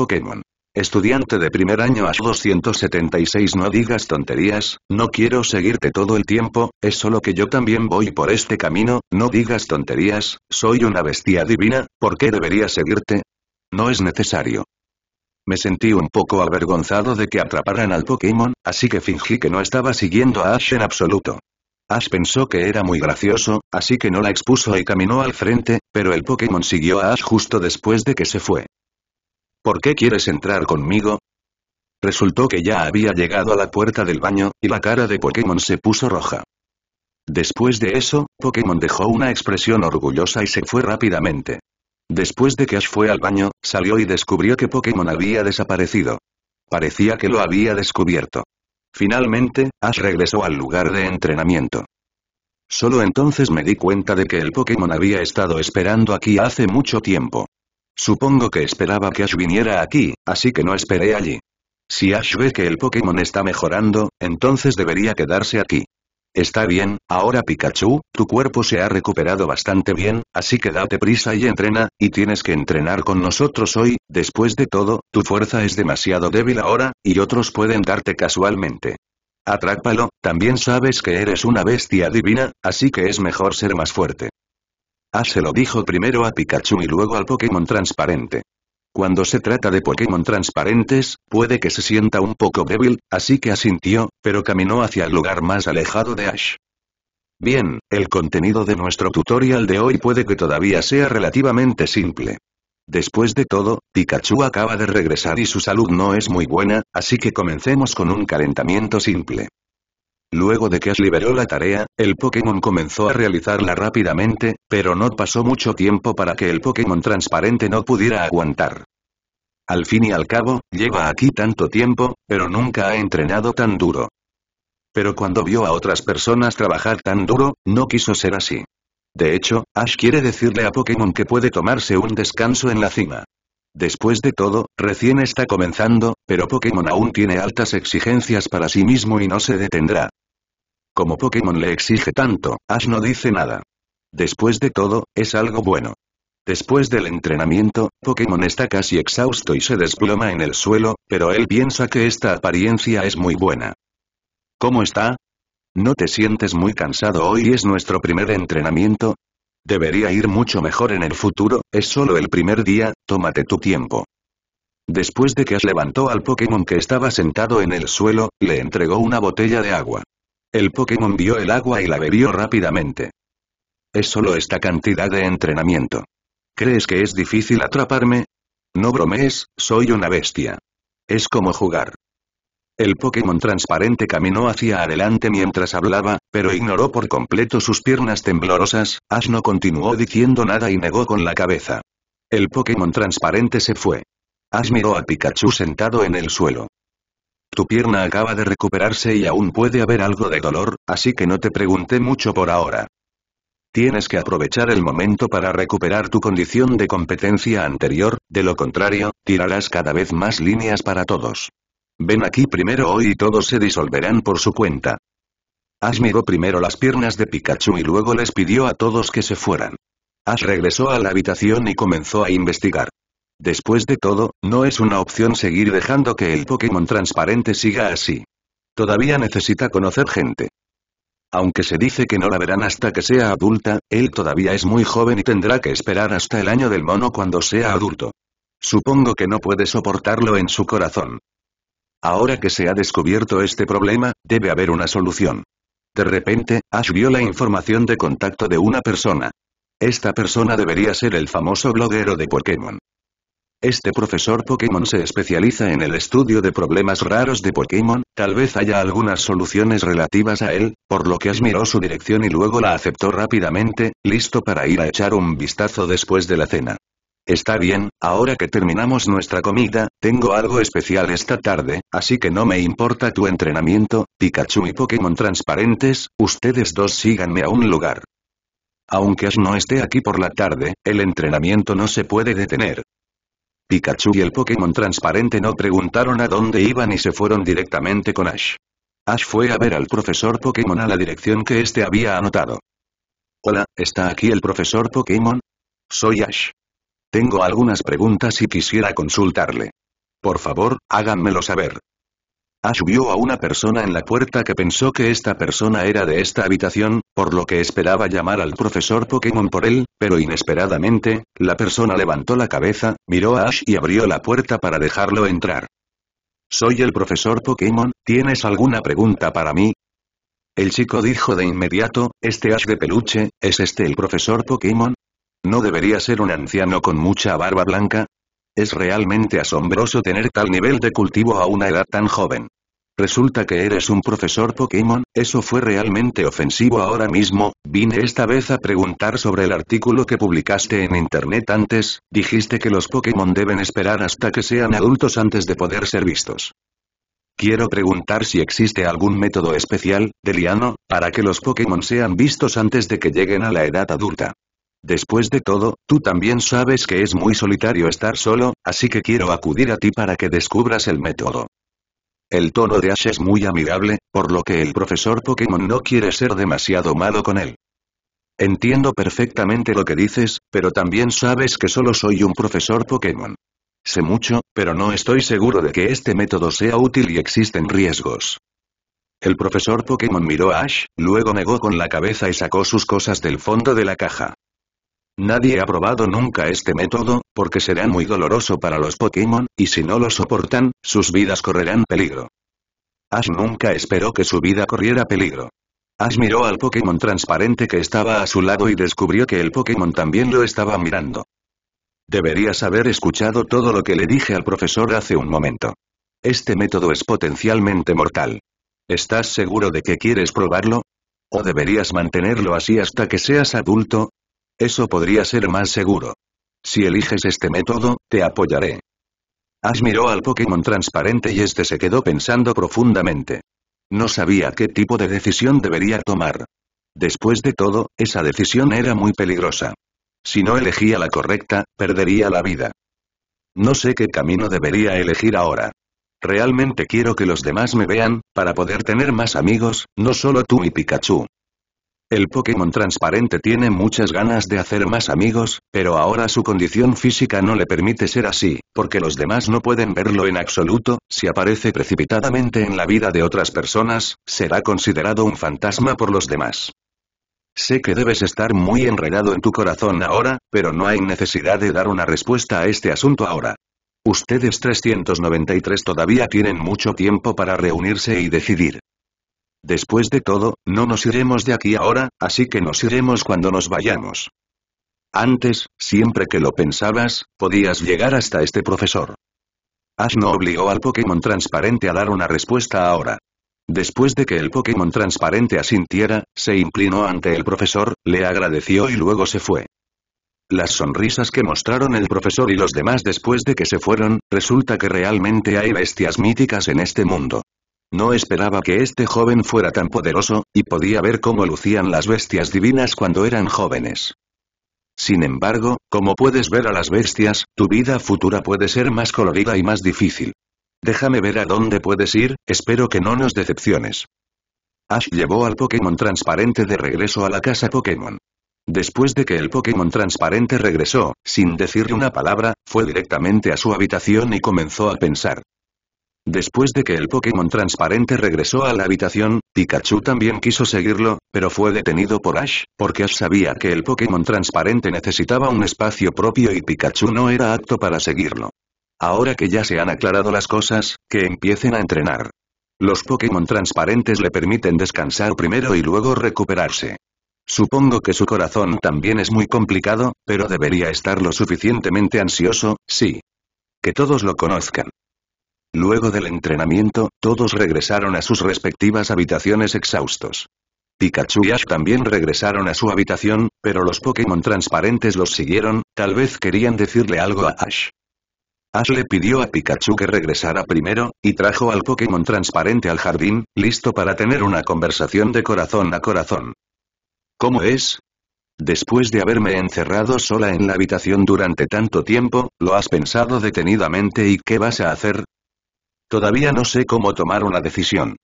Pokémon. Estudiante de primer año Ash 276 No digas tonterías, no quiero seguirte todo el tiempo, es solo que yo también voy por este camino, no digas tonterías, soy una bestia divina, ¿por qué debería seguirte? No es necesario. Me sentí un poco avergonzado de que atraparan al Pokémon, así que fingí que no estaba siguiendo a Ash en absoluto. Ash pensó que era muy gracioso, así que no la expuso y caminó al frente, pero el Pokémon siguió a Ash justo después de que se fue. ¿Por qué quieres entrar conmigo? Resultó que ya había llegado a la puerta del baño, y la cara de Pokémon se puso roja. Después de eso, Pokémon dejó una expresión orgullosa y se fue rápidamente. Después de que Ash fue al baño, salió y descubrió que Pokémon había desaparecido. Parecía que lo había descubierto. Finalmente, Ash regresó al lugar de entrenamiento. Solo entonces me di cuenta de que el Pokémon había estado esperando aquí hace mucho tiempo. Supongo que esperaba que Ash viniera aquí, así que no esperé allí. Si Ash ve que el Pokémon está mejorando, entonces debería quedarse aquí. Está bien, ahora Pikachu, tu cuerpo se ha recuperado bastante bien, así que date prisa y entrena, y tienes que entrenar con nosotros hoy, después de todo, tu fuerza es demasiado débil ahora, y otros pueden darte casualmente. Atrápalo, también sabes que eres una bestia divina, así que es mejor ser más fuerte. Ash se lo dijo primero a Pikachu y luego al Pokémon transparente. Cuando se trata de Pokémon transparentes, puede que se sienta un poco débil, así que asintió, pero caminó hacia el lugar más alejado de Ash. Bien, el contenido de nuestro tutorial de hoy puede que todavía sea relativamente simple. Después de todo, Pikachu acaba de regresar y su salud no es muy buena, así que comencemos con un calentamiento simple. Luego de que Ash liberó la tarea, el Pokémon comenzó a realizarla rápidamente, pero no pasó mucho tiempo para que el Pokémon transparente no pudiera aguantar. Al fin y al cabo, lleva aquí tanto tiempo, pero nunca ha entrenado tan duro. Pero cuando vio a otras personas trabajar tan duro, no quiso ser así. De hecho, Ash quiere decirle a Pokémon que puede tomarse un descanso en la cima. Después de todo, recién está comenzando, pero Pokémon aún tiene altas exigencias para sí mismo y no se detendrá como Pokémon le exige tanto, Ash no dice nada. Después de todo, es algo bueno. Después del entrenamiento, Pokémon está casi exhausto y se desploma en el suelo, pero él piensa que esta apariencia es muy buena. ¿Cómo está? ¿No te sientes muy cansado hoy es nuestro primer entrenamiento? Debería ir mucho mejor en el futuro, es solo el primer día, tómate tu tiempo. Después de que Ash levantó al Pokémon que estaba sentado en el suelo, le entregó una botella de agua. El Pokémon vio el agua y la bebió rápidamente. Es solo esta cantidad de entrenamiento. ¿Crees que es difícil atraparme? No bromees, soy una bestia. Es como jugar. El Pokémon transparente caminó hacia adelante mientras hablaba, pero ignoró por completo sus piernas temblorosas, Ash no continuó diciendo nada y negó con la cabeza. El Pokémon transparente se fue. Ash miró a Pikachu sentado en el suelo. Tu pierna acaba de recuperarse y aún puede haber algo de dolor, así que no te pregunté mucho por ahora. Tienes que aprovechar el momento para recuperar tu condición de competencia anterior, de lo contrario, tirarás cada vez más líneas para todos. Ven aquí primero hoy y todos se disolverán por su cuenta. Ash miró primero las piernas de Pikachu y luego les pidió a todos que se fueran. Ash regresó a la habitación y comenzó a investigar. Después de todo, no es una opción seguir dejando que el Pokémon transparente siga así. Todavía necesita conocer gente. Aunque se dice que no la verán hasta que sea adulta, él todavía es muy joven y tendrá que esperar hasta el año del mono cuando sea adulto. Supongo que no puede soportarlo en su corazón. Ahora que se ha descubierto este problema, debe haber una solución. De repente, Ash vio la información de contacto de una persona. Esta persona debería ser el famoso bloguero de Pokémon. Este profesor Pokémon se especializa en el estudio de problemas raros de Pokémon, tal vez haya algunas soluciones relativas a él, por lo que admiró su dirección y luego la aceptó rápidamente, listo para ir a echar un vistazo después de la cena. Está bien, ahora que terminamos nuestra comida, tengo algo especial esta tarde, así que no me importa tu entrenamiento, Pikachu y Pokémon transparentes, ustedes dos síganme a un lugar. Aunque Ash no esté aquí por la tarde, el entrenamiento no se puede detener. Pikachu y el Pokémon transparente no preguntaron a dónde iban y se fueron directamente con Ash. Ash fue a ver al profesor Pokémon a la dirección que éste había anotado. Hola, ¿está aquí el profesor Pokémon? Soy Ash. Tengo algunas preguntas y quisiera consultarle. Por favor, háganmelo saber. Ash vio a una persona en la puerta que pensó que esta persona era de esta habitación, por lo que esperaba llamar al profesor Pokémon por él, pero inesperadamente, la persona levantó la cabeza, miró a Ash y abrió la puerta para dejarlo entrar. Soy el profesor Pokémon, ¿tienes alguna pregunta para mí? El chico dijo de inmediato, este Ash de peluche, ¿es este el profesor Pokémon? ¿No debería ser un anciano con mucha barba blanca? Es realmente asombroso tener tal nivel de cultivo a una edad tan joven. Resulta que eres un profesor Pokémon, eso fue realmente ofensivo ahora mismo, vine esta vez a preguntar sobre el artículo que publicaste en internet antes, dijiste que los Pokémon deben esperar hasta que sean adultos antes de poder ser vistos. Quiero preguntar si existe algún método especial, Deliano, para que los Pokémon sean vistos antes de que lleguen a la edad adulta. Después de todo, tú también sabes que es muy solitario estar solo, así que quiero acudir a ti para que descubras el método. El tono de Ash es muy amigable, por lo que el profesor Pokémon no quiere ser demasiado malo con él. Entiendo perfectamente lo que dices, pero también sabes que solo soy un profesor Pokémon. Sé mucho, pero no estoy seguro de que este método sea útil y existen riesgos. El profesor Pokémon miró a Ash, luego negó con la cabeza y sacó sus cosas del fondo de la caja. Nadie ha probado nunca este método, porque será muy doloroso para los Pokémon, y si no lo soportan, sus vidas correrán peligro. Ash nunca esperó que su vida corriera peligro. Ash miró al Pokémon transparente que estaba a su lado y descubrió que el Pokémon también lo estaba mirando. Deberías haber escuchado todo lo que le dije al profesor hace un momento. Este método es potencialmente mortal. ¿Estás seguro de que quieres probarlo? ¿O deberías mantenerlo así hasta que seas adulto? Eso podría ser más seguro. Si eliges este método, te apoyaré. Ash miró al Pokémon transparente y este se quedó pensando profundamente. No sabía qué tipo de decisión debería tomar. Después de todo, esa decisión era muy peligrosa. Si no elegía la correcta, perdería la vida. No sé qué camino debería elegir ahora. Realmente quiero que los demás me vean, para poder tener más amigos, no solo tú y Pikachu. El Pokémon transparente tiene muchas ganas de hacer más amigos, pero ahora su condición física no le permite ser así, porque los demás no pueden verlo en absoluto, si aparece precipitadamente en la vida de otras personas, será considerado un fantasma por los demás. Sé que debes estar muy enredado en tu corazón ahora, pero no hay necesidad de dar una respuesta a este asunto ahora. Ustedes 393 todavía tienen mucho tiempo para reunirse y decidir. Después de todo, no nos iremos de aquí ahora, así que nos iremos cuando nos vayamos. Antes, siempre que lo pensabas, podías llegar hasta este profesor. Ash no obligó al Pokémon transparente a dar una respuesta ahora. Después de que el Pokémon transparente asintiera, se inclinó ante el profesor, le agradeció y luego se fue. Las sonrisas que mostraron el profesor y los demás después de que se fueron, resulta que realmente hay bestias míticas en este mundo. No esperaba que este joven fuera tan poderoso, y podía ver cómo lucían las bestias divinas cuando eran jóvenes. Sin embargo, como puedes ver a las bestias, tu vida futura puede ser más colorida y más difícil. Déjame ver a dónde puedes ir, espero que no nos decepciones. Ash llevó al Pokémon transparente de regreso a la casa Pokémon. Después de que el Pokémon transparente regresó, sin decirle una palabra, fue directamente a su habitación y comenzó a pensar. Después de que el Pokémon transparente regresó a la habitación, Pikachu también quiso seguirlo, pero fue detenido por Ash, porque Ash sabía que el Pokémon transparente necesitaba un espacio propio y Pikachu no era apto para seguirlo. Ahora que ya se han aclarado las cosas, que empiecen a entrenar. Los Pokémon transparentes le permiten descansar primero y luego recuperarse. Supongo que su corazón también es muy complicado, pero debería estar lo suficientemente ansioso, sí. Que todos lo conozcan. Luego del entrenamiento, todos regresaron a sus respectivas habitaciones exhaustos. Pikachu y Ash también regresaron a su habitación, pero los Pokémon transparentes los siguieron, tal vez querían decirle algo a Ash. Ash le pidió a Pikachu que regresara primero, y trajo al Pokémon transparente al jardín, listo para tener una conversación de corazón a corazón. ¿Cómo es? Después de haberme encerrado sola en la habitación durante tanto tiempo, ¿lo has pensado detenidamente y qué vas a hacer? Todavía no sé cómo tomar una decisión.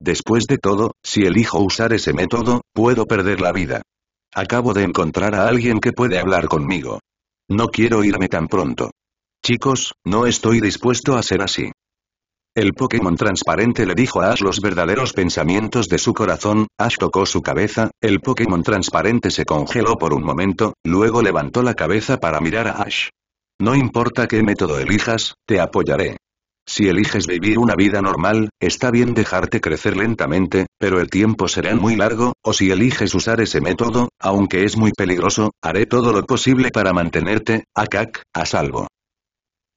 Después de todo, si elijo usar ese método, puedo perder la vida. Acabo de encontrar a alguien que puede hablar conmigo. No quiero irme tan pronto. Chicos, no estoy dispuesto a ser así. El Pokémon transparente le dijo a Ash los verdaderos pensamientos de su corazón, Ash tocó su cabeza, el Pokémon transparente se congeló por un momento, luego levantó la cabeza para mirar a Ash. No importa qué método elijas, te apoyaré. Si eliges vivir una vida normal, está bien dejarte crecer lentamente, pero el tiempo será muy largo, o si eliges usar ese método, aunque es muy peligroso, haré todo lo posible para mantenerte, Akak, a salvo.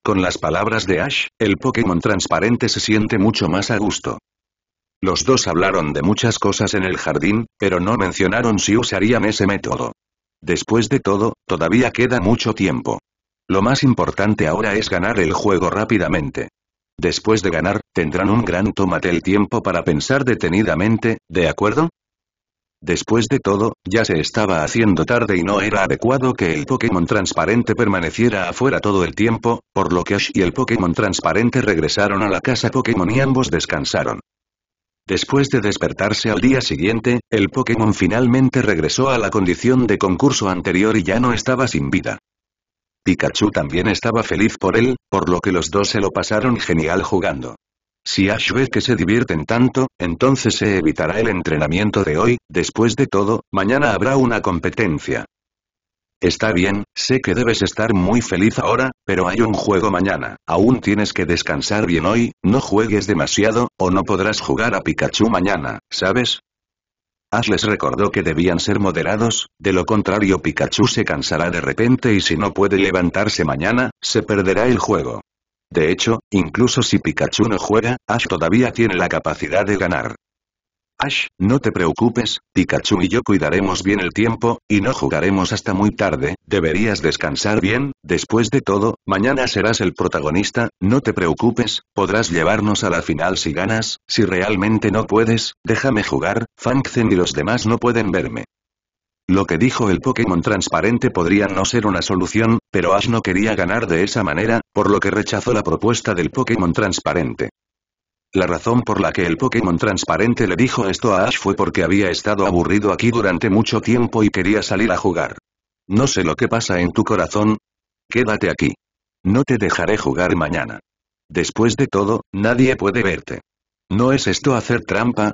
Con las palabras de Ash, el Pokémon transparente se siente mucho más a gusto. Los dos hablaron de muchas cosas en el jardín, pero no mencionaron si usarían ese método. Después de todo, todavía queda mucho tiempo. Lo más importante ahora es ganar el juego rápidamente. Después de ganar, tendrán un gran tomate el tiempo para pensar detenidamente, ¿de acuerdo? Después de todo, ya se estaba haciendo tarde y no era adecuado que el Pokémon transparente permaneciera afuera todo el tiempo, por lo que Ash y el Pokémon transparente regresaron a la casa Pokémon y ambos descansaron. Después de despertarse al día siguiente, el Pokémon finalmente regresó a la condición de concurso anterior y ya no estaba sin vida. Pikachu también estaba feliz por él, por lo que los dos se lo pasaron genial jugando. Si Ash ve que se divierten tanto, entonces se evitará el entrenamiento de hoy, después de todo, mañana habrá una competencia. Está bien, sé que debes estar muy feliz ahora, pero hay un juego mañana, aún tienes que descansar bien hoy, no juegues demasiado, o no podrás jugar a Pikachu mañana, ¿sabes? Ash les recordó que debían ser moderados, de lo contrario Pikachu se cansará de repente y si no puede levantarse mañana, se perderá el juego. De hecho, incluso si Pikachu no juega, Ash todavía tiene la capacidad de ganar. Ash, no te preocupes, Pikachu y yo cuidaremos bien el tiempo, y no jugaremos hasta muy tarde, deberías descansar bien, después de todo, mañana serás el protagonista, no te preocupes, podrás llevarnos a la final si ganas, si realmente no puedes, déjame jugar, Fangzen y los demás no pueden verme. Lo que dijo el Pokémon transparente podría no ser una solución, pero Ash no quería ganar de esa manera, por lo que rechazó la propuesta del Pokémon transparente. La razón por la que el Pokémon transparente le dijo esto a Ash fue porque había estado aburrido aquí durante mucho tiempo y quería salir a jugar. No sé lo que pasa en tu corazón. Quédate aquí. No te dejaré jugar mañana. Después de todo, nadie puede verte. ¿No es esto hacer trampa?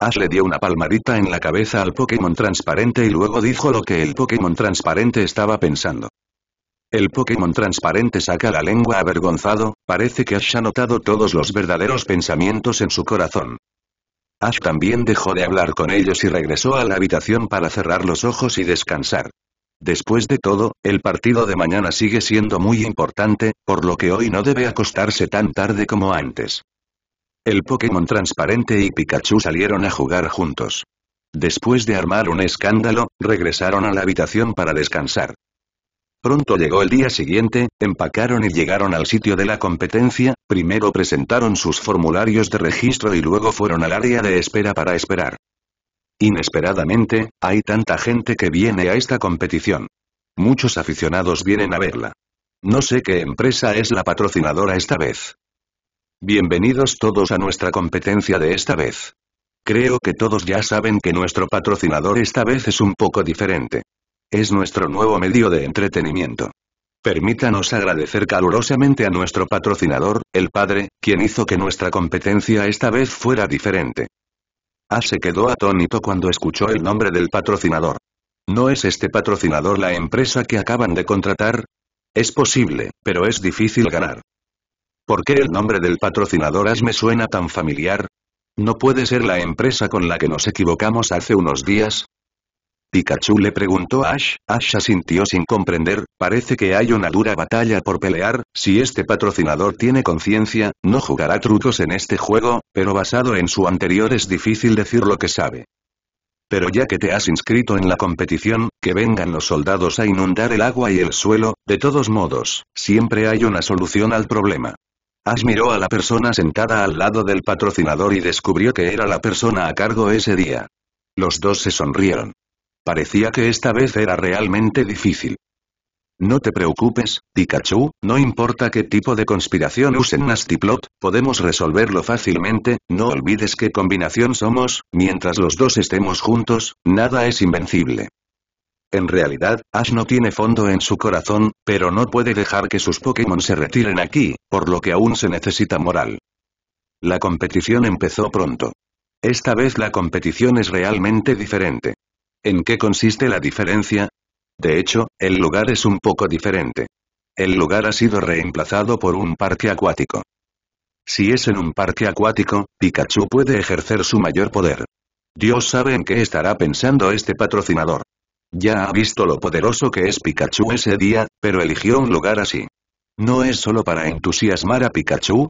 Ash le dio una palmadita en la cabeza al Pokémon transparente y luego dijo lo que el Pokémon transparente estaba pensando. El Pokémon transparente saca la lengua avergonzado, parece que Ash ha notado todos los verdaderos pensamientos en su corazón. Ash también dejó de hablar con ellos y regresó a la habitación para cerrar los ojos y descansar. Después de todo, el partido de mañana sigue siendo muy importante, por lo que hoy no debe acostarse tan tarde como antes. El Pokémon transparente y Pikachu salieron a jugar juntos. Después de armar un escándalo, regresaron a la habitación para descansar. Pronto llegó el día siguiente, empacaron y llegaron al sitio de la competencia, primero presentaron sus formularios de registro y luego fueron al área de espera para esperar. Inesperadamente, hay tanta gente que viene a esta competición. Muchos aficionados vienen a verla. No sé qué empresa es la patrocinadora esta vez. Bienvenidos todos a nuestra competencia de esta vez. Creo que todos ya saben que nuestro patrocinador esta vez es un poco diferente. Es nuestro nuevo medio de entretenimiento. Permítanos agradecer calurosamente a nuestro patrocinador, el padre, quien hizo que nuestra competencia esta vez fuera diferente. A ah, se quedó atónito cuando escuchó el nombre del patrocinador. ¿No es este patrocinador la empresa que acaban de contratar? Es posible, pero es difícil ganar. ¿Por qué el nombre del patrocinador Ash me suena tan familiar? ¿No puede ser la empresa con la que nos equivocamos hace unos días? Pikachu le preguntó a Ash, Ash asintió sin comprender, parece que hay una dura batalla por pelear, si este patrocinador tiene conciencia, no jugará trucos en este juego, pero basado en su anterior es difícil decir lo que sabe. Pero ya que te has inscrito en la competición, que vengan los soldados a inundar el agua y el suelo, de todos modos, siempre hay una solución al problema. Ash miró a la persona sentada al lado del patrocinador y descubrió que era la persona a cargo ese día. Los dos se sonrieron. Parecía que esta vez era realmente difícil. No te preocupes, Pikachu, no importa qué tipo de conspiración usen Nasty Plot, podemos resolverlo fácilmente, no olvides qué combinación somos, mientras los dos estemos juntos, nada es invencible. En realidad, Ash no tiene fondo en su corazón, pero no puede dejar que sus Pokémon se retiren aquí, por lo que aún se necesita moral. La competición empezó pronto. Esta vez la competición es realmente diferente. ¿En qué consiste la diferencia? De hecho, el lugar es un poco diferente. El lugar ha sido reemplazado por un parque acuático. Si es en un parque acuático, Pikachu puede ejercer su mayor poder. Dios sabe en qué estará pensando este patrocinador. Ya ha visto lo poderoso que es Pikachu ese día, pero eligió un lugar así. ¿No es solo para entusiasmar a Pikachu?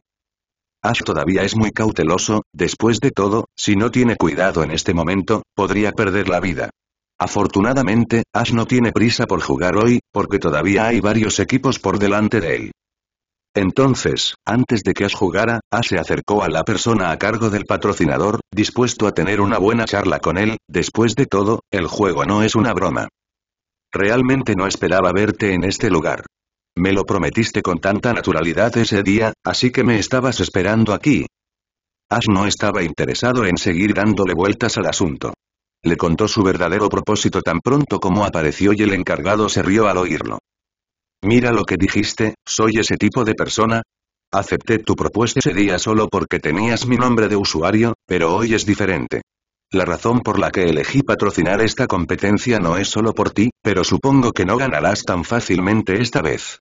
Ash todavía es muy cauteloso, después de todo, si no tiene cuidado en este momento, podría perder la vida. Afortunadamente, Ash no tiene prisa por jugar hoy, porque todavía hay varios equipos por delante de él. Entonces, antes de que Ash jugara, Ash se acercó a la persona a cargo del patrocinador, dispuesto a tener una buena charla con él, después de todo, el juego no es una broma. Realmente no esperaba verte en este lugar. Me lo prometiste con tanta naturalidad ese día, así que me estabas esperando aquí. Ash no estaba interesado en seguir dándole vueltas al asunto. Le contó su verdadero propósito tan pronto como apareció y el encargado se rió al oírlo. Mira lo que dijiste, soy ese tipo de persona. Acepté tu propuesta ese día solo porque tenías mi nombre de usuario, pero hoy es diferente. La razón por la que elegí patrocinar esta competencia no es solo por ti, pero supongo que no ganarás tan fácilmente esta vez.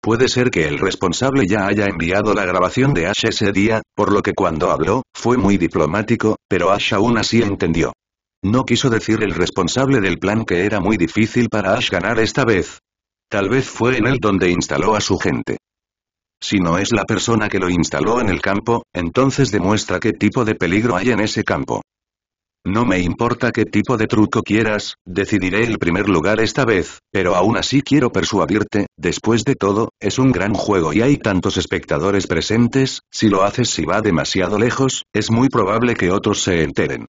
Puede ser que el responsable ya haya enviado la grabación de Ash ese día, por lo que cuando habló, fue muy diplomático, pero Ash aún así entendió. No quiso decir el responsable del plan que era muy difícil para Ash ganar esta vez. Tal vez fue en él donde instaló a su gente. Si no es la persona que lo instaló en el campo, entonces demuestra qué tipo de peligro hay en ese campo. No me importa qué tipo de truco quieras, decidiré el primer lugar esta vez, pero aún así quiero persuadirte, después de todo, es un gran juego y hay tantos espectadores presentes, si lo haces si va demasiado lejos, es muy probable que otros se enteren.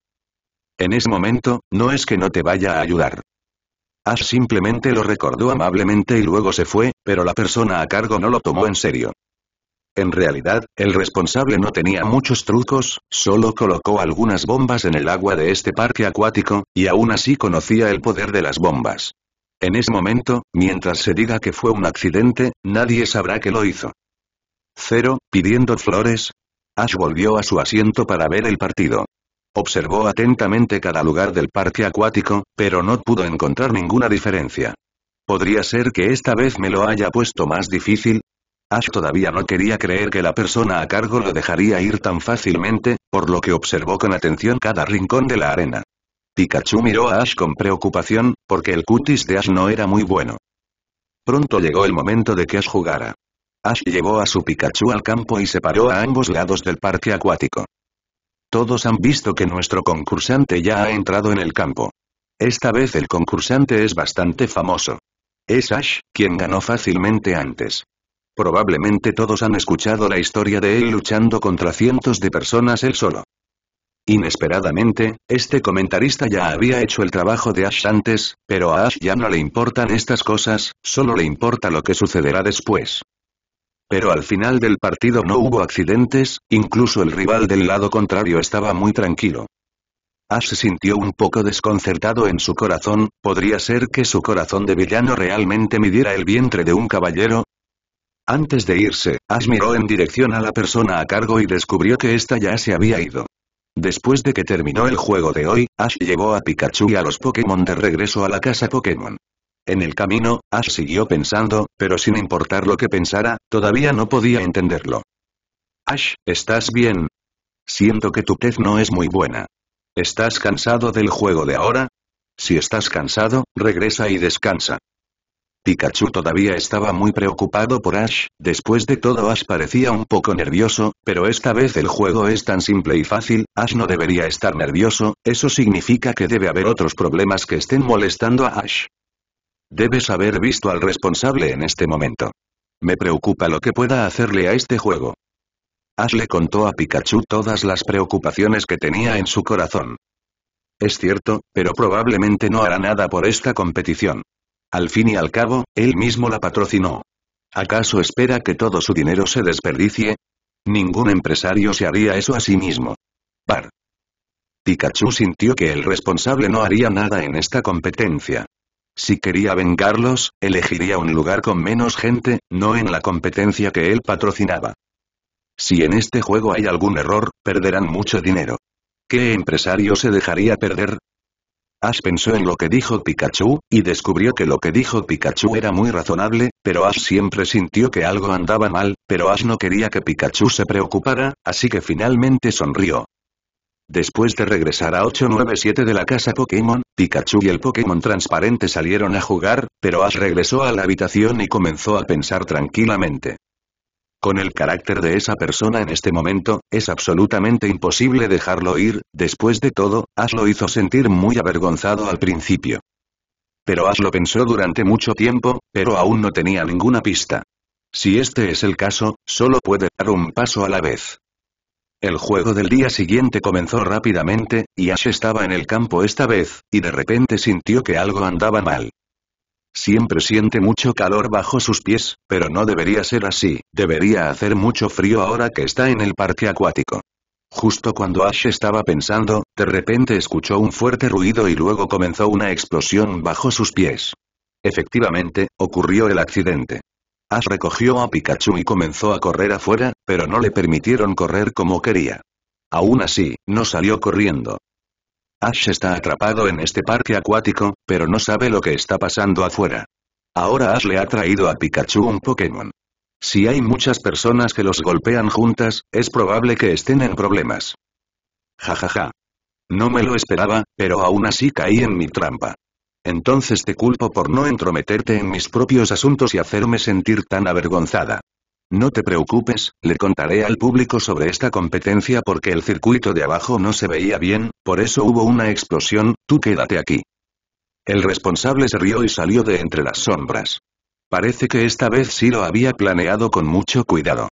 En ese momento, no es que no te vaya a ayudar. Ash simplemente lo recordó amablemente y luego se fue, pero la persona a cargo no lo tomó en serio. En realidad, el responsable no tenía muchos trucos, solo colocó algunas bombas en el agua de este parque acuático, y aún así conocía el poder de las bombas. En ese momento, mientras se diga que fue un accidente, nadie sabrá que lo hizo. Cero, pidiendo flores. Ash volvió a su asiento para ver el partido. Observó atentamente cada lugar del parque acuático, pero no pudo encontrar ninguna diferencia. ¿Podría ser que esta vez me lo haya puesto más difícil? Ash todavía no quería creer que la persona a cargo lo dejaría ir tan fácilmente, por lo que observó con atención cada rincón de la arena. Pikachu miró a Ash con preocupación, porque el cutis de Ash no era muy bueno. Pronto llegó el momento de que Ash jugara. Ash llevó a su Pikachu al campo y se paró a ambos lados del parque acuático. Todos han visto que nuestro concursante ya ha entrado en el campo. Esta vez el concursante es bastante famoso. Es Ash, quien ganó fácilmente antes. Probablemente todos han escuchado la historia de él luchando contra cientos de personas él solo. Inesperadamente, este comentarista ya había hecho el trabajo de Ash antes, pero a Ash ya no le importan estas cosas, solo le importa lo que sucederá después. Pero al final del partido no hubo accidentes, incluso el rival del lado contrario estaba muy tranquilo. Ash sintió un poco desconcertado en su corazón, ¿podría ser que su corazón de villano realmente midiera el vientre de un caballero? Antes de irse, Ash miró en dirección a la persona a cargo y descubrió que ésta ya se había ido. Después de que terminó el juego de hoy, Ash llevó a Pikachu y a los Pokémon de regreso a la casa Pokémon. En el camino, Ash siguió pensando, pero sin importar lo que pensara, todavía no podía entenderlo. Ash, ¿estás bien? Siento que tu pez no es muy buena. ¿Estás cansado del juego de ahora? Si estás cansado, regresa y descansa. Pikachu todavía estaba muy preocupado por Ash, después de todo Ash parecía un poco nervioso, pero esta vez el juego es tan simple y fácil, Ash no debería estar nervioso, eso significa que debe haber otros problemas que estén molestando a Ash. Debes haber visto al responsable en este momento. Me preocupa lo que pueda hacerle a este juego. Ash le contó a Pikachu todas las preocupaciones que tenía en su corazón. Es cierto, pero probablemente no hará nada por esta competición. Al fin y al cabo, él mismo la patrocinó. ¿Acaso espera que todo su dinero se desperdicie? Ningún empresario se haría eso a sí mismo. Par. Pikachu sintió que el responsable no haría nada en esta competencia. Si quería vengarlos, elegiría un lugar con menos gente, no en la competencia que él patrocinaba. Si en este juego hay algún error, perderán mucho dinero. ¿Qué empresario se dejaría perder? Ash pensó en lo que dijo Pikachu, y descubrió que lo que dijo Pikachu era muy razonable, pero Ash siempre sintió que algo andaba mal, pero Ash no quería que Pikachu se preocupara, así que finalmente sonrió. Después de regresar a 897 de la casa Pokémon, Pikachu y el Pokémon transparente salieron a jugar, pero Ash regresó a la habitación y comenzó a pensar tranquilamente. Con el carácter de esa persona en este momento, es absolutamente imposible dejarlo ir, después de todo, Ash lo hizo sentir muy avergonzado al principio. Pero Ash lo pensó durante mucho tiempo, pero aún no tenía ninguna pista. Si este es el caso, solo puede dar un paso a la vez. El juego del día siguiente comenzó rápidamente, y Ash estaba en el campo esta vez, y de repente sintió que algo andaba mal. Siempre siente mucho calor bajo sus pies, pero no debería ser así, debería hacer mucho frío ahora que está en el parque acuático. Justo cuando Ash estaba pensando, de repente escuchó un fuerte ruido y luego comenzó una explosión bajo sus pies. Efectivamente, ocurrió el accidente. Ash recogió a Pikachu y comenzó a correr afuera, pero no le permitieron correr como quería. Aún así, no salió corriendo. Ash está atrapado en este parque acuático, pero no sabe lo que está pasando afuera. Ahora Ash le ha traído a Pikachu un Pokémon. Si hay muchas personas que los golpean juntas, es probable que estén en problemas. Jajaja. Ja, ja. No me lo esperaba, pero aún así caí en mi trampa. Entonces te culpo por no entrometerte en mis propios asuntos y hacerme sentir tan avergonzada. No te preocupes, le contaré al público sobre esta competencia porque el circuito de abajo no se veía bien, por eso hubo una explosión, tú quédate aquí. El responsable se rió y salió de entre las sombras. Parece que esta vez sí lo había planeado con mucho cuidado.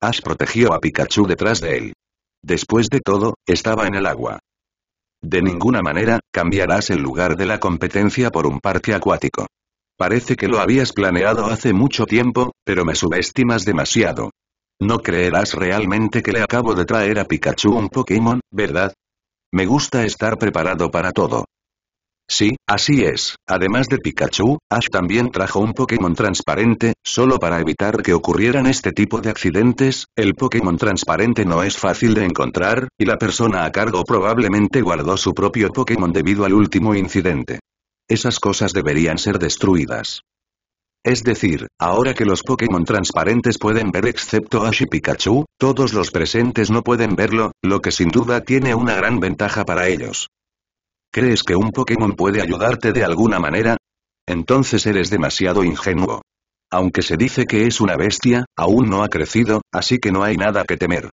Has protegió a Pikachu detrás de él. Después de todo, estaba en el agua. De ninguna manera, cambiarás el lugar de la competencia por un parque acuático. Parece que lo habías planeado hace mucho tiempo, pero me subestimas demasiado. No creerás realmente que le acabo de traer a Pikachu un Pokémon, ¿verdad? Me gusta estar preparado para todo. Sí, así es. Además de Pikachu, Ash también trajo un Pokémon transparente, solo para evitar que ocurrieran este tipo de accidentes, el Pokémon transparente no es fácil de encontrar, y la persona a cargo probablemente guardó su propio Pokémon debido al último incidente. Esas cosas deberían ser destruidas. Es decir, ahora que los Pokémon transparentes pueden ver excepto Ash y Pikachu, todos los presentes no pueden verlo, lo que sin duda tiene una gran ventaja para ellos. ¿Crees que un Pokémon puede ayudarte de alguna manera? Entonces eres demasiado ingenuo. Aunque se dice que es una bestia, aún no ha crecido, así que no hay nada que temer.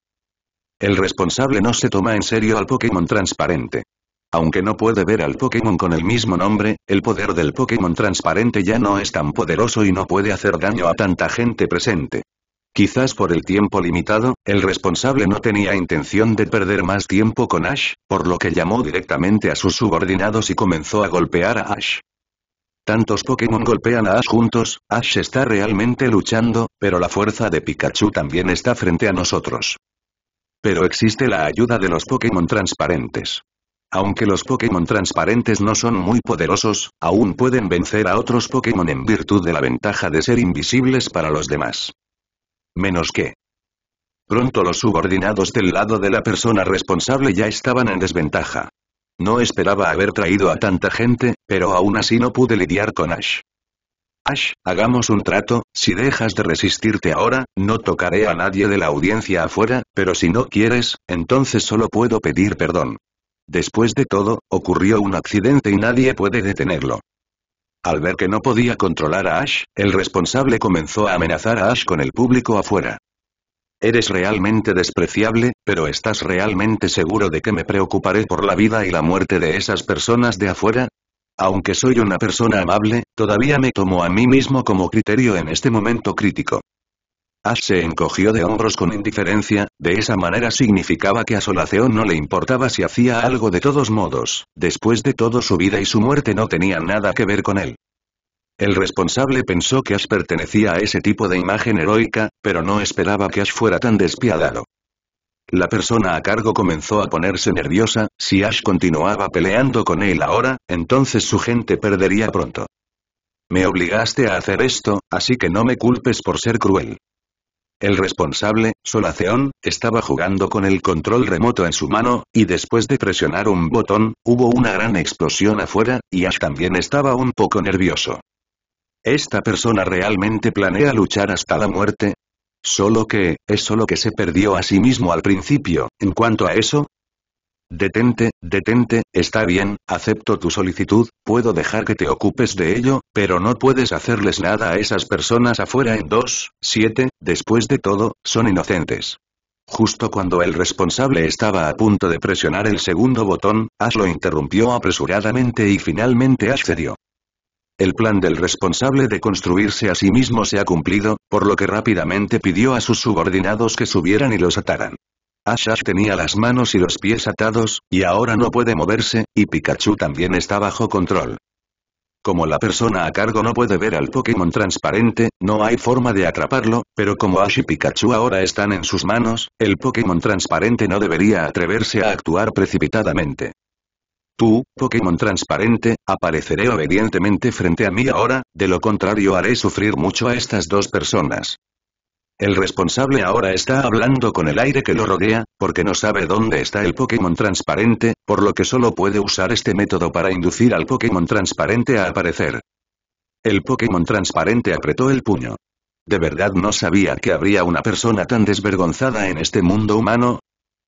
El responsable no se toma en serio al Pokémon transparente. Aunque no puede ver al Pokémon con el mismo nombre, el poder del Pokémon transparente ya no es tan poderoso y no puede hacer daño a tanta gente presente. Quizás por el tiempo limitado, el responsable no tenía intención de perder más tiempo con Ash, por lo que llamó directamente a sus subordinados y comenzó a golpear a Ash. Tantos Pokémon golpean a Ash juntos, Ash está realmente luchando, pero la fuerza de Pikachu también está frente a nosotros. Pero existe la ayuda de los Pokémon transparentes. Aunque los Pokémon transparentes no son muy poderosos, aún pueden vencer a otros Pokémon en virtud de la ventaja de ser invisibles para los demás menos que... Pronto los subordinados del lado de la persona responsable ya estaban en desventaja. No esperaba haber traído a tanta gente, pero aún así no pude lidiar con Ash. Ash, hagamos un trato, si dejas de resistirte ahora, no tocaré a nadie de la audiencia afuera, pero si no quieres, entonces solo puedo pedir perdón. Después de todo, ocurrió un accidente y nadie puede detenerlo. Al ver que no podía controlar a Ash, el responsable comenzó a amenazar a Ash con el público afuera. Eres realmente despreciable, pero ¿estás realmente seguro de que me preocuparé por la vida y la muerte de esas personas de afuera? Aunque soy una persona amable, todavía me tomo a mí mismo como criterio en este momento crítico. Ash se encogió de hombros con indiferencia, de esa manera significaba que a Solaceo no le importaba si hacía algo de todos modos, después de todo su vida y su muerte no tenían nada que ver con él. El responsable pensó que Ash pertenecía a ese tipo de imagen heroica, pero no esperaba que Ash fuera tan despiadado. La persona a cargo comenzó a ponerse nerviosa, si Ash continuaba peleando con él ahora, entonces su gente perdería pronto. Me obligaste a hacer esto, así que no me culpes por ser cruel. El responsable, Solaceon, estaba jugando con el control remoto en su mano, y después de presionar un botón, hubo una gran explosión afuera, y Ash también estaba un poco nervioso. ¿Esta persona realmente planea luchar hasta la muerte? Solo que, es solo que se perdió a sí mismo al principio, en cuanto a eso, Detente, detente, está bien, acepto tu solicitud, puedo dejar que te ocupes de ello, pero no puedes hacerles nada a esas personas afuera en 2, 7, después de todo, son inocentes. Justo cuando el responsable estaba a punto de presionar el segundo botón, Ash lo interrumpió apresuradamente y finalmente Ash El plan del responsable de construirse a sí mismo se ha cumplido, por lo que rápidamente pidió a sus subordinados que subieran y los ataran. Ash tenía las manos y los pies atados, y ahora no puede moverse, y Pikachu también está bajo control. Como la persona a cargo no puede ver al Pokémon transparente, no hay forma de atraparlo, pero como Ash y Pikachu ahora están en sus manos, el Pokémon transparente no debería atreverse a actuar precipitadamente. Tú, Pokémon transparente, apareceré obedientemente frente a mí ahora, de lo contrario haré sufrir mucho a estas dos personas. El responsable ahora está hablando con el aire que lo rodea, porque no sabe dónde está el Pokémon transparente, por lo que solo puede usar este método para inducir al Pokémon transparente a aparecer. El Pokémon transparente apretó el puño. De verdad no sabía que habría una persona tan desvergonzada en este mundo humano.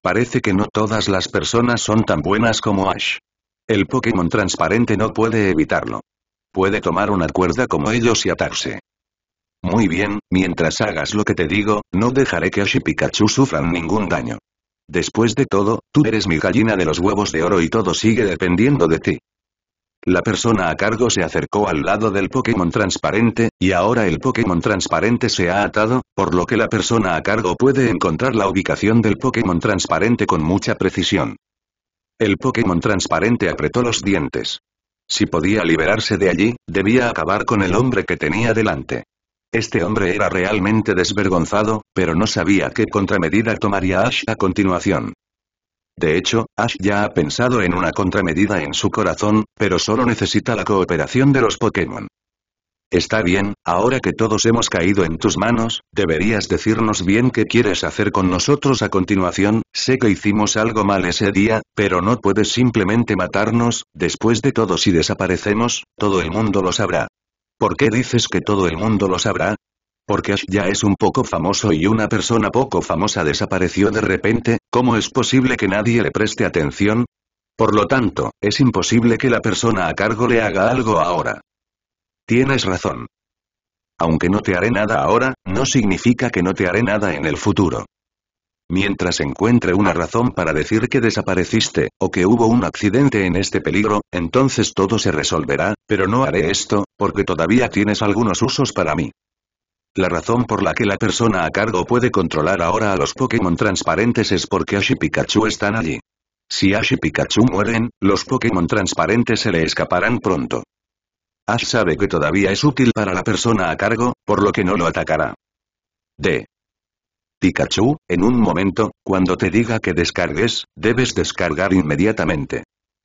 Parece que no todas las personas son tan buenas como Ash. El Pokémon transparente no puede evitarlo. Puede tomar una cuerda como ellos y atarse. Muy bien, mientras hagas lo que te digo, no dejaré que Ash y Pikachu sufran ningún daño. Después de todo, tú eres mi gallina de los huevos de oro y todo sigue dependiendo de ti. La persona a cargo se acercó al lado del Pokémon transparente, y ahora el Pokémon transparente se ha atado, por lo que la persona a cargo puede encontrar la ubicación del Pokémon transparente con mucha precisión. El Pokémon transparente apretó los dientes. Si podía liberarse de allí, debía acabar con el hombre que tenía delante. Este hombre era realmente desvergonzado, pero no sabía qué contramedida tomaría Ash a continuación. De hecho, Ash ya ha pensado en una contramedida en su corazón, pero solo necesita la cooperación de los Pokémon. Está bien, ahora que todos hemos caído en tus manos, deberías decirnos bien qué quieres hacer con nosotros a continuación, sé que hicimos algo mal ese día, pero no puedes simplemente matarnos, después de todo si desaparecemos, todo el mundo lo sabrá. ¿Por qué dices que todo el mundo lo sabrá? Porque Ash ya es un poco famoso y una persona poco famosa desapareció de repente, ¿cómo es posible que nadie le preste atención? Por lo tanto, es imposible que la persona a cargo le haga algo ahora. Tienes razón. Aunque no te haré nada ahora, no significa que no te haré nada en el futuro. Mientras encuentre una razón para decir que desapareciste, o que hubo un accidente en este peligro, entonces todo se resolverá, pero no haré esto, porque todavía tienes algunos usos para mí. La razón por la que la persona a cargo puede controlar ahora a los Pokémon transparentes es porque Ash y Pikachu están allí. Si Ash y Pikachu mueren, los Pokémon transparentes se le escaparán pronto. Ash sabe que todavía es útil para la persona a cargo, por lo que no lo atacará. D. Pikachu, en un momento, cuando te diga que descargues, debes descargar inmediatamente.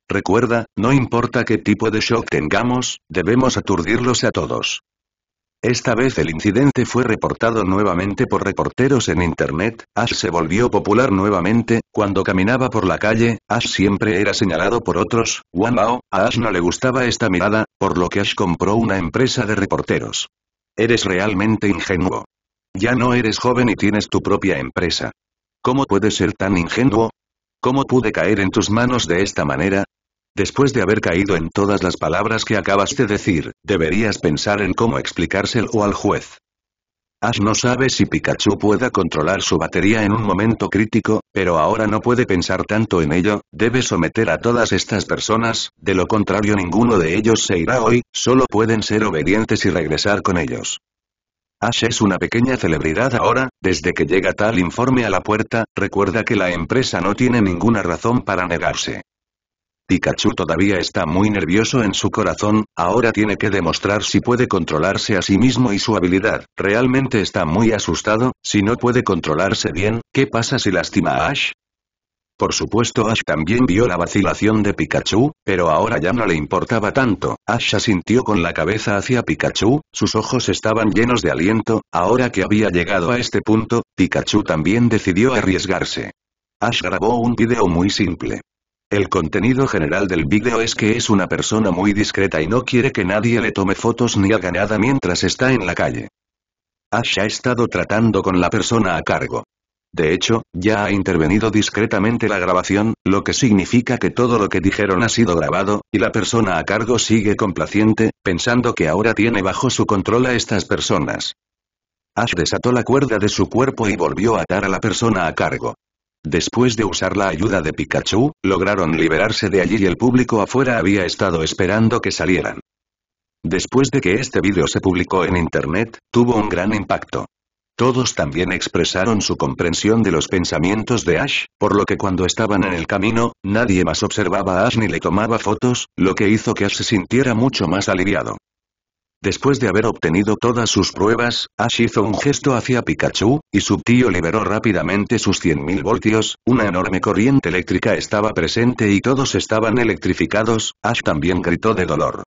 Recuerda, no importa qué tipo de shock tengamos, debemos aturdirlos a todos. Esta vez el incidente fue reportado nuevamente por reporteros en Internet, Ash se volvió popular nuevamente, cuando caminaba por la calle, Ash siempre era señalado por otros, wow, a Ash no le gustaba esta mirada, por lo que Ash compró una empresa de reporteros. Eres realmente ingenuo. Ya no eres joven y tienes tu propia empresa. ¿Cómo puedes ser tan ingenuo? ¿Cómo pude caer en tus manos de esta manera? Después de haber caído en todas las palabras que acabas de decir, deberías pensar en cómo explicárselo al juez. Ash no sabe si Pikachu pueda controlar su batería en un momento crítico, pero ahora no puede pensar tanto en ello, debe someter a todas estas personas, de lo contrario ninguno de ellos se irá hoy, solo pueden ser obedientes y regresar con ellos. Ash es una pequeña celebridad ahora, desde que llega tal informe a la puerta, recuerda que la empresa no tiene ninguna razón para negarse. Pikachu todavía está muy nervioso en su corazón, ahora tiene que demostrar si puede controlarse a sí mismo y su habilidad, realmente está muy asustado, si no puede controlarse bien, ¿qué pasa si lastima a Ash? Por supuesto Ash también vio la vacilación de Pikachu, pero ahora ya no le importaba tanto, Asha sintió con la cabeza hacia Pikachu, sus ojos estaban llenos de aliento, ahora que había llegado a este punto, Pikachu también decidió arriesgarse. Ash grabó un video muy simple. El contenido general del video es que es una persona muy discreta y no quiere que nadie le tome fotos ni haga nada mientras está en la calle. Ash ha estado tratando con la persona a cargo. De hecho, ya ha intervenido discretamente la grabación, lo que significa que todo lo que dijeron ha sido grabado, y la persona a cargo sigue complaciente, pensando que ahora tiene bajo su control a estas personas. Ash desató la cuerda de su cuerpo y volvió a atar a la persona a cargo. Después de usar la ayuda de Pikachu, lograron liberarse de allí y el público afuera había estado esperando que salieran. Después de que este vídeo se publicó en internet, tuvo un gran impacto. Todos también expresaron su comprensión de los pensamientos de Ash, por lo que cuando estaban en el camino, nadie más observaba a Ash ni le tomaba fotos, lo que hizo que Ash se sintiera mucho más aliviado. Después de haber obtenido todas sus pruebas, Ash hizo un gesto hacia Pikachu, y su tío liberó rápidamente sus 100.000 voltios, una enorme corriente eléctrica estaba presente y todos estaban electrificados, Ash también gritó de dolor.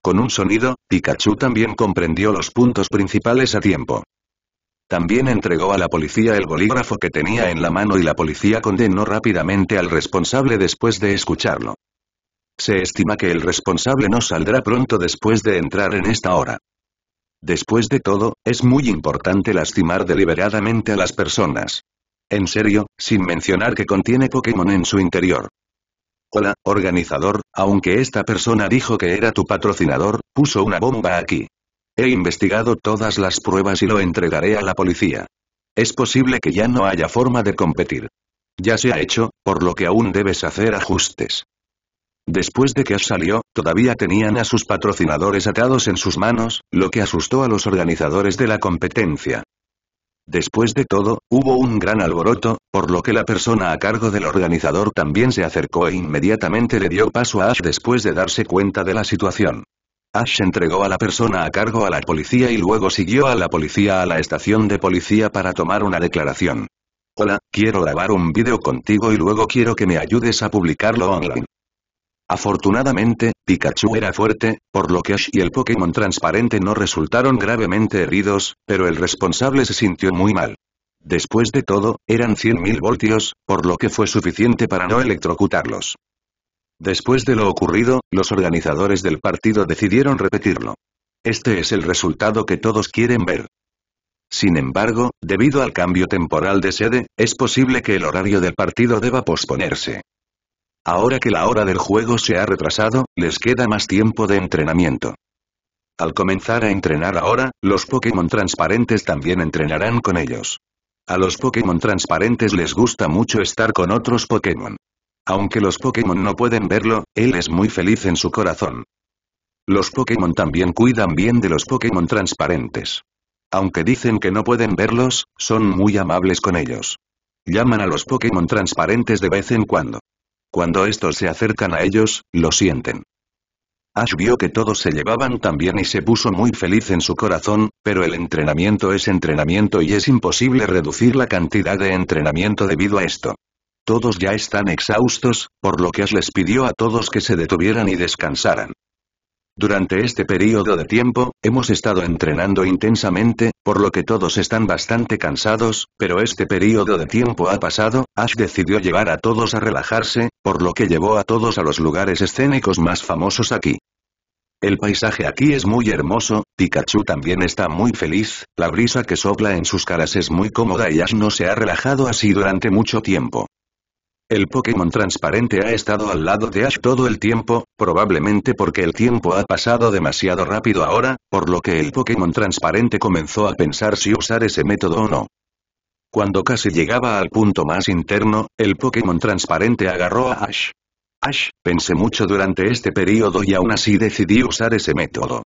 Con un sonido, Pikachu también comprendió los puntos principales a tiempo. También entregó a la policía el bolígrafo que tenía en la mano y la policía condenó rápidamente al responsable después de escucharlo. Se estima que el responsable no saldrá pronto después de entrar en esta hora. Después de todo, es muy importante lastimar deliberadamente a las personas. En serio, sin mencionar que contiene Pokémon en su interior. Hola, organizador, aunque esta persona dijo que era tu patrocinador, puso una bomba aquí. He investigado todas las pruebas y lo entregaré a la policía. Es posible que ya no haya forma de competir. Ya se ha hecho, por lo que aún debes hacer ajustes. Después de que Ash salió, todavía tenían a sus patrocinadores atados en sus manos, lo que asustó a los organizadores de la competencia. Después de todo, hubo un gran alboroto, por lo que la persona a cargo del organizador también se acercó e inmediatamente le dio paso a Ash después de darse cuenta de la situación. Ash entregó a la persona a cargo a la policía y luego siguió a la policía a la estación de policía para tomar una declaración. Hola, quiero grabar un vídeo contigo y luego quiero que me ayudes a publicarlo online. Afortunadamente, Pikachu era fuerte, por lo que Ash y el Pokémon transparente no resultaron gravemente heridos, pero el responsable se sintió muy mal. Después de todo, eran 100.000 voltios, por lo que fue suficiente para no electrocutarlos. Después de lo ocurrido, los organizadores del partido decidieron repetirlo. Este es el resultado que todos quieren ver. Sin embargo, debido al cambio temporal de sede, es posible que el horario del partido deba posponerse. Ahora que la hora del juego se ha retrasado, les queda más tiempo de entrenamiento. Al comenzar a entrenar ahora, los Pokémon transparentes también entrenarán con ellos. A los Pokémon transparentes les gusta mucho estar con otros Pokémon. Aunque los Pokémon no pueden verlo, él es muy feliz en su corazón. Los Pokémon también cuidan bien de los Pokémon transparentes. Aunque dicen que no pueden verlos, son muy amables con ellos. Llaman a los Pokémon transparentes de vez en cuando. Cuando estos se acercan a ellos, lo sienten. Ash vio que todos se llevaban tan bien y se puso muy feliz en su corazón, pero el entrenamiento es entrenamiento y es imposible reducir la cantidad de entrenamiento debido a esto. Todos ya están exhaustos, por lo que Ash les pidió a todos que se detuvieran y descansaran. Durante este periodo de tiempo, hemos estado entrenando intensamente, por lo que todos están bastante cansados, pero este periodo de tiempo ha pasado, Ash decidió llevar a todos a relajarse, por lo que llevó a todos a los lugares escénicos más famosos aquí. El paisaje aquí es muy hermoso, Pikachu también está muy feliz, la brisa que sopla en sus caras es muy cómoda y Ash no se ha relajado así durante mucho tiempo. El Pokémon transparente ha estado al lado de Ash todo el tiempo, probablemente porque el tiempo ha pasado demasiado rápido ahora, por lo que el Pokémon transparente comenzó a pensar si usar ese método o no. Cuando casi llegaba al punto más interno, el Pokémon transparente agarró a Ash. Ash, pensé mucho durante este periodo y aún así decidí usar ese método.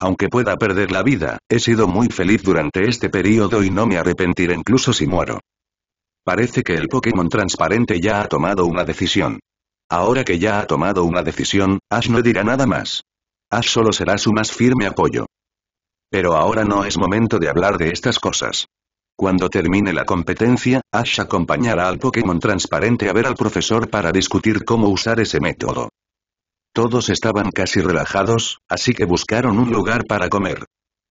Aunque pueda perder la vida, he sido muy feliz durante este periodo y no me arrepentiré incluso si muero. Parece que el Pokémon transparente ya ha tomado una decisión. Ahora que ya ha tomado una decisión, Ash no dirá nada más. Ash solo será su más firme apoyo. Pero ahora no es momento de hablar de estas cosas. Cuando termine la competencia, Ash acompañará al Pokémon transparente a ver al profesor para discutir cómo usar ese método. Todos estaban casi relajados, así que buscaron un lugar para comer.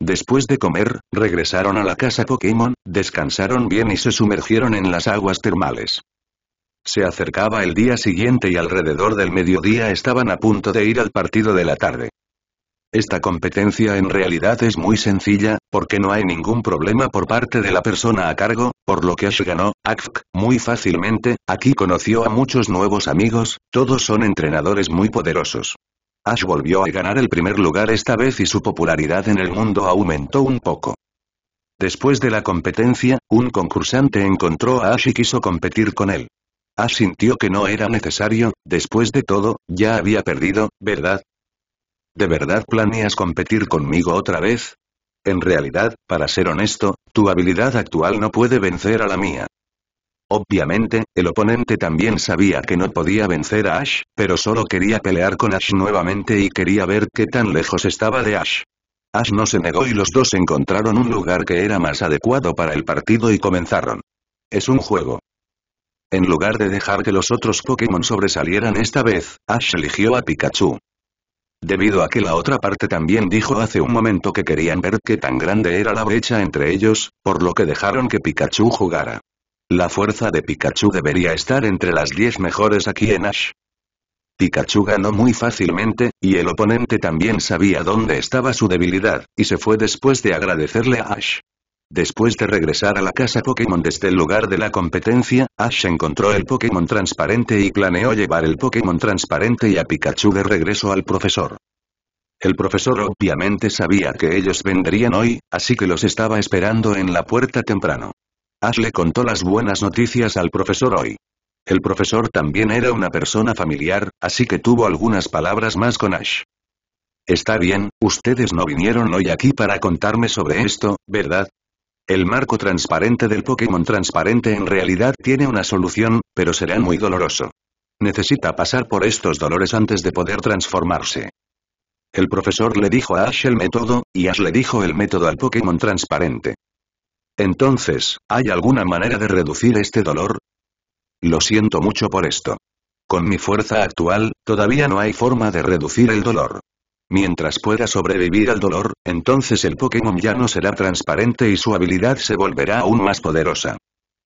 Después de comer, regresaron a la casa Pokémon, descansaron bien y se sumergieron en las aguas termales. Se acercaba el día siguiente y alrededor del mediodía estaban a punto de ir al partido de la tarde. Esta competencia en realidad es muy sencilla, porque no hay ningún problema por parte de la persona a cargo, por lo que Ash ganó, AKFK, muy fácilmente, aquí conoció a muchos nuevos amigos, todos son entrenadores muy poderosos. Ash volvió a ganar el primer lugar esta vez y su popularidad en el mundo aumentó un poco. Después de la competencia, un concursante encontró a Ash y quiso competir con él. Ash sintió que no era necesario, después de todo, ya había perdido, ¿verdad? ¿De verdad planeas competir conmigo otra vez? En realidad, para ser honesto, tu habilidad actual no puede vencer a la mía. Obviamente, el oponente también sabía que no podía vencer a Ash, pero solo quería pelear con Ash nuevamente y quería ver qué tan lejos estaba de Ash. Ash no se negó y los dos encontraron un lugar que era más adecuado para el partido y comenzaron. Es un juego. En lugar de dejar que los otros Pokémon sobresalieran esta vez, Ash eligió a Pikachu. Debido a que la otra parte también dijo hace un momento que querían ver qué tan grande era la brecha entre ellos, por lo que dejaron que Pikachu jugara. La fuerza de Pikachu debería estar entre las 10 mejores aquí en Ash. Pikachu ganó muy fácilmente, y el oponente también sabía dónde estaba su debilidad, y se fue después de agradecerle a Ash. Después de regresar a la casa Pokémon desde el lugar de la competencia, Ash encontró el Pokémon transparente y planeó llevar el Pokémon transparente y a Pikachu de regreso al profesor. El profesor obviamente sabía que ellos vendrían hoy, así que los estaba esperando en la puerta temprano. Ash le contó las buenas noticias al profesor hoy. El profesor también era una persona familiar, así que tuvo algunas palabras más con Ash. Está bien, ustedes no vinieron hoy aquí para contarme sobre esto, ¿verdad? El marco transparente del Pokémon transparente en realidad tiene una solución, pero será muy doloroso. Necesita pasar por estos dolores antes de poder transformarse. El profesor le dijo a Ash el método, y Ash le dijo el método al Pokémon transparente. Entonces, ¿hay alguna manera de reducir este dolor? Lo siento mucho por esto. Con mi fuerza actual, todavía no hay forma de reducir el dolor. Mientras pueda sobrevivir al dolor, entonces el Pokémon ya no será transparente y su habilidad se volverá aún más poderosa.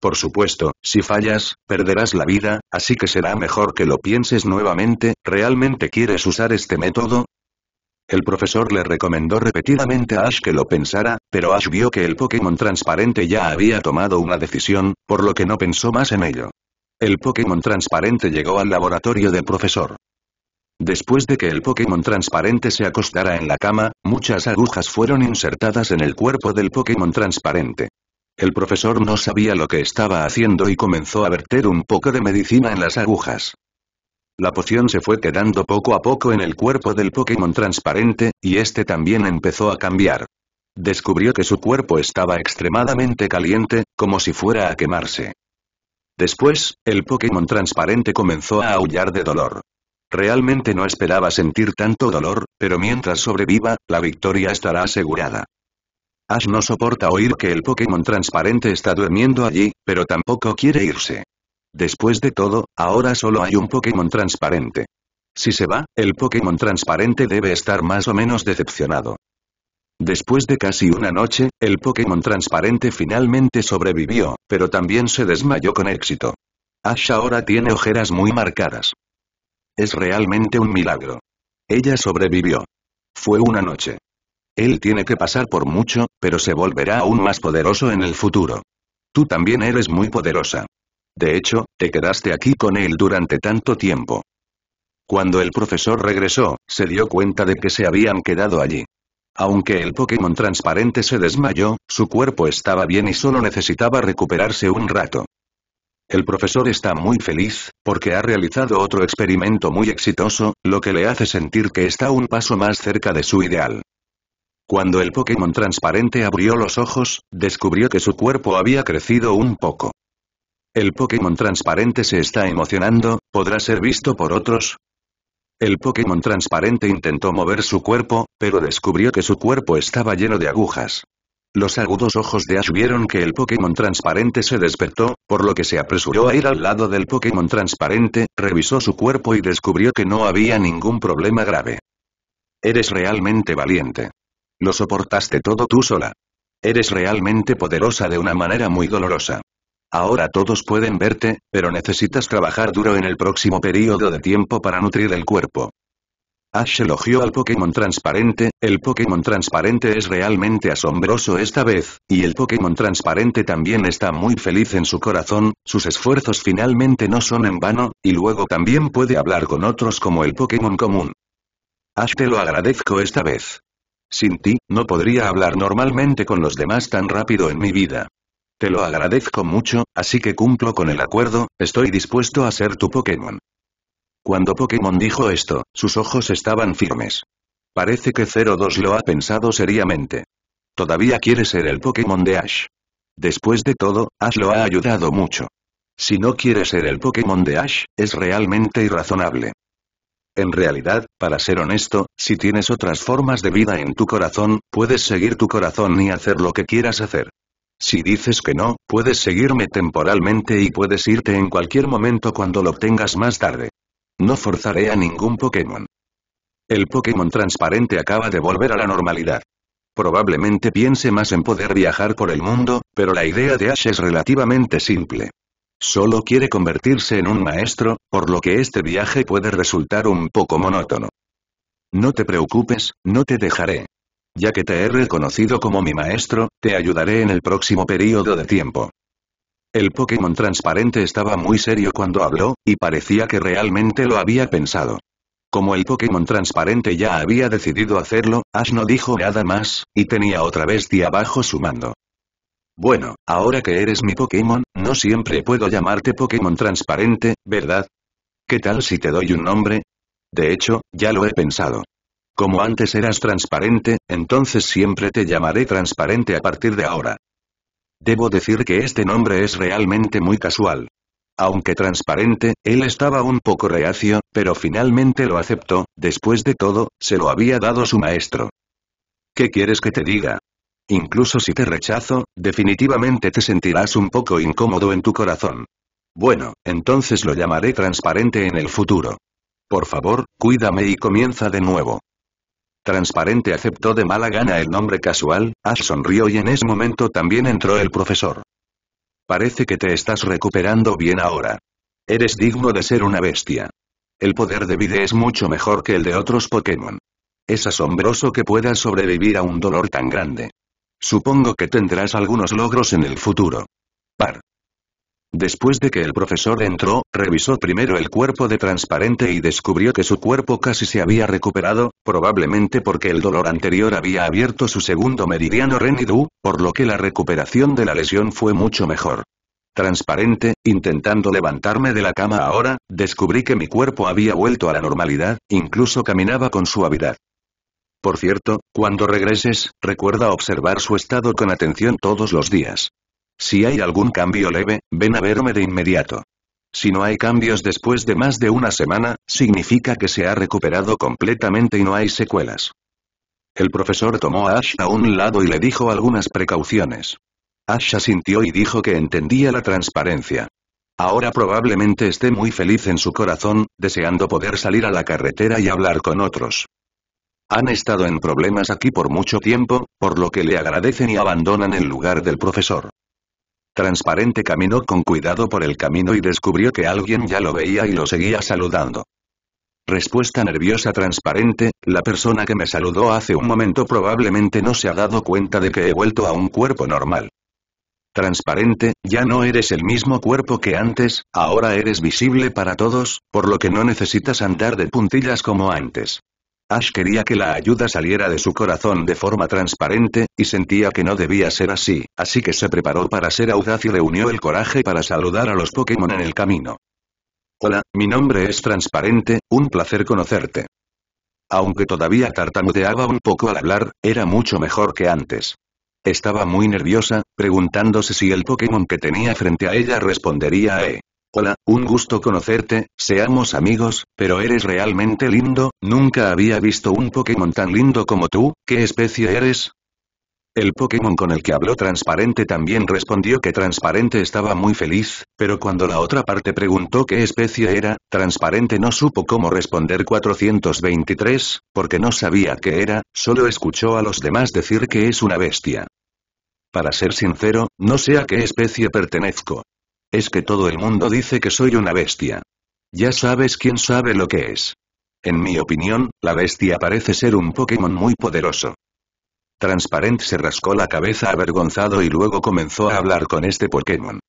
Por supuesto, si fallas, perderás la vida, así que será mejor que lo pienses nuevamente, ¿realmente quieres usar este método? El profesor le recomendó repetidamente a Ash que lo pensara, pero Ash vio que el Pokémon transparente ya había tomado una decisión, por lo que no pensó más en ello. El Pokémon transparente llegó al laboratorio del profesor. Después de que el Pokémon transparente se acostara en la cama, muchas agujas fueron insertadas en el cuerpo del Pokémon transparente. El profesor no sabía lo que estaba haciendo y comenzó a verter un poco de medicina en las agujas. La poción se fue quedando poco a poco en el cuerpo del Pokémon transparente, y este también empezó a cambiar. Descubrió que su cuerpo estaba extremadamente caliente, como si fuera a quemarse. Después, el Pokémon transparente comenzó a aullar de dolor. Realmente no esperaba sentir tanto dolor, pero mientras sobreviva, la victoria estará asegurada. Ash no soporta oír que el Pokémon transparente está durmiendo allí, pero tampoco quiere irse. Después de todo, ahora solo hay un Pokémon transparente. Si se va, el Pokémon transparente debe estar más o menos decepcionado. Después de casi una noche, el Pokémon transparente finalmente sobrevivió, pero también se desmayó con éxito. Ash ahora tiene ojeras muy marcadas. Es realmente un milagro. Ella sobrevivió. Fue una noche. Él tiene que pasar por mucho, pero se volverá aún más poderoso en el futuro. Tú también eres muy poderosa. De hecho, te quedaste aquí con él durante tanto tiempo. Cuando el profesor regresó, se dio cuenta de que se habían quedado allí. Aunque el Pokémon transparente se desmayó, su cuerpo estaba bien y solo necesitaba recuperarse un rato. El profesor está muy feliz, porque ha realizado otro experimento muy exitoso, lo que le hace sentir que está un paso más cerca de su ideal. Cuando el Pokémon transparente abrió los ojos, descubrió que su cuerpo había crecido un poco. El Pokémon transparente se está emocionando, ¿podrá ser visto por otros? El Pokémon transparente intentó mover su cuerpo, pero descubrió que su cuerpo estaba lleno de agujas. Los agudos ojos de Ash vieron que el Pokémon transparente se despertó, por lo que se apresuró a ir al lado del Pokémon transparente, revisó su cuerpo y descubrió que no había ningún problema grave. Eres realmente valiente. Lo soportaste todo tú sola. Eres realmente poderosa de una manera muy dolorosa. Ahora todos pueden verte, pero necesitas trabajar duro en el próximo periodo de tiempo para nutrir el cuerpo. Ash elogió al Pokémon transparente, el Pokémon transparente es realmente asombroso esta vez, y el Pokémon transparente también está muy feliz en su corazón, sus esfuerzos finalmente no son en vano, y luego también puede hablar con otros como el Pokémon común. Ash te lo agradezco esta vez. Sin ti, no podría hablar normalmente con los demás tan rápido en mi vida. Te lo agradezco mucho, así que cumplo con el acuerdo, estoy dispuesto a ser tu Pokémon. Cuando Pokémon dijo esto, sus ojos estaban firmes. Parece que 02 lo ha pensado seriamente. Todavía quiere ser el Pokémon de Ash. Después de todo, Ash lo ha ayudado mucho. Si no quiere ser el Pokémon de Ash, es realmente irrazonable. En realidad, para ser honesto, si tienes otras formas de vida en tu corazón, puedes seguir tu corazón y hacer lo que quieras hacer. Si dices que no, puedes seguirme temporalmente y puedes irte en cualquier momento cuando lo obtengas más tarde. No forzaré a ningún Pokémon. El Pokémon transparente acaba de volver a la normalidad. Probablemente piense más en poder viajar por el mundo, pero la idea de Ash es relativamente simple. Solo quiere convertirse en un maestro, por lo que este viaje puede resultar un poco monótono. No te preocupes, no te dejaré. Ya que te he reconocido como mi maestro, te ayudaré en el próximo periodo de tiempo. El Pokémon transparente estaba muy serio cuando habló, y parecía que realmente lo había pensado. Como el Pokémon transparente ya había decidido hacerlo, Ash no dijo nada más, y tenía otra bestia bajo su mando. Bueno, ahora que eres mi Pokémon, no siempre puedo llamarte Pokémon transparente, ¿verdad? ¿Qué tal si te doy un nombre? De hecho, ya lo he pensado. Como antes eras transparente, entonces siempre te llamaré transparente a partir de ahora. Debo decir que este nombre es realmente muy casual. Aunque transparente, él estaba un poco reacio, pero finalmente lo aceptó, después de todo, se lo había dado su maestro. ¿Qué quieres que te diga? Incluso si te rechazo, definitivamente te sentirás un poco incómodo en tu corazón. Bueno, entonces lo llamaré transparente en el futuro. Por favor, cuídame y comienza de nuevo. Transparente aceptó de mala gana el nombre casual, Ash sonrió y en ese momento también entró el profesor. Parece que te estás recuperando bien ahora. Eres digno de ser una bestia. El poder de vida es mucho mejor que el de otros Pokémon. Es asombroso que puedas sobrevivir a un dolor tan grande. Supongo que tendrás algunos logros en el futuro. Par. Después de que el profesor entró, revisó primero el cuerpo de transparente y descubrió que su cuerpo casi se había recuperado, probablemente porque el dolor anterior había abierto su segundo meridiano Renidu, por lo que la recuperación de la lesión fue mucho mejor. Transparente, intentando levantarme de la cama ahora, descubrí que mi cuerpo había vuelto a la normalidad, incluso caminaba con suavidad. Por cierto, cuando regreses, recuerda observar su estado con atención todos los días. Si hay algún cambio leve, ven a verme de inmediato. Si no hay cambios después de más de una semana, significa que se ha recuperado completamente y no hay secuelas. El profesor tomó a Ash a un lado y le dijo algunas precauciones. Ash asintió y dijo que entendía la transparencia. Ahora probablemente esté muy feliz en su corazón, deseando poder salir a la carretera y hablar con otros. Han estado en problemas aquí por mucho tiempo, por lo que le agradecen y abandonan el lugar del profesor. Transparente caminó con cuidado por el camino y descubrió que alguien ya lo veía y lo seguía saludando. Respuesta nerviosa transparente, la persona que me saludó hace un momento probablemente no se ha dado cuenta de que he vuelto a un cuerpo normal. Transparente, ya no eres el mismo cuerpo que antes, ahora eres visible para todos, por lo que no necesitas andar de puntillas como antes. Ash quería que la ayuda saliera de su corazón de forma transparente, y sentía que no debía ser así, así que se preparó para ser audaz y reunió el coraje para saludar a los Pokémon en el camino. Hola, mi nombre es Transparente, un placer conocerte. Aunque todavía tartamudeaba un poco al hablar, era mucho mejor que antes. Estaba muy nerviosa, preguntándose si el Pokémon que tenía frente a ella respondería a E. Hola, un gusto conocerte, seamos amigos, pero eres realmente lindo, nunca había visto un Pokémon tan lindo como tú, ¿qué especie eres? El Pokémon con el que habló Transparente también respondió que Transparente estaba muy feliz, pero cuando la otra parte preguntó qué especie era, Transparente no supo cómo responder 423, porque no sabía qué era, solo escuchó a los demás decir que es una bestia. Para ser sincero, no sé a qué especie pertenezco. Es que todo el mundo dice que soy una bestia. Ya sabes quién sabe lo que es. En mi opinión, la bestia parece ser un Pokémon muy poderoso. Transparent se rascó la cabeza avergonzado y luego comenzó a hablar con este Pokémon.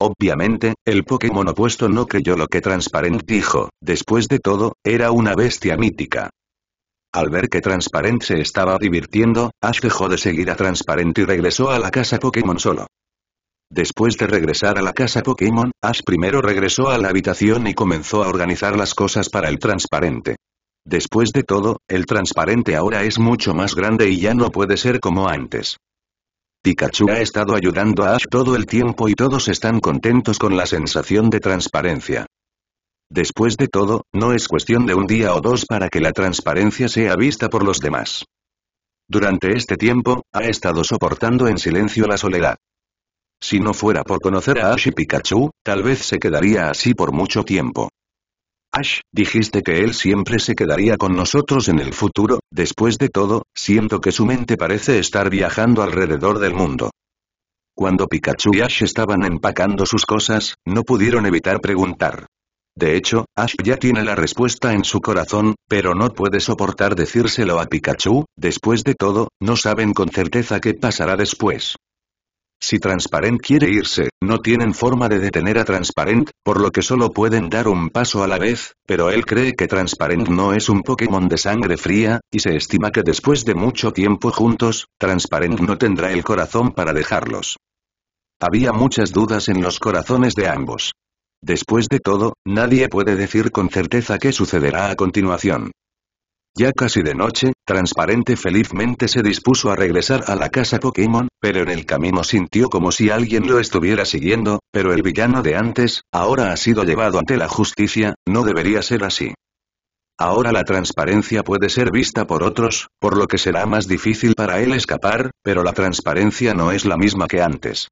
Obviamente, el Pokémon opuesto no creyó lo que Transparent dijo, después de todo, era una bestia mítica. Al ver que Transparent se estaba divirtiendo, Ash dejó de seguir a Transparent y regresó a la casa Pokémon solo. Después de regresar a la casa Pokémon, Ash primero regresó a la habitación y comenzó a organizar las cosas para el transparente. Después de todo, el transparente ahora es mucho más grande y ya no puede ser como antes. Pikachu ha estado ayudando a Ash todo el tiempo y todos están contentos con la sensación de transparencia. Después de todo, no es cuestión de un día o dos para que la transparencia sea vista por los demás. Durante este tiempo, ha estado soportando en silencio la soledad. Si no fuera por conocer a Ash y Pikachu, tal vez se quedaría así por mucho tiempo. Ash, dijiste que él siempre se quedaría con nosotros en el futuro, después de todo, siento que su mente parece estar viajando alrededor del mundo. Cuando Pikachu y Ash estaban empacando sus cosas, no pudieron evitar preguntar. De hecho, Ash ya tiene la respuesta en su corazón, pero no puede soportar decírselo a Pikachu, después de todo, no saben con certeza qué pasará después. Si Transparent quiere irse, no tienen forma de detener a Transparent, por lo que solo pueden dar un paso a la vez, pero él cree que Transparent no es un Pokémon de sangre fría, y se estima que después de mucho tiempo juntos, Transparent no tendrá el corazón para dejarlos. Había muchas dudas en los corazones de ambos. Después de todo, nadie puede decir con certeza qué sucederá a continuación. Ya casi de noche, Transparente felizmente se dispuso a regresar a la casa Pokémon, pero en el camino sintió como si alguien lo estuviera siguiendo, pero el villano de antes, ahora ha sido llevado ante la justicia, no debería ser así. Ahora la transparencia puede ser vista por otros, por lo que será más difícil para él escapar, pero la transparencia no es la misma que antes.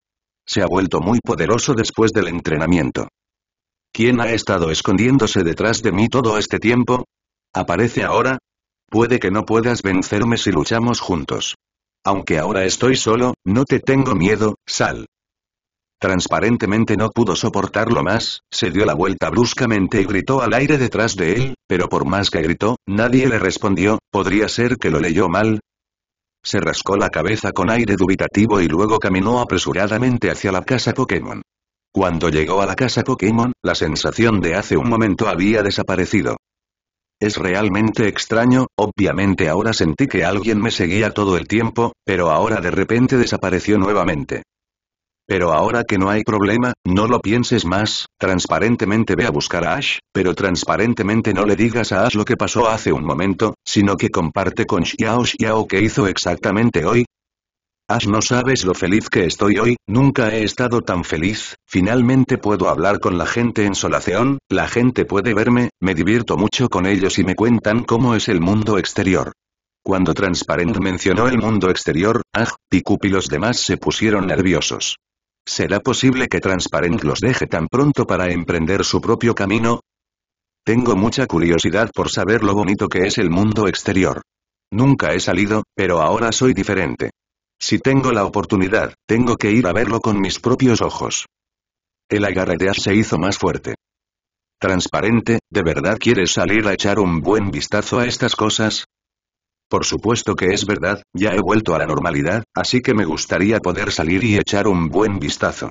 Se ha vuelto muy poderoso después del entrenamiento. ¿Quién ha estado escondiéndose detrás de mí todo este tiempo? ¿Aparece ahora? Puede que no puedas vencerme si luchamos juntos. Aunque ahora estoy solo, no te tengo miedo, sal. Transparentemente no pudo soportarlo más, se dio la vuelta bruscamente y gritó al aire detrás de él, pero por más que gritó, nadie le respondió, podría ser que lo leyó mal. Se rascó la cabeza con aire dubitativo y luego caminó apresuradamente hacia la casa Pokémon. Cuando llegó a la casa Pokémon, la sensación de hace un momento había desaparecido. Es realmente extraño, obviamente ahora sentí que alguien me seguía todo el tiempo, pero ahora de repente desapareció nuevamente. Pero ahora que no hay problema, no lo pienses más, transparentemente ve a buscar a Ash, pero transparentemente no le digas a Ash lo que pasó hace un momento, sino que comparte con Xiao Xiao que hizo exactamente hoy, Ash no sabes lo feliz que estoy hoy, nunca he estado tan feliz, finalmente puedo hablar con la gente en solación, la gente puede verme, me divierto mucho con ellos y me cuentan cómo es el mundo exterior. Cuando Transparent mencionó el mundo exterior, Ash, Picup y los demás se pusieron nerviosos. ¿Será posible que Transparent los deje tan pronto para emprender su propio camino? Tengo mucha curiosidad por saber lo bonito que es el mundo exterior. Nunca he salido, pero ahora soy diferente. Si tengo la oportunidad, tengo que ir a verlo con mis propios ojos. El Ash se hizo más fuerte. Transparente, ¿de verdad quieres salir a echar un buen vistazo a estas cosas? Por supuesto que es verdad, ya he vuelto a la normalidad, así que me gustaría poder salir y echar un buen vistazo.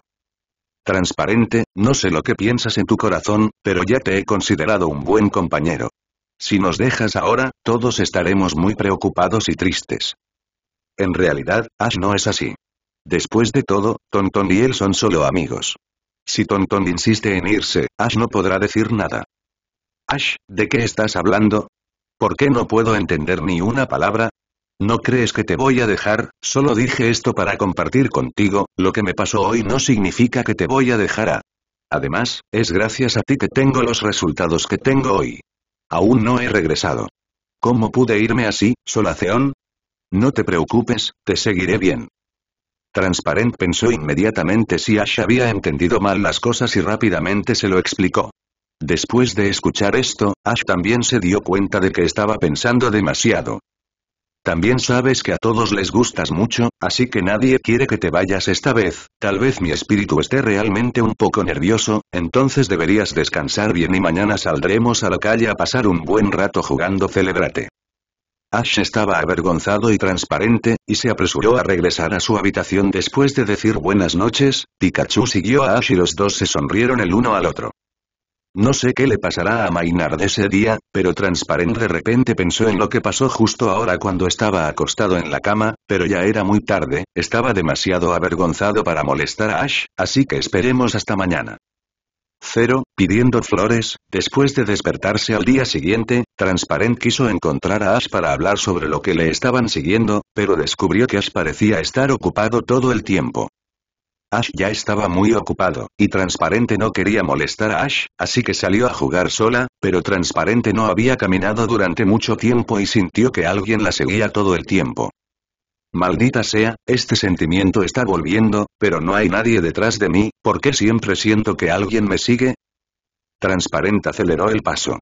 Transparente, no sé lo que piensas en tu corazón, pero ya te he considerado un buen compañero. Si nos dejas ahora, todos estaremos muy preocupados y tristes. En realidad, Ash no es así. Después de todo, Tonton y él son solo amigos. Si Tonton insiste en irse, Ash no podrá decir nada. Ash, ¿de qué estás hablando? ¿Por qué no puedo entender ni una palabra? No crees que te voy a dejar, solo dije esto para compartir contigo, lo que me pasó hoy no significa que te voy a dejar Además, es gracias a ti que tengo los resultados que tengo hoy. Aún no he regresado. ¿Cómo pude irme así, Solaceón? No te preocupes, te seguiré bien. Transparent pensó inmediatamente si Ash había entendido mal las cosas y rápidamente se lo explicó. Después de escuchar esto, Ash también se dio cuenta de que estaba pensando demasiado. También sabes que a todos les gustas mucho, así que nadie quiere que te vayas esta vez, tal vez mi espíritu esté realmente un poco nervioso, entonces deberías descansar bien y mañana saldremos a la calle a pasar un buen rato jugando Celebrate. Ash estaba avergonzado y transparente, y se apresuró a regresar a su habitación después de decir buenas noches, Pikachu siguió a Ash y los dos se sonrieron el uno al otro. No sé qué le pasará a Maynard ese día, pero Transparent de repente pensó en lo que pasó justo ahora cuando estaba acostado en la cama, pero ya era muy tarde, estaba demasiado avergonzado para molestar a Ash, así que esperemos hasta mañana. Cero, pidiendo flores, después de despertarse al día siguiente, Transparent quiso encontrar a Ash para hablar sobre lo que le estaban siguiendo, pero descubrió que Ash parecía estar ocupado todo el tiempo. Ash ya estaba muy ocupado, y Transparente no quería molestar a Ash, así que salió a jugar sola, pero Transparente no había caminado durante mucho tiempo y sintió que alguien la seguía todo el tiempo. Maldita sea, este sentimiento está volviendo, pero no hay nadie detrás de mí, ¿por qué siempre siento que alguien me sigue? Transparente aceleró el paso.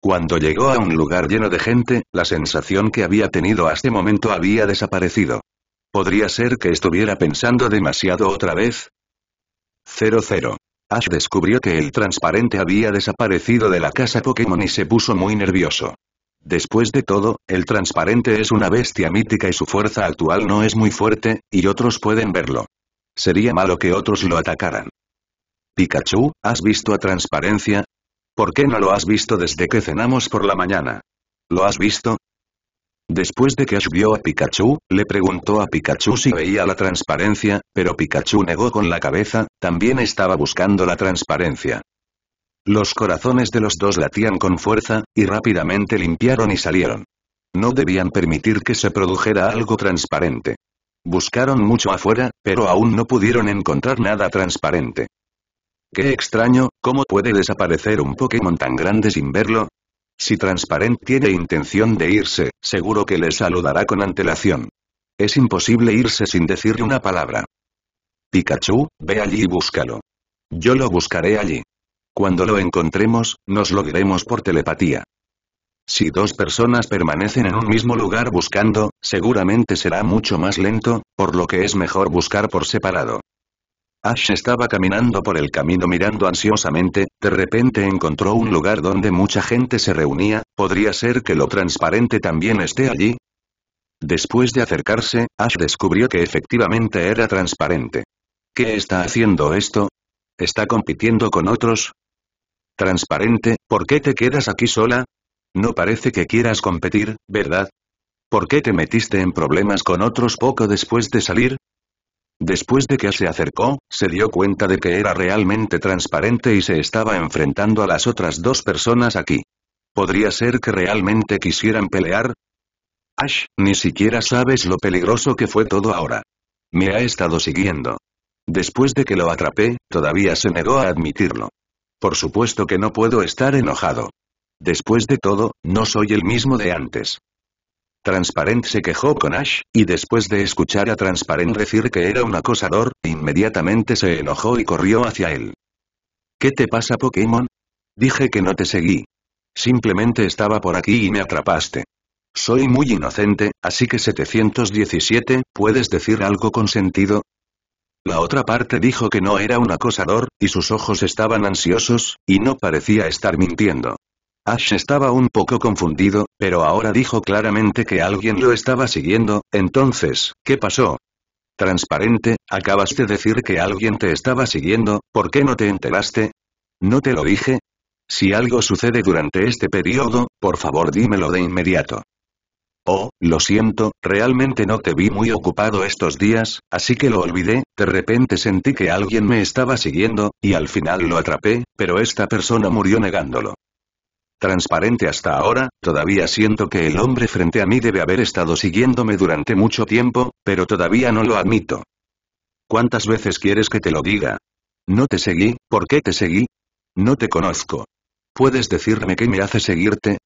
Cuando llegó a un lugar lleno de gente, la sensación que había tenido hasta este momento había desaparecido. ¿Podría ser que estuviera pensando demasiado otra vez? 00. Ash descubrió que el transparente había desaparecido de la casa Pokémon y se puso muy nervioso. Después de todo, el transparente es una bestia mítica y su fuerza actual no es muy fuerte, y otros pueden verlo. Sería malo que otros lo atacaran. Pikachu, ¿has visto a transparencia? ¿Por qué no lo has visto desde que cenamos por la mañana? ¿Lo has visto? Después de que Ash vio a Pikachu, le preguntó a Pikachu si veía la transparencia, pero Pikachu negó con la cabeza, también estaba buscando la transparencia. Los corazones de los dos latían con fuerza, y rápidamente limpiaron y salieron. No debían permitir que se produjera algo transparente. Buscaron mucho afuera, pero aún no pudieron encontrar nada transparente. Qué extraño, ¿cómo puede desaparecer un Pokémon tan grande sin verlo? Si Transparent tiene intención de irse, seguro que le saludará con antelación. Es imposible irse sin decirle una palabra. Pikachu, ve allí y búscalo. Yo lo buscaré allí. Cuando lo encontremos, nos lo diremos por telepatía. Si dos personas permanecen en un mismo lugar buscando, seguramente será mucho más lento, por lo que es mejor buscar por separado. Ash estaba caminando por el camino mirando ansiosamente, de repente encontró un lugar donde mucha gente se reunía, ¿podría ser que lo transparente también esté allí? Después de acercarse, Ash descubrió que efectivamente era transparente. ¿Qué está haciendo esto? ¿Está compitiendo con otros? Transparente, ¿por qué te quedas aquí sola? No parece que quieras competir, ¿verdad? ¿Por qué te metiste en problemas con otros poco después de salir? Después de que se acercó, se dio cuenta de que era realmente transparente y se estaba enfrentando a las otras dos personas aquí. ¿Podría ser que realmente quisieran pelear? Ash, ni siquiera sabes lo peligroso que fue todo ahora. Me ha estado siguiendo. Después de que lo atrapé, todavía se negó a admitirlo. Por supuesto que no puedo estar enojado. Después de todo, no soy el mismo de antes. Transparent se quejó con Ash, y después de escuchar a Transparent decir que era un acosador, inmediatamente se enojó y corrió hacia él. ¿Qué te pasa Pokémon? Dije que no te seguí. Simplemente estaba por aquí y me atrapaste. Soy muy inocente, así que 717, ¿puedes decir algo con sentido? La otra parte dijo que no era un acosador, y sus ojos estaban ansiosos, y no parecía estar mintiendo. Ash estaba un poco confundido, pero ahora dijo claramente que alguien lo estaba siguiendo, entonces, ¿qué pasó? Transparente, acabaste de decir que alguien te estaba siguiendo, ¿por qué no te enteraste? ¿No te lo dije? Si algo sucede durante este periodo, por favor dímelo de inmediato. Oh, lo siento, realmente no te vi muy ocupado estos días, así que lo olvidé, de repente sentí que alguien me estaba siguiendo, y al final lo atrapé, pero esta persona murió negándolo. Transparente hasta ahora, todavía siento que el hombre frente a mí debe haber estado siguiéndome durante mucho tiempo, pero todavía no lo admito. ¿Cuántas veces quieres que te lo diga? No te seguí, ¿por qué te seguí? No te conozco. ¿Puedes decirme qué me hace seguirte?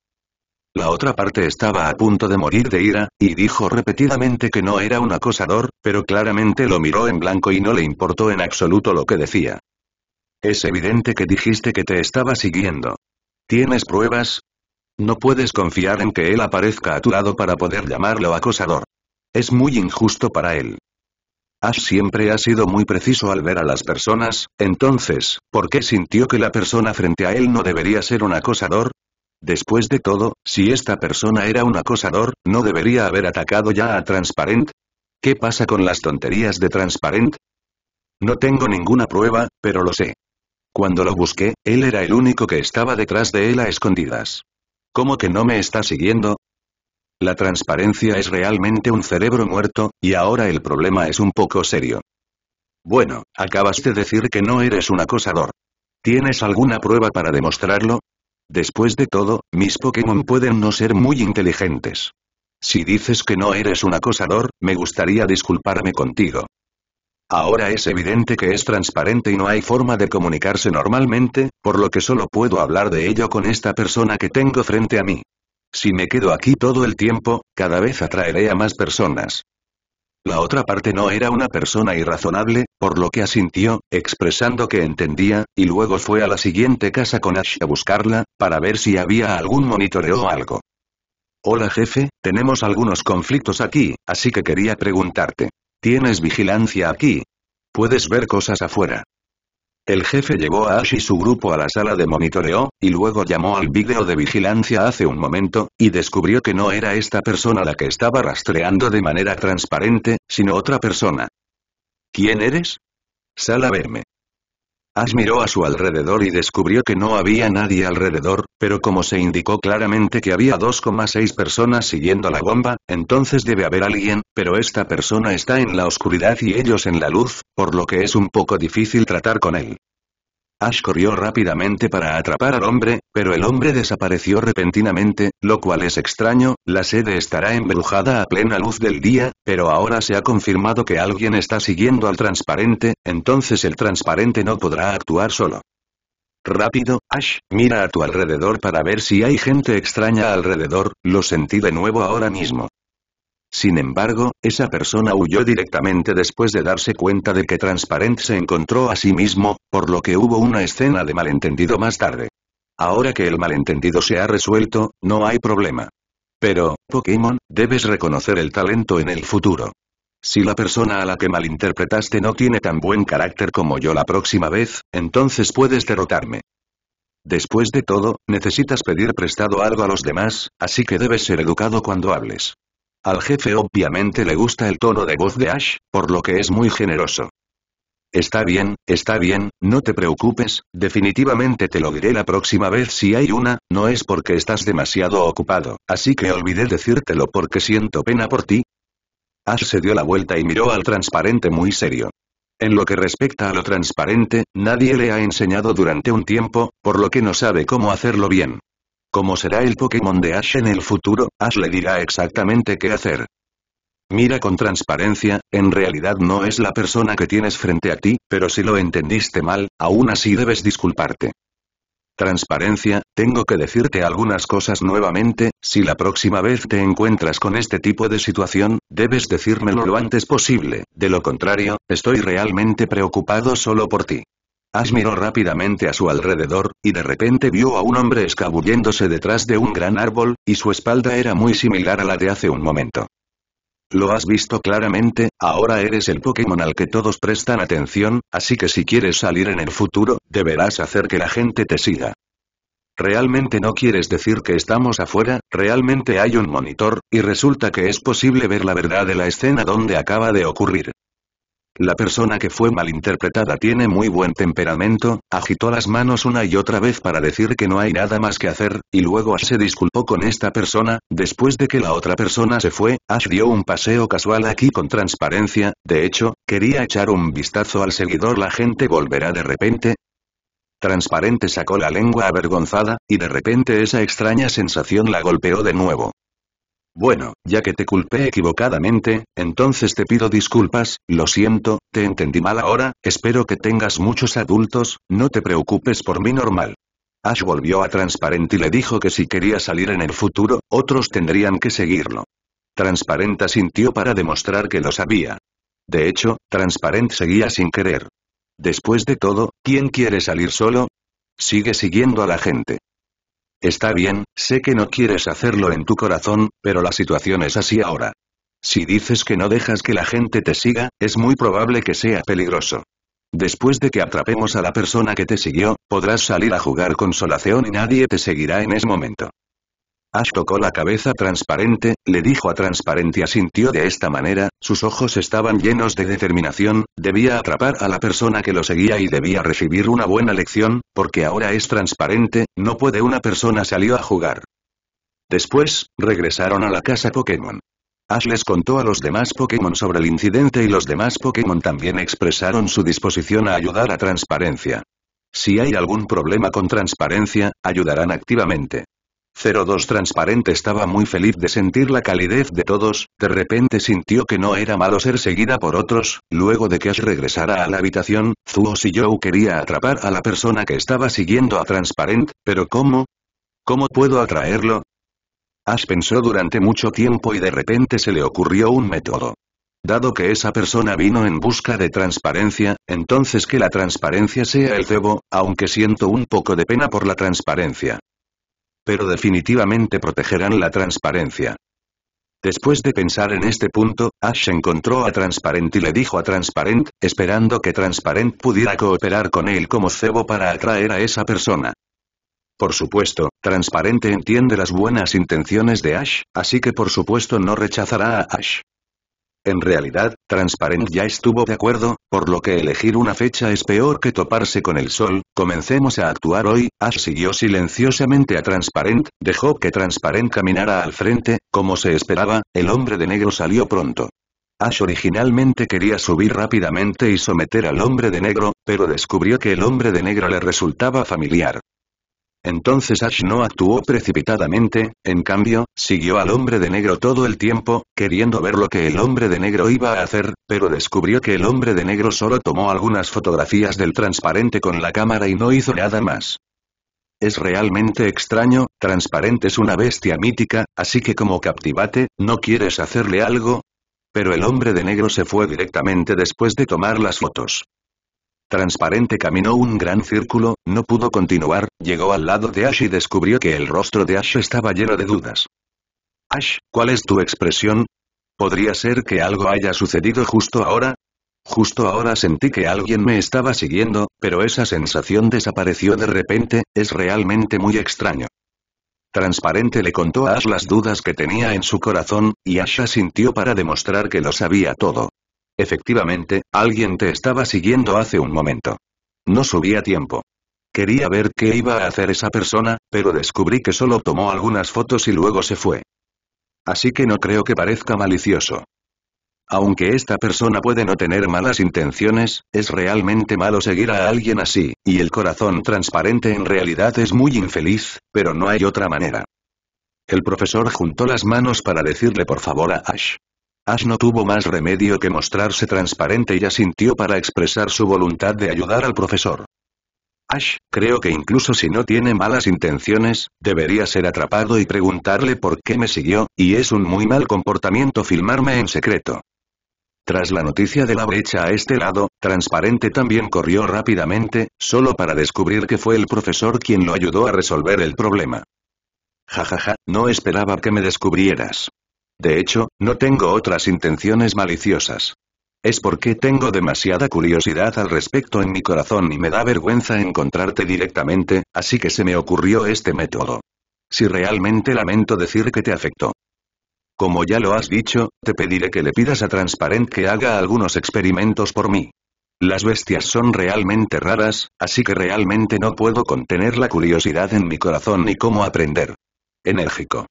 La otra parte estaba a punto de morir de ira, y dijo repetidamente que no era un acosador, pero claramente lo miró en blanco y no le importó en absoluto lo que decía. Es evidente que dijiste que te estaba siguiendo. ¿Tienes pruebas? No puedes confiar en que él aparezca a tu lado para poder llamarlo acosador. Es muy injusto para él. Ash siempre ha sido muy preciso al ver a las personas, entonces, ¿por qué sintió que la persona frente a él no debería ser un acosador? Después de todo, si esta persona era un acosador, ¿no debería haber atacado ya a Transparent? ¿Qué pasa con las tonterías de Transparent? No tengo ninguna prueba, pero lo sé. Cuando lo busqué, él era el único que estaba detrás de él a escondidas. ¿Cómo que no me está siguiendo? La transparencia es realmente un cerebro muerto, y ahora el problema es un poco serio. Bueno, acabas de decir que no eres un acosador. ¿Tienes alguna prueba para demostrarlo? Después de todo, mis Pokémon pueden no ser muy inteligentes. Si dices que no eres un acosador, me gustaría disculparme contigo. Ahora es evidente que es transparente y no hay forma de comunicarse normalmente, por lo que solo puedo hablar de ello con esta persona que tengo frente a mí. Si me quedo aquí todo el tiempo, cada vez atraeré a más personas. La otra parte no era una persona irrazonable, por lo que asintió, expresando que entendía, y luego fue a la siguiente casa con Ash a buscarla, para ver si había algún monitoreo o algo. Hola jefe, tenemos algunos conflictos aquí, así que quería preguntarte. ¿Tienes vigilancia aquí? ¿Puedes ver cosas afuera? El jefe llevó a Ash y su grupo a la sala de monitoreo, y luego llamó al vídeo de vigilancia hace un momento, y descubrió que no era esta persona la que estaba rastreando de manera transparente, sino otra persona. ¿Quién eres? a verme. Ash miró a su alrededor y descubrió que no había nadie alrededor, pero como se indicó claramente que había 2,6 personas siguiendo la bomba, entonces debe haber alguien, pero esta persona está en la oscuridad y ellos en la luz, por lo que es un poco difícil tratar con él. Ash corrió rápidamente para atrapar al hombre, pero el hombre desapareció repentinamente, lo cual es extraño, la sede estará embrujada a plena luz del día, pero ahora se ha confirmado que alguien está siguiendo al transparente, entonces el transparente no podrá actuar solo. Rápido, Ash, mira a tu alrededor para ver si hay gente extraña alrededor, lo sentí de nuevo ahora mismo. Sin embargo, esa persona huyó directamente después de darse cuenta de que Transparent se encontró a sí mismo, por lo que hubo una escena de malentendido más tarde. Ahora que el malentendido se ha resuelto, no hay problema. Pero, Pokémon, debes reconocer el talento en el futuro. Si la persona a la que malinterpretaste no tiene tan buen carácter como yo la próxima vez, entonces puedes derrotarme. Después de todo, necesitas pedir prestado algo a los demás, así que debes ser educado cuando hables. Al jefe obviamente le gusta el tono de voz de Ash, por lo que es muy generoso. Está bien, está bien, no te preocupes, definitivamente te lo diré la próxima vez si hay una, no es porque estás demasiado ocupado, así que olvidé decírtelo porque siento pena por ti. Ash se dio la vuelta y miró al transparente muy serio. En lo que respecta a lo transparente, nadie le ha enseñado durante un tiempo, por lo que no sabe cómo hacerlo bien. Como será el Pokémon de Ash en el futuro, Ash le dirá exactamente qué hacer. Mira con transparencia, en realidad no es la persona que tienes frente a ti, pero si lo entendiste mal, aún así debes disculparte. Transparencia, tengo que decirte algunas cosas nuevamente, si la próxima vez te encuentras con este tipo de situación, debes decírmelo lo antes posible, de lo contrario, estoy realmente preocupado solo por ti. Ash miró rápidamente a su alrededor, y de repente vio a un hombre escabulléndose detrás de un gran árbol, y su espalda era muy similar a la de hace un momento. Lo has visto claramente, ahora eres el Pokémon al que todos prestan atención, así que si quieres salir en el futuro, deberás hacer que la gente te siga. Realmente no quieres decir que estamos afuera, realmente hay un monitor, y resulta que es posible ver la verdad de la escena donde acaba de ocurrir. La persona que fue malinterpretada tiene muy buen temperamento, agitó las manos una y otra vez para decir que no hay nada más que hacer, y luego Ash se disculpó con esta persona, después de que la otra persona se fue, Ash dio un paseo casual aquí con transparencia, de hecho, quería echar un vistazo al seguidor la gente volverá de repente, Transparente sacó la lengua avergonzada, y de repente esa extraña sensación la golpeó de nuevo. Bueno, ya que te culpé equivocadamente, entonces te pido disculpas, lo siento, te entendí mal ahora, espero que tengas muchos adultos, no te preocupes por mí normal. Ash volvió a Transparent y le dijo que si quería salir en el futuro, otros tendrían que seguirlo. Transparent asintió para demostrar que lo sabía. De hecho, Transparent seguía sin querer. Después de todo, ¿quién quiere salir solo? Sigue siguiendo a la gente. Está bien, sé que no quieres hacerlo en tu corazón, pero la situación es así ahora. Si dices que no dejas que la gente te siga, es muy probable que sea peligroso. Después de que atrapemos a la persona que te siguió, podrás salir a jugar con Solación y nadie te seguirá en ese momento. Ash tocó la cabeza transparente, le dijo a transparente y asintió de esta manera, sus ojos estaban llenos de determinación, debía atrapar a la persona que lo seguía y debía recibir una buena lección, porque ahora es transparente, no puede una persona salió a jugar. Después, regresaron a la casa Pokémon. Ash les contó a los demás Pokémon sobre el incidente y los demás Pokémon también expresaron su disposición a ayudar a Transparencia. Si hay algún problema con Transparencia, ayudarán activamente. 02 transparente estaba muy feliz de sentir la calidez de todos, de repente sintió que no era malo ser seguida por otros, luego de que Ash regresara a la habitación, Zuo Joe quería atrapar a la persona que estaba siguiendo a Transparent, pero ¿cómo? ¿Cómo puedo atraerlo? Ash pensó durante mucho tiempo y de repente se le ocurrió un método. Dado que esa persona vino en busca de transparencia, entonces que la transparencia sea el cebo, aunque siento un poco de pena por la transparencia pero definitivamente protegerán la transparencia. Después de pensar en este punto, Ash encontró a Transparent y le dijo a Transparent, esperando que Transparent pudiera cooperar con él como cebo para atraer a esa persona. Por supuesto, Transparente entiende las buenas intenciones de Ash, así que por supuesto no rechazará a Ash. En realidad, Transparent ya estuvo de acuerdo, por lo que elegir una fecha es peor que toparse con el sol, comencemos a actuar hoy, Ash siguió silenciosamente a Transparent, dejó que Transparent caminara al frente, como se esperaba, el hombre de negro salió pronto. Ash originalmente quería subir rápidamente y someter al hombre de negro, pero descubrió que el hombre de negro le resultaba familiar. Entonces Ash no actuó precipitadamente, en cambio, siguió al hombre de negro todo el tiempo, queriendo ver lo que el hombre de negro iba a hacer, pero descubrió que el hombre de negro solo tomó algunas fotografías del transparente con la cámara y no hizo nada más. Es realmente extraño, transparente es una bestia mítica, así que como captivate, ¿no quieres hacerle algo? Pero el hombre de negro se fue directamente después de tomar las fotos transparente caminó un gran círculo, no pudo continuar, llegó al lado de Ash y descubrió que el rostro de Ash estaba lleno de dudas. Ash, ¿cuál es tu expresión? ¿Podría ser que algo haya sucedido justo ahora? Justo ahora sentí que alguien me estaba siguiendo, pero esa sensación desapareció de repente, es realmente muy extraño. Transparente le contó a Ash las dudas que tenía en su corazón, y Ash sintió para demostrar que lo sabía todo. Efectivamente, alguien te estaba siguiendo hace un momento. No subí a tiempo. Quería ver qué iba a hacer esa persona, pero descubrí que solo tomó algunas fotos y luego se fue. Así que no creo que parezca malicioso. Aunque esta persona puede no tener malas intenciones, es realmente malo seguir a alguien así, y el corazón transparente en realidad es muy infeliz, pero no hay otra manera. El profesor juntó las manos para decirle por favor a Ash. Ash no tuvo más remedio que mostrarse transparente y asintió para expresar su voluntad de ayudar al profesor. Ash, creo que incluso si no tiene malas intenciones, debería ser atrapado y preguntarle por qué me siguió, y es un muy mal comportamiento filmarme en secreto. Tras la noticia de la brecha a este lado, Transparente también corrió rápidamente, solo para descubrir que fue el profesor quien lo ayudó a resolver el problema. Jajaja, ja, ja, no esperaba que me descubrieras. De hecho, no tengo otras intenciones maliciosas. Es porque tengo demasiada curiosidad al respecto en mi corazón y me da vergüenza encontrarte directamente, así que se me ocurrió este método. Si realmente lamento decir que te afectó. Como ya lo has dicho, te pediré que le pidas a Transparent que haga algunos experimentos por mí. Las bestias son realmente raras, así que realmente no puedo contener la curiosidad en mi corazón ni cómo aprender. Enérgico.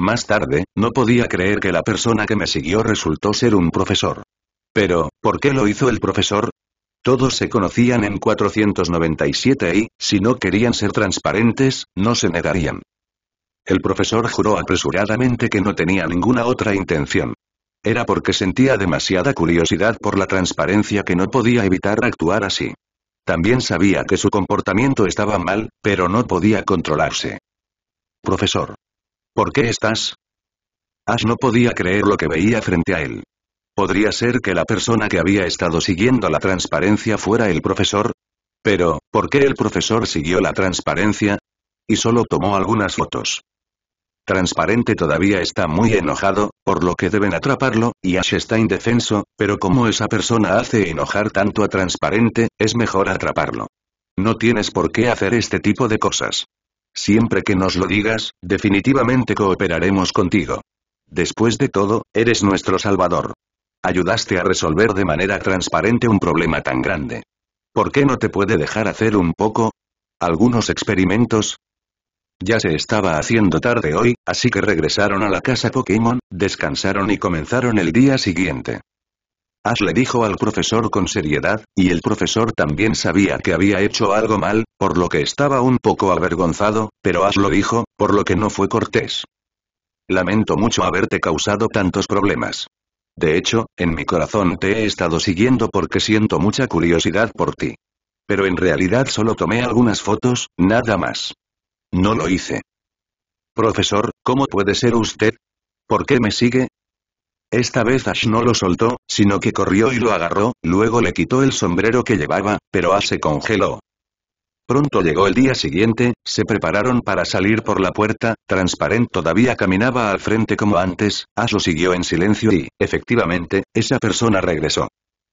Más tarde, no podía creer que la persona que me siguió resultó ser un profesor. Pero, ¿por qué lo hizo el profesor? Todos se conocían en 497 y, si no querían ser transparentes, no se negarían. El profesor juró apresuradamente que no tenía ninguna otra intención. Era porque sentía demasiada curiosidad por la transparencia que no podía evitar actuar así. También sabía que su comportamiento estaba mal, pero no podía controlarse. Profesor, ¿Por qué estás? Ash no podía creer lo que veía frente a él. ¿Podría ser que la persona que había estado siguiendo la transparencia fuera el profesor? Pero, ¿por qué el profesor siguió la transparencia? Y solo tomó algunas fotos. Transparente todavía está muy enojado, por lo que deben atraparlo, y Ash está indefenso, pero como esa persona hace enojar tanto a Transparente, es mejor atraparlo. No tienes por qué hacer este tipo de cosas. Siempre que nos lo digas, definitivamente cooperaremos contigo. Después de todo, eres nuestro salvador. Ayudaste a resolver de manera transparente un problema tan grande. ¿Por qué no te puede dejar hacer un poco? ¿Algunos experimentos? Ya se estaba haciendo tarde hoy, así que regresaron a la casa Pokémon, descansaron y comenzaron el día siguiente. Ash le dijo al profesor con seriedad, y el profesor también sabía que había hecho algo mal, por lo que estaba un poco avergonzado, pero Ash lo dijo, por lo que no fue cortés. Lamento mucho haberte causado tantos problemas. De hecho, en mi corazón te he estado siguiendo porque siento mucha curiosidad por ti. Pero en realidad solo tomé algunas fotos, nada más. No lo hice. Profesor, ¿cómo puede ser usted? ¿Por qué me sigue? Esta vez Ash no lo soltó, sino que corrió y lo agarró, luego le quitó el sombrero que llevaba, pero Ash se congeló. Pronto llegó el día siguiente, se prepararon para salir por la puerta, Transparent todavía caminaba al frente como antes, Ash lo siguió en silencio y, efectivamente, esa persona regresó.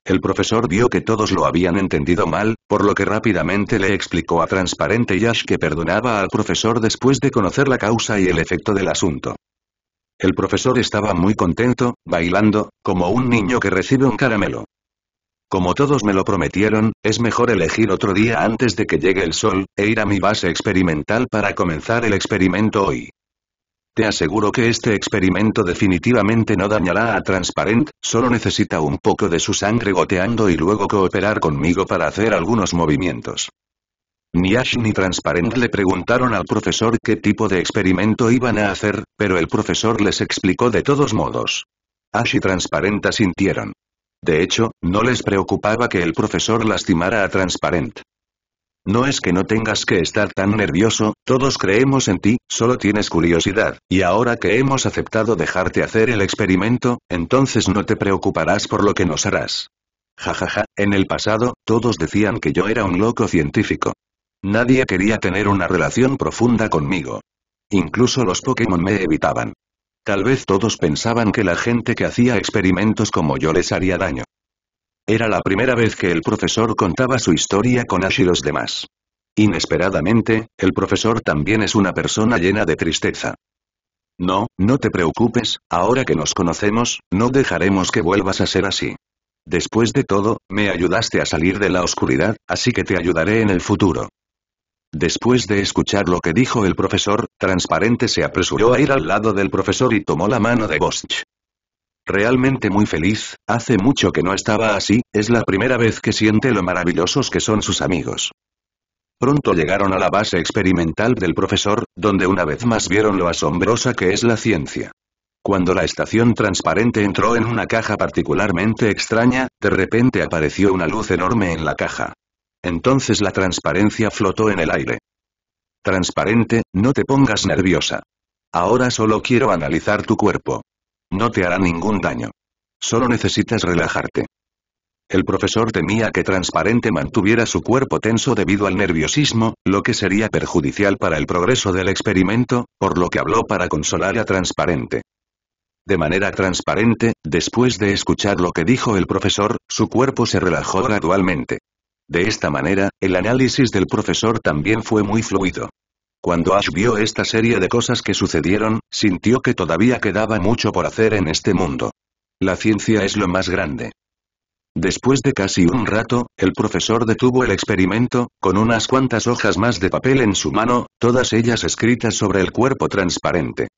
El profesor vio que todos lo habían entendido mal, por lo que rápidamente le explicó a Transparente y Ash que perdonaba al profesor después de conocer la causa y el efecto del asunto. El profesor estaba muy contento, bailando, como un niño que recibe un caramelo. Como todos me lo prometieron, es mejor elegir otro día antes de que llegue el sol, e ir a mi base experimental para comenzar el experimento hoy. Te aseguro que este experimento definitivamente no dañará a Transparent, solo necesita un poco de su sangre goteando y luego cooperar conmigo para hacer algunos movimientos. Ni Ash ni Transparent le preguntaron al profesor qué tipo de experimento iban a hacer, pero el profesor les explicó de todos modos. Ash y Transparent asintieron. De hecho, no les preocupaba que el profesor lastimara a Transparent. No es que no tengas que estar tan nervioso, todos creemos en ti, solo tienes curiosidad, y ahora que hemos aceptado dejarte hacer el experimento, entonces no te preocuparás por lo que nos harás. Jajaja, en el pasado, todos decían que yo era un loco científico. Nadie quería tener una relación profunda conmigo. Incluso los Pokémon me evitaban. Tal vez todos pensaban que la gente que hacía experimentos como yo les haría daño. Era la primera vez que el profesor contaba su historia con Ash y los demás. Inesperadamente, el profesor también es una persona llena de tristeza. No, no te preocupes, ahora que nos conocemos, no dejaremos que vuelvas a ser así. Después de todo, me ayudaste a salir de la oscuridad, así que te ayudaré en el futuro. Después de escuchar lo que dijo el profesor, Transparente se apresuró a ir al lado del profesor y tomó la mano de Bosch. Realmente muy feliz, hace mucho que no estaba así, es la primera vez que siente lo maravillosos que son sus amigos. Pronto llegaron a la base experimental del profesor, donde una vez más vieron lo asombrosa que es la ciencia. Cuando la estación transparente entró en una caja particularmente extraña, de repente apareció una luz enorme en la caja. Entonces la transparencia flotó en el aire. Transparente, no te pongas nerviosa. Ahora solo quiero analizar tu cuerpo. No te hará ningún daño. Solo necesitas relajarte. El profesor temía que Transparente mantuviera su cuerpo tenso debido al nerviosismo, lo que sería perjudicial para el progreso del experimento, por lo que habló para consolar a Transparente. De manera transparente, después de escuchar lo que dijo el profesor, su cuerpo se relajó gradualmente. De esta manera, el análisis del profesor también fue muy fluido. Cuando Ash vio esta serie de cosas que sucedieron, sintió que todavía quedaba mucho por hacer en este mundo. La ciencia es lo más grande. Después de casi un rato, el profesor detuvo el experimento, con unas cuantas hojas más de papel en su mano, todas ellas escritas sobre el cuerpo transparente.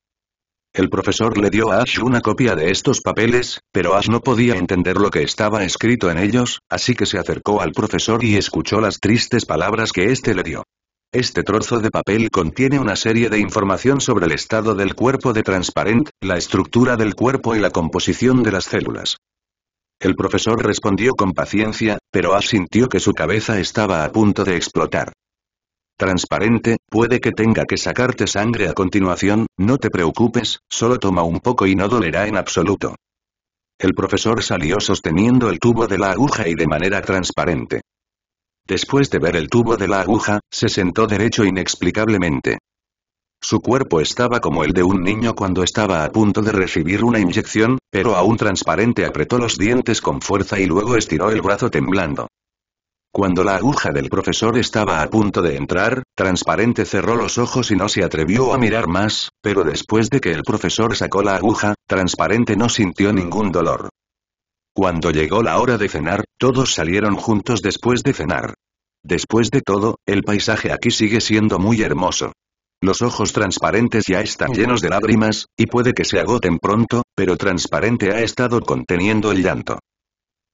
El profesor le dio a Ash una copia de estos papeles, pero Ash no podía entender lo que estaba escrito en ellos, así que se acercó al profesor y escuchó las tristes palabras que éste le dio. Este trozo de papel contiene una serie de información sobre el estado del cuerpo de Transparent, la estructura del cuerpo y la composición de las células. El profesor respondió con paciencia, pero Ash sintió que su cabeza estaba a punto de explotar transparente, puede que tenga que sacarte sangre a continuación, no te preocupes, solo toma un poco y no dolerá en absoluto. El profesor salió sosteniendo el tubo de la aguja y de manera transparente. Después de ver el tubo de la aguja, se sentó derecho inexplicablemente. Su cuerpo estaba como el de un niño cuando estaba a punto de recibir una inyección, pero aún transparente apretó los dientes con fuerza y luego estiró el brazo temblando. Cuando la aguja del profesor estaba a punto de entrar, Transparente cerró los ojos y no se atrevió a mirar más, pero después de que el profesor sacó la aguja, Transparente no sintió ningún dolor. Cuando llegó la hora de cenar, todos salieron juntos después de cenar. Después de todo, el paisaje aquí sigue siendo muy hermoso. Los ojos transparentes ya están llenos de lágrimas, y puede que se agoten pronto, pero transparente ha estado conteniendo el llanto.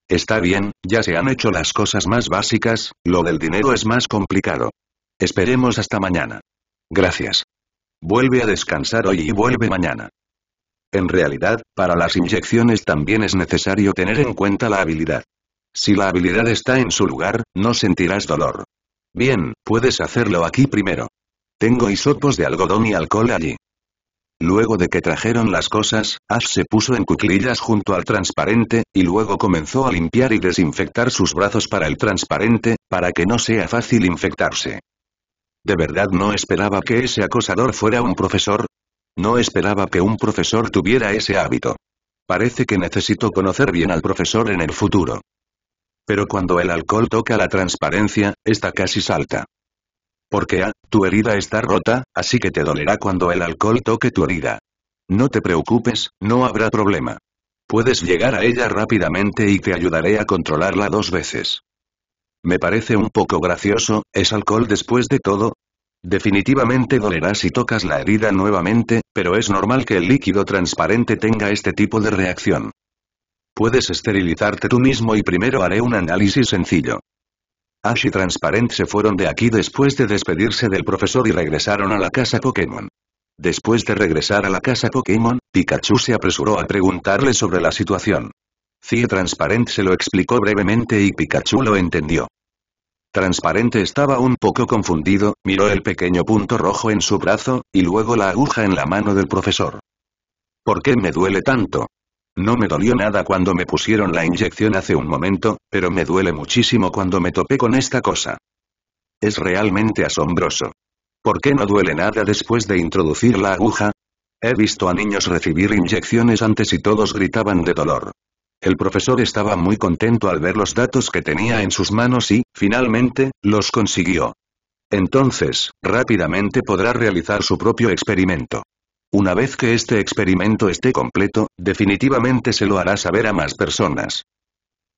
Está bien, ya se han hecho las cosas más básicas, lo del dinero es más complicado. Esperemos hasta mañana. Gracias. Vuelve a descansar hoy y vuelve mañana. En realidad, para las inyecciones también es necesario tener en cuenta la habilidad. Si la habilidad está en su lugar, no sentirás dolor. Bien, puedes hacerlo aquí primero. Tengo hisopos de algodón y alcohol allí. Luego de que trajeron las cosas, Ash se puso en cuclillas junto al transparente, y luego comenzó a limpiar y desinfectar sus brazos para el transparente, para que no sea fácil infectarse. De verdad no esperaba que ese acosador fuera un profesor. No esperaba que un profesor tuviera ese hábito. Parece que necesito conocer bien al profesor en el futuro. Pero cuando el alcohol toca la transparencia, esta casi salta. Porque ah, tu herida está rota, así que te dolerá cuando el alcohol toque tu herida. No te preocupes, no habrá problema. Puedes llegar a ella rápidamente y te ayudaré a controlarla dos veces. Me parece un poco gracioso, ¿es alcohol después de todo? Definitivamente dolerá si tocas la herida nuevamente, pero es normal que el líquido transparente tenga este tipo de reacción. Puedes esterilizarte tú mismo y primero haré un análisis sencillo. Ash y Transparent se fueron de aquí después de despedirse del profesor y regresaron a la casa Pokémon. Después de regresar a la casa Pokémon, Pikachu se apresuró a preguntarle sobre la situación. Cie Transparent se lo explicó brevemente y Pikachu lo entendió. Transparente estaba un poco confundido, miró el pequeño punto rojo en su brazo, y luego la aguja en la mano del profesor. ¿Por qué me duele tanto? No me dolió nada cuando me pusieron la inyección hace un momento, pero me duele muchísimo cuando me topé con esta cosa. Es realmente asombroso. ¿Por qué no duele nada después de introducir la aguja? He visto a niños recibir inyecciones antes y todos gritaban de dolor. El profesor estaba muy contento al ver los datos que tenía en sus manos y, finalmente, los consiguió. Entonces, rápidamente podrá realizar su propio experimento. Una vez que este experimento esté completo, definitivamente se lo hará saber a más personas.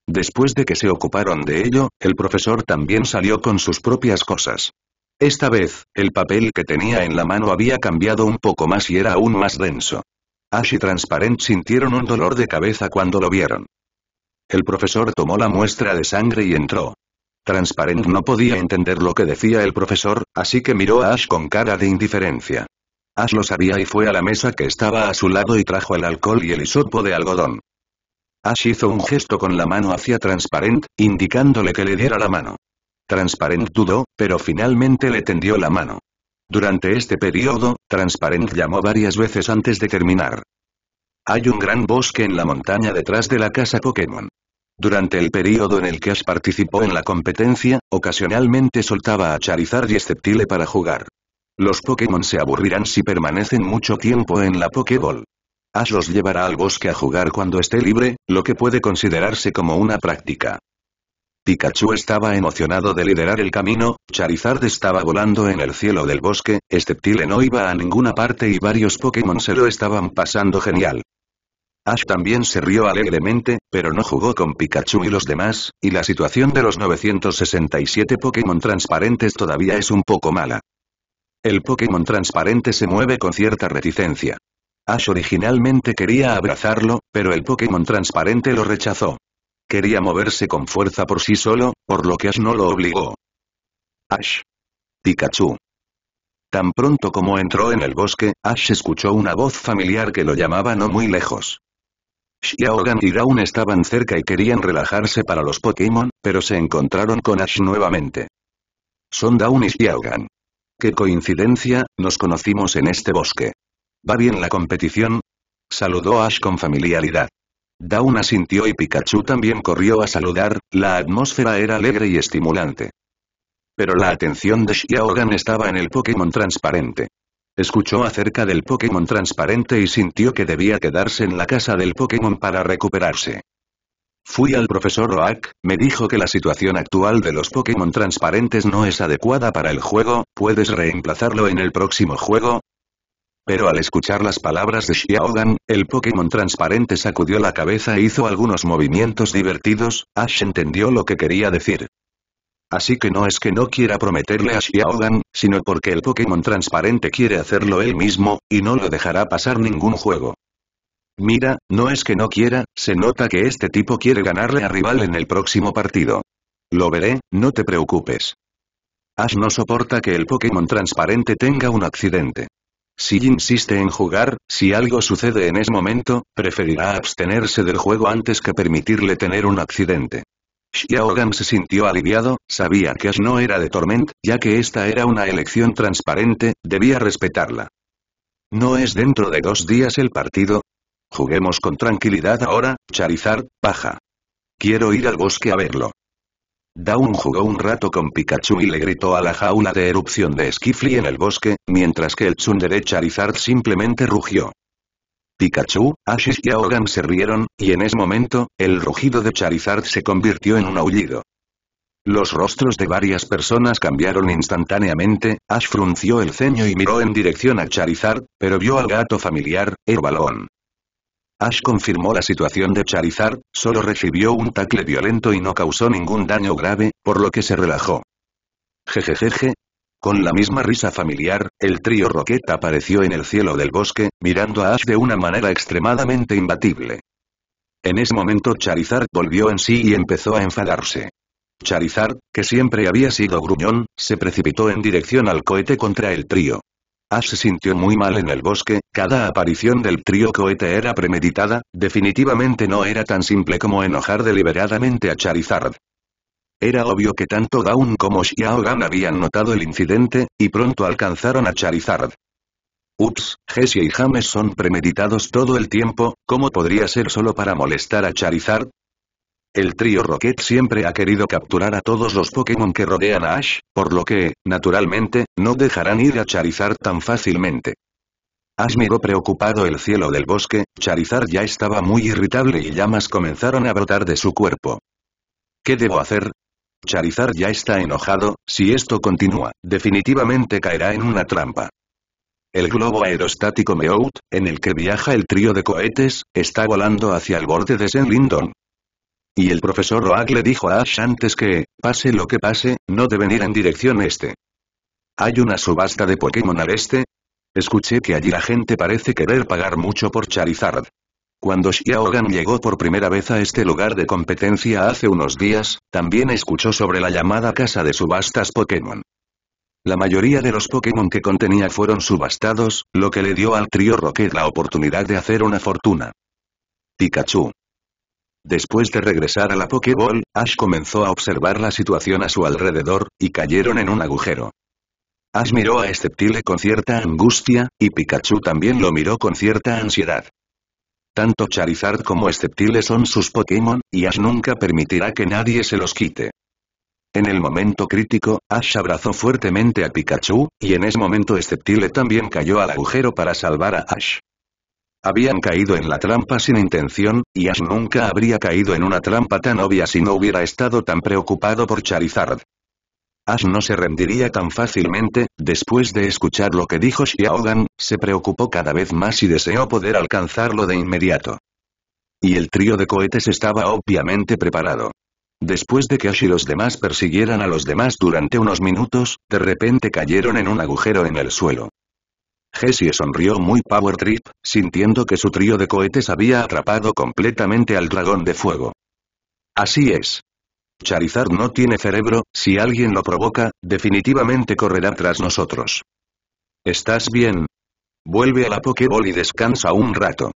Después de que se ocuparon de ello, el profesor también salió con sus propias cosas. Esta vez, el papel que tenía en la mano había cambiado un poco más y era aún más denso. Ash y Transparent sintieron un dolor de cabeza cuando lo vieron. El profesor tomó la muestra de sangre y entró. Transparent no podía entender lo que decía el profesor, así que miró a Ash con cara de indiferencia. Ash lo sabía y fue a la mesa que estaba a su lado y trajo el alcohol y el hisopo de algodón. Ash hizo un gesto con la mano hacia Transparent, indicándole que le diera la mano. Transparent dudó, pero finalmente le tendió la mano. Durante este periodo, Transparent llamó varias veces antes de terminar. Hay un gran bosque en la montaña detrás de la casa Pokémon. Durante el periodo en el que Ash participó en la competencia, ocasionalmente soltaba a Charizard y Sceptile para jugar. Los Pokémon se aburrirán si permanecen mucho tiempo en la Pokéball. Ash los llevará al bosque a jugar cuando esté libre, lo que puede considerarse como una práctica. Pikachu estaba emocionado de liderar el camino, Charizard estaba volando en el cielo del bosque, Steptile no iba a ninguna parte y varios Pokémon se lo estaban pasando genial. Ash también se rió alegremente, pero no jugó con Pikachu y los demás, y la situación de los 967 Pokémon transparentes todavía es un poco mala. El Pokémon transparente se mueve con cierta reticencia. Ash originalmente quería abrazarlo, pero el Pokémon transparente lo rechazó. Quería moverse con fuerza por sí solo, por lo que Ash no lo obligó. Ash. Pikachu. Tan pronto como entró en el bosque, Ash escuchó una voz familiar que lo llamaba no muy lejos. Xiaogan y Dawn estaban cerca y querían relajarse para los Pokémon, pero se encontraron con Ash nuevamente. Son Dawn y Xiaogan. Qué coincidencia, nos conocimos en este bosque. ¿Va bien la competición? Saludó Ash con familiaridad. Dawn asintió y Pikachu también corrió a saludar, la atmósfera era alegre y estimulante. Pero la atención de Xiaogan estaba en el Pokémon transparente. Escuchó acerca del Pokémon transparente y sintió que debía quedarse en la casa del Pokémon para recuperarse. Fui al profesor Oak, me dijo que la situación actual de los Pokémon transparentes no es adecuada para el juego, ¿puedes reemplazarlo en el próximo juego? Pero al escuchar las palabras de Xiaogan, el Pokémon transparente sacudió la cabeza e hizo algunos movimientos divertidos, Ash entendió lo que quería decir. Así que no es que no quiera prometerle a Xiaogan, sino porque el Pokémon transparente quiere hacerlo él mismo, y no lo dejará pasar ningún juego. Mira, no es que no quiera, se nota que este tipo quiere ganarle a rival en el próximo partido. Lo veré, no te preocupes. Ash no soporta que el Pokémon transparente tenga un accidente. Si insiste en jugar, si algo sucede en ese momento, preferirá abstenerse del juego antes que permitirle tener un accidente. Xiaogan se sintió aliviado, sabía que Ash no era de Torment, ya que esta era una elección transparente, debía respetarla. No es dentro de dos días el partido, Juguemos con tranquilidad ahora, Charizard, paja. Quiero ir al bosque a verlo. Dawn jugó un rato con Pikachu y le gritó a la jaula de erupción de Skifli en el bosque, mientras que el tsundere Charizard simplemente rugió. Pikachu, Ash y Aogan se rieron, y en ese momento, el rugido de Charizard se convirtió en un aullido. Los rostros de varias personas cambiaron instantáneamente, Ash frunció el ceño y miró en dirección a Charizard, pero vio al gato familiar, Herbalón. Ash confirmó la situación de Charizard, solo recibió un tacle violento y no causó ningún daño grave, por lo que se relajó. Jejejeje. Con la misma risa familiar, el trío Roquette apareció en el cielo del bosque, mirando a Ash de una manera extremadamente imbatible. En ese momento Charizard volvió en sí y empezó a enfadarse. Charizard, que siempre había sido gruñón, se precipitó en dirección al cohete contra el trío. Ash se sintió muy mal en el bosque, cada aparición del trío cohete era premeditada, definitivamente no era tan simple como enojar deliberadamente a Charizard. Era obvio que tanto Dawn como Gan habían notado el incidente, y pronto alcanzaron a Charizard. Ups, Jessie y James son premeditados todo el tiempo, ¿cómo podría ser solo para molestar a Charizard? El trío Rocket siempre ha querido capturar a todos los Pokémon que rodean a Ash, por lo que, naturalmente, no dejarán ir a Charizard tan fácilmente. Ash miró preocupado el cielo del bosque, Charizard ya estaba muy irritable y llamas comenzaron a brotar de su cuerpo. ¿Qué debo hacer? Charizard ya está enojado, si esto continúa, definitivamente caerá en una trampa. El globo aerostático Meowth, en el que viaja el trío de cohetes, está volando hacia el borde de Senlindon. Y el profesor Oak le dijo a Ash antes que, pase lo que pase, no deben ir en dirección este. ¿Hay una subasta de Pokémon al este? Escuché que allí la gente parece querer pagar mucho por Charizard. Cuando Xiaogan llegó por primera vez a este lugar de competencia hace unos días, también escuchó sobre la llamada casa de subastas Pokémon. La mayoría de los Pokémon que contenía fueron subastados, lo que le dio al trío Rocket la oportunidad de hacer una fortuna. Pikachu, Después de regresar a la Pokéball, Ash comenzó a observar la situación a su alrededor, y cayeron en un agujero. Ash miró a Sceptile con cierta angustia, y Pikachu también lo miró con cierta ansiedad. Tanto Charizard como Esceptile son sus Pokémon, y Ash nunca permitirá que nadie se los quite. En el momento crítico, Ash abrazó fuertemente a Pikachu, y en ese momento Sceptile también cayó al agujero para salvar a Ash. Habían caído en la trampa sin intención, y Ash nunca habría caído en una trampa tan obvia si no hubiera estado tan preocupado por Charizard. Ash no se rendiría tan fácilmente, después de escuchar lo que dijo Shiaogan, se preocupó cada vez más y deseó poder alcanzarlo de inmediato. Y el trío de cohetes estaba obviamente preparado. Después de que Ash y los demás persiguieran a los demás durante unos minutos, de repente cayeron en un agujero en el suelo. Jessie sonrió muy Power Trip, sintiendo que su trío de cohetes había atrapado completamente al dragón de fuego. Así es. Charizard no tiene cerebro, si alguien lo provoca, definitivamente correrá tras nosotros. ¿Estás bien? Vuelve a la Pokéball y descansa un rato.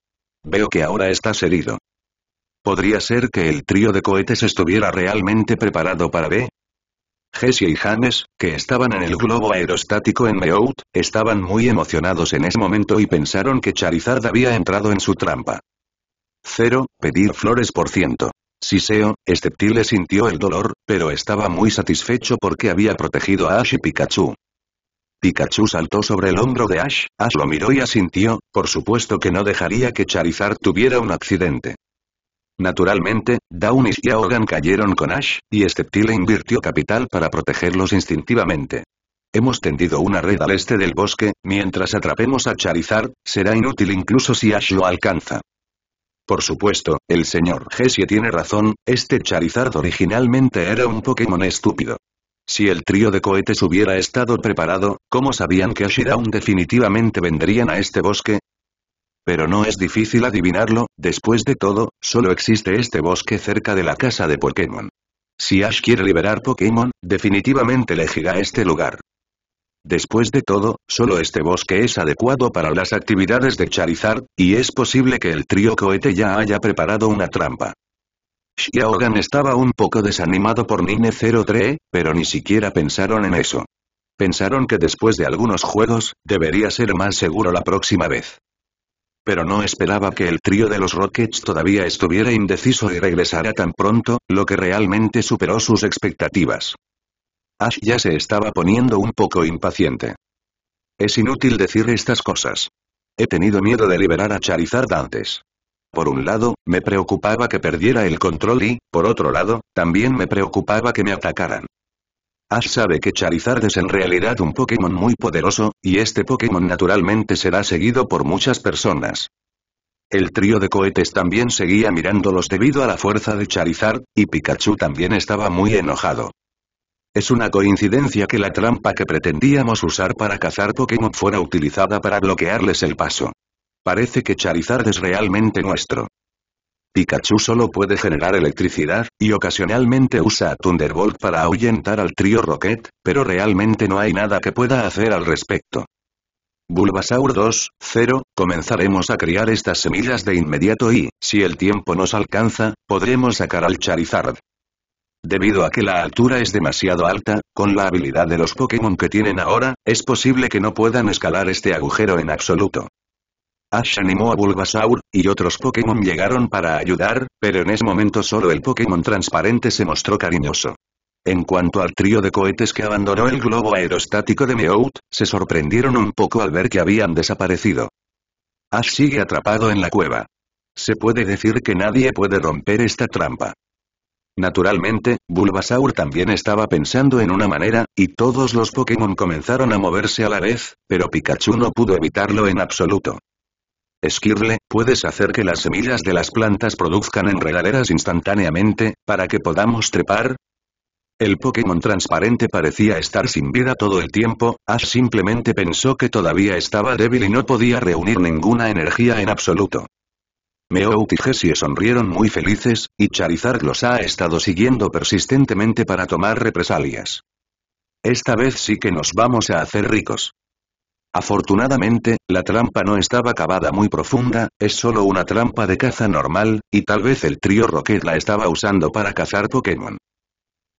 Veo que ahora estás herido. Podría ser que el trío de cohetes estuviera realmente preparado para B, Jessie y James, que estaban en el globo aerostático en Meout, estaban muy emocionados en ese momento y pensaron que Charizard había entrado en su trampa. Cero, Pedir flores por ciento. Siseo, le sintió el dolor, pero estaba muy satisfecho porque había protegido a Ash y Pikachu. Pikachu saltó sobre el hombro de Ash, Ash lo miró y asintió, por supuesto que no dejaría que Charizard tuviera un accidente. Naturalmente, Downish y Aogan cayeron con Ash, y Steptile invirtió capital para protegerlos instintivamente. Hemos tendido una red al este del bosque, mientras atrapemos a Charizard, será inútil incluso si Ash lo alcanza. Por supuesto, el señor Gessie tiene razón, este Charizard originalmente era un Pokémon estúpido. Si el trío de cohetes hubiera estado preparado, ¿cómo sabían que Ash y Dawn definitivamente vendrían a este bosque? pero no es difícil adivinarlo, después de todo, solo existe este bosque cerca de la casa de Pokémon. Si Ash quiere liberar Pokémon, definitivamente elegirá este lugar. Después de todo, solo este bosque es adecuado para las actividades de Charizard, y es posible que el trío cohete ya haya preparado una trampa. Xiaogan estaba un poco desanimado por Nine 03, pero ni siquiera pensaron en eso. Pensaron que después de algunos juegos, debería ser más seguro la próxima vez. Pero no esperaba que el trío de los Rockets todavía estuviera indeciso y regresara tan pronto, lo que realmente superó sus expectativas. Ash ya se estaba poniendo un poco impaciente. Es inútil decir estas cosas. He tenido miedo de liberar a Charizard antes. Por un lado, me preocupaba que perdiera el control y, por otro lado, también me preocupaba que me atacaran. Ash sabe que Charizard es en realidad un Pokémon muy poderoso, y este Pokémon naturalmente será seguido por muchas personas. El trío de cohetes también seguía mirándolos debido a la fuerza de Charizard, y Pikachu también estaba muy enojado. Es una coincidencia que la trampa que pretendíamos usar para cazar Pokémon fuera utilizada para bloquearles el paso. Parece que Charizard es realmente nuestro. Pikachu solo puede generar electricidad, y ocasionalmente usa a Thunderbolt para ahuyentar al trío Rocket, pero realmente no hay nada que pueda hacer al respecto. Bulbasaur 2, 0, comenzaremos a criar estas semillas de inmediato y, si el tiempo nos alcanza, podremos sacar al Charizard. Debido a que la altura es demasiado alta, con la habilidad de los Pokémon que tienen ahora, es posible que no puedan escalar este agujero en absoluto. Ash animó a Bulbasaur, y otros Pokémon llegaron para ayudar, pero en ese momento solo el Pokémon transparente se mostró cariñoso. En cuanto al trío de cohetes que abandonó el globo aerostático de Meowth, se sorprendieron un poco al ver que habían desaparecido. Ash sigue atrapado en la cueva. Se puede decir que nadie puede romper esta trampa. Naturalmente, Bulbasaur también estaba pensando en una manera, y todos los Pokémon comenzaron a moverse a la vez, pero Pikachu no pudo evitarlo en absoluto. Skirle, puedes hacer que las semillas de las plantas produzcan enredaderas instantáneamente, para que podamos trepar? El Pokémon transparente parecía estar sin vida todo el tiempo, Ash simplemente pensó que todavía estaba débil y no podía reunir ninguna energía en absoluto. Meowth y Jessie sonrieron muy felices, y Charizard los ha estado siguiendo persistentemente para tomar represalias. Esta vez sí que nos vamos a hacer ricos. Afortunadamente, la trampa no estaba cavada muy profunda, es solo una trampa de caza normal, y tal vez el trío Rocket la estaba usando para cazar Pokémon.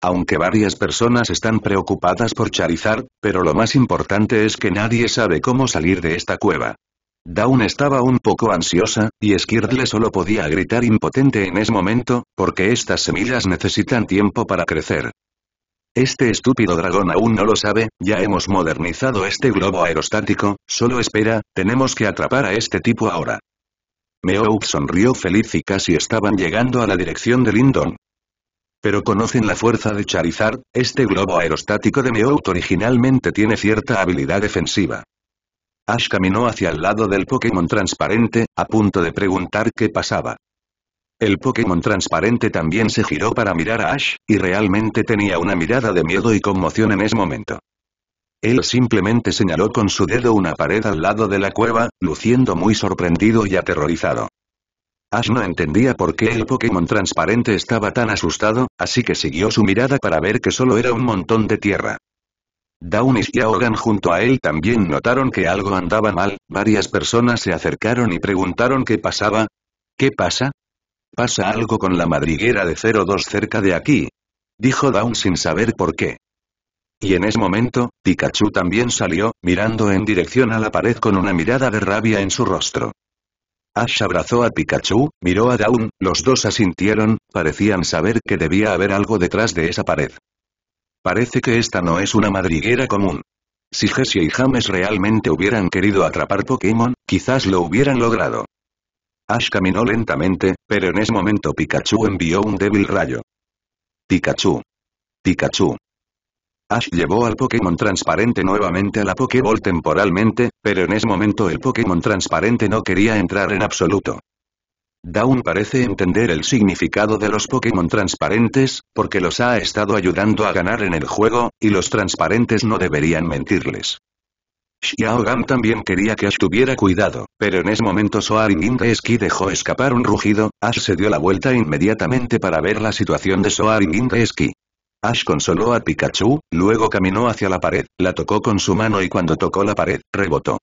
Aunque varias personas están preocupadas por Charizard, pero lo más importante es que nadie sabe cómo salir de esta cueva. Dawn estaba un poco ansiosa, y Skirtle solo podía gritar impotente en ese momento, porque estas semillas necesitan tiempo para crecer. Este estúpido dragón aún no lo sabe, ya hemos modernizado este globo aerostático, solo espera, tenemos que atrapar a este tipo ahora. Meowth sonrió feliz y casi estaban llegando a la dirección de Lindon. Pero conocen la fuerza de Charizard, este globo aerostático de Meowth originalmente tiene cierta habilidad defensiva. Ash caminó hacia el lado del Pokémon transparente, a punto de preguntar qué pasaba. El Pokémon transparente también se giró para mirar a Ash, y realmente tenía una mirada de miedo y conmoción en ese momento. Él simplemente señaló con su dedo una pared al lado de la cueva, luciendo muy sorprendido y aterrorizado. Ash no entendía por qué el Pokémon transparente estaba tan asustado, así que siguió su mirada para ver que solo era un montón de tierra. Downis y Ahogan junto a él también notaron que algo andaba mal, varias personas se acercaron y preguntaron qué pasaba. ¿Qué pasa? Pasa algo con la madriguera de 02 cerca de aquí. Dijo Dawn sin saber por qué. Y en ese momento, Pikachu también salió, mirando en dirección a la pared con una mirada de rabia en su rostro. Ash abrazó a Pikachu, miró a Dawn, los dos asintieron, parecían saber que debía haber algo detrás de esa pared. Parece que esta no es una madriguera común. Si Jessie y James realmente hubieran querido atrapar Pokémon, quizás lo hubieran logrado. Ash caminó lentamente, pero en ese momento Pikachu envió un débil rayo. Pikachu. Pikachu. Ash llevó al Pokémon transparente nuevamente a la Pokéball temporalmente, pero en ese momento el Pokémon transparente no quería entrar en absoluto. Dawn parece entender el significado de los Pokémon transparentes, porque los ha estado ayudando a ganar en el juego, y los transparentes no deberían mentirles. Xiao Gan también quería que Ash tuviera cuidado, pero en ese momento Soaring dejó escapar un rugido, Ash se dio la vuelta inmediatamente para ver la situación de Soaring Ash consoló a Pikachu, luego caminó hacia la pared, la tocó con su mano y cuando tocó la pared, rebotó.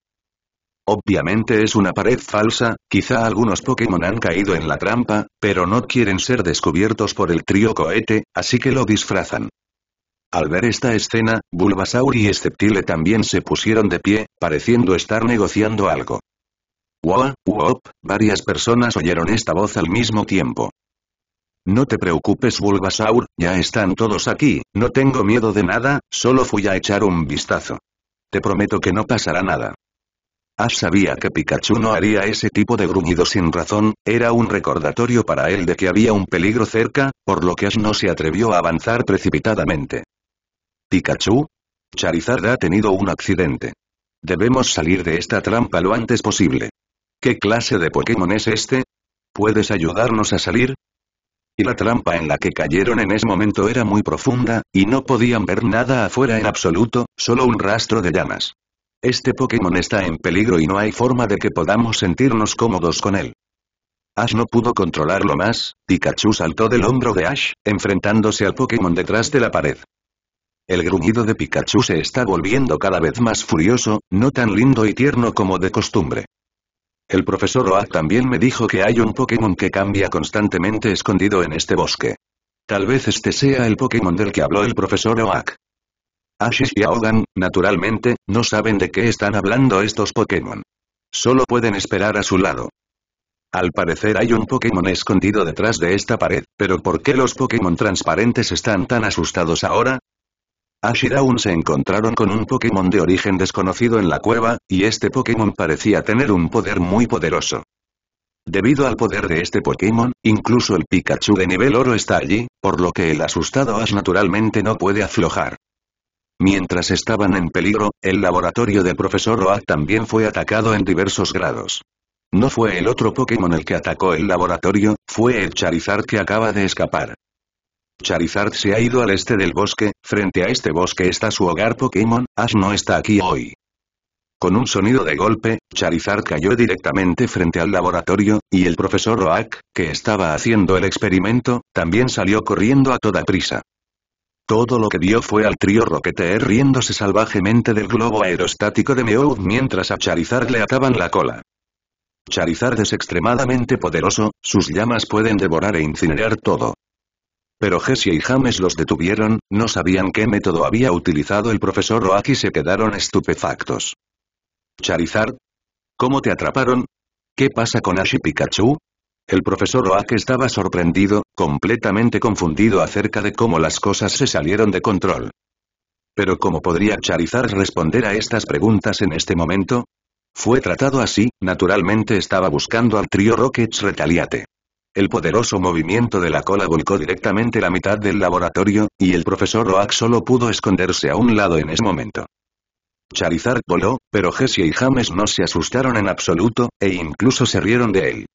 Obviamente es una pared falsa, quizá algunos Pokémon han caído en la trampa, pero no quieren ser descubiertos por el trío cohete, así que lo disfrazan. Al ver esta escena, Bulbasaur y Sceptile también se pusieron de pie, pareciendo estar negociando algo. ¡Wow! ¡Wow! Varias personas oyeron esta voz al mismo tiempo. No te preocupes Bulbasaur, ya están todos aquí, no tengo miedo de nada, solo fui a echar un vistazo. Te prometo que no pasará nada. Ash sabía que Pikachu no haría ese tipo de gruñido sin razón, era un recordatorio para él de que había un peligro cerca, por lo que Ash no se atrevió a avanzar precipitadamente. Pikachu? Charizard ha tenido un accidente. Debemos salir de esta trampa lo antes posible. ¿Qué clase de Pokémon es este? ¿Puedes ayudarnos a salir? Y la trampa en la que cayeron en ese momento era muy profunda, y no podían ver nada afuera en absoluto, solo un rastro de llamas. Este Pokémon está en peligro y no hay forma de que podamos sentirnos cómodos con él. Ash no pudo controlarlo más, Pikachu saltó del hombro de Ash, enfrentándose al Pokémon detrás de la pared. El gruñido de Pikachu se está volviendo cada vez más furioso, no tan lindo y tierno como de costumbre. El profesor Oak también me dijo que hay un Pokémon que cambia constantemente escondido en este bosque. Tal vez este sea el Pokémon del que habló el profesor Oak. Ashish y Aogan, naturalmente, no saben de qué están hablando estos Pokémon. Solo pueden esperar a su lado. Al parecer hay un Pokémon escondido detrás de esta pared, pero ¿por qué los Pokémon transparentes están tan asustados ahora? Ash y Dawn se encontraron con un Pokémon de origen desconocido en la cueva, y este Pokémon parecía tener un poder muy poderoso. Debido al poder de este Pokémon, incluso el Pikachu de nivel oro está allí, por lo que el asustado Ash naturalmente no puede aflojar. Mientras estaban en peligro, el laboratorio del profesor Oak también fue atacado en diversos grados. No fue el otro Pokémon el que atacó el laboratorio, fue el Charizard que acaba de escapar. Charizard se ha ido al este del bosque, frente a este bosque está su hogar Pokémon, Ash no está aquí hoy. Con un sonido de golpe, Charizard cayó directamente frente al laboratorio, y el profesor Oak, que estaba haciendo el experimento, también salió corriendo a toda prisa. Todo lo que dio fue al trío Rocketeer riéndose salvajemente del globo aerostático de Meowth mientras a Charizard le ataban la cola. Charizard es extremadamente poderoso, sus llamas pueden devorar e incinerar todo. Pero Jessie y James los detuvieron, no sabían qué método había utilizado el profesor Oak y se quedaron estupefactos. Charizard? ¿Cómo te atraparon? ¿Qué pasa con Ash y Pikachu? El profesor Oak estaba sorprendido, completamente confundido acerca de cómo las cosas se salieron de control. Pero ¿cómo podría Charizard responder a estas preguntas en este momento? Fue tratado así, naturalmente estaba buscando al trío Rockets Retaliate. El poderoso movimiento de la cola volcó directamente la mitad del laboratorio, y el profesor Oak solo pudo esconderse a un lado en ese momento. Charizard voló, pero Jessie y James no se asustaron en absoluto, e incluso se rieron de él.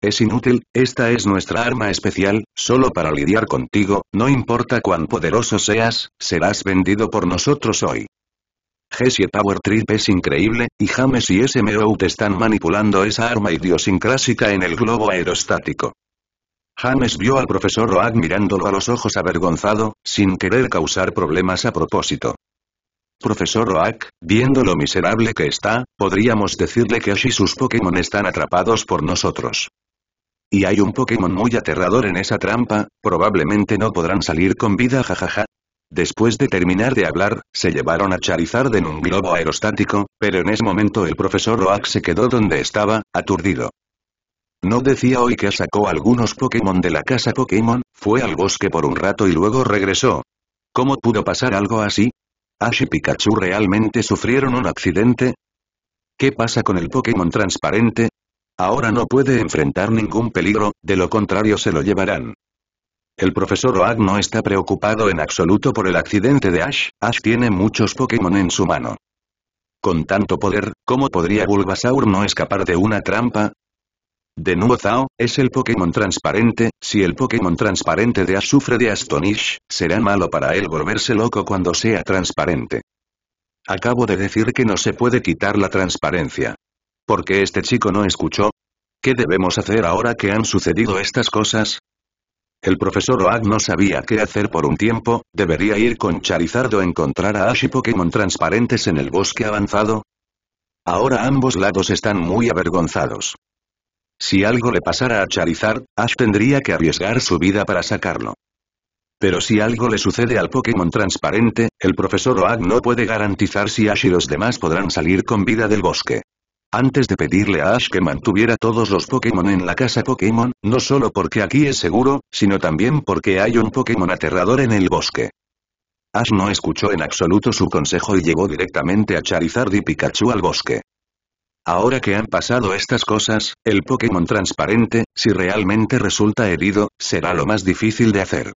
Es inútil, esta es nuestra arma especial, solo para lidiar contigo, no importa cuán poderoso seas, serás vendido por nosotros hoy. G7 Power Trip es increíble, y James y te están manipulando esa arma idiosincrásica en el globo aerostático. James vio al profesor Roag mirándolo a los ojos avergonzado, sin querer causar problemas a propósito. Profesor Roak, viendo lo miserable que está, podríamos decirle que Ash y sus Pokémon están atrapados por nosotros. Y hay un Pokémon muy aterrador en esa trampa, probablemente no podrán salir con vida jajaja, Después de terminar de hablar, se llevaron a Charizard en un globo aerostático, pero en ese momento el profesor Oak se quedó donde estaba, aturdido. No decía hoy que sacó algunos Pokémon de la casa Pokémon, fue al bosque por un rato y luego regresó. ¿Cómo pudo pasar algo así? ¿Ash y Pikachu realmente sufrieron un accidente? ¿Qué pasa con el Pokémon transparente? Ahora no puede enfrentar ningún peligro, de lo contrario se lo llevarán. El profesor Oak no está preocupado en absoluto por el accidente de Ash, Ash tiene muchos Pokémon en su mano. Con tanto poder, ¿cómo podría Bulbasaur no escapar de una trampa? De nuevo Zao, es el Pokémon transparente, si el Pokémon transparente de Ash sufre de Astonish, será malo para él volverse loco cuando sea transparente. Acabo de decir que no se puede quitar la transparencia. ¿Por qué este chico no escuchó? ¿Qué debemos hacer ahora que han sucedido estas cosas? El profesor Oak no sabía qué hacer por un tiempo, ¿debería ir con Charizard o encontrar a Ash y Pokémon transparentes en el bosque avanzado? Ahora ambos lados están muy avergonzados. Si algo le pasara a Charizard, Ash tendría que arriesgar su vida para sacarlo. Pero si algo le sucede al Pokémon transparente, el profesor Oak no puede garantizar si Ash y los demás podrán salir con vida del bosque. Antes de pedirle a Ash que mantuviera todos los Pokémon en la casa Pokémon, no solo porque aquí es seguro, sino también porque hay un Pokémon aterrador en el bosque. Ash no escuchó en absoluto su consejo y llegó directamente a Charizard y Pikachu al bosque. Ahora que han pasado estas cosas, el Pokémon transparente, si realmente resulta herido, será lo más difícil de hacer.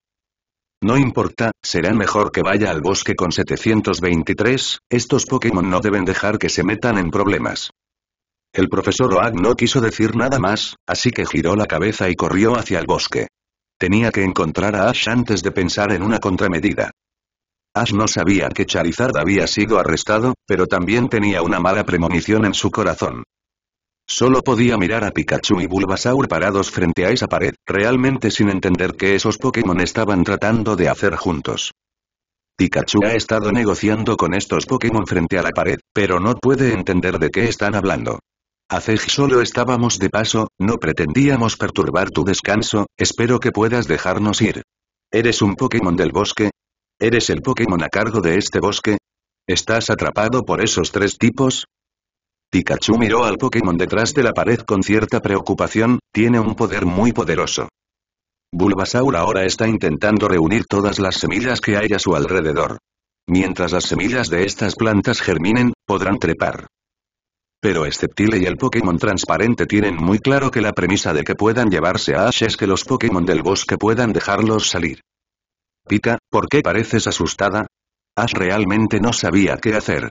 No importa, será mejor que vaya al bosque con 723, estos Pokémon no deben dejar que se metan en problemas. El profesor Oak no quiso decir nada más, así que giró la cabeza y corrió hacia el bosque. Tenía que encontrar a Ash antes de pensar en una contramedida. Ash no sabía que Charizard había sido arrestado, pero también tenía una mala premonición en su corazón. Solo podía mirar a Pikachu y Bulbasaur parados frente a esa pared, realmente sin entender qué esos Pokémon estaban tratando de hacer juntos. Pikachu ha estado negociando con estos Pokémon frente a la pared, pero no puede entender de qué están hablando. Hace solo estábamos de paso, no pretendíamos perturbar tu descanso, espero que puedas dejarnos ir. ¿Eres un Pokémon del bosque? ¿Eres el Pokémon a cargo de este bosque? ¿Estás atrapado por esos tres tipos? Pikachu miró al Pokémon detrás de la pared con cierta preocupación, tiene un poder muy poderoso. Bulbasaur ahora está intentando reunir todas las semillas que hay a su alrededor. Mientras las semillas de estas plantas germinen, podrán trepar. Pero Sceptile y el Pokémon transparente tienen muy claro que la premisa de que puedan llevarse a Ash es que los Pokémon del bosque puedan dejarlos salir. Pika, ¿por qué pareces asustada? Ash realmente no sabía qué hacer.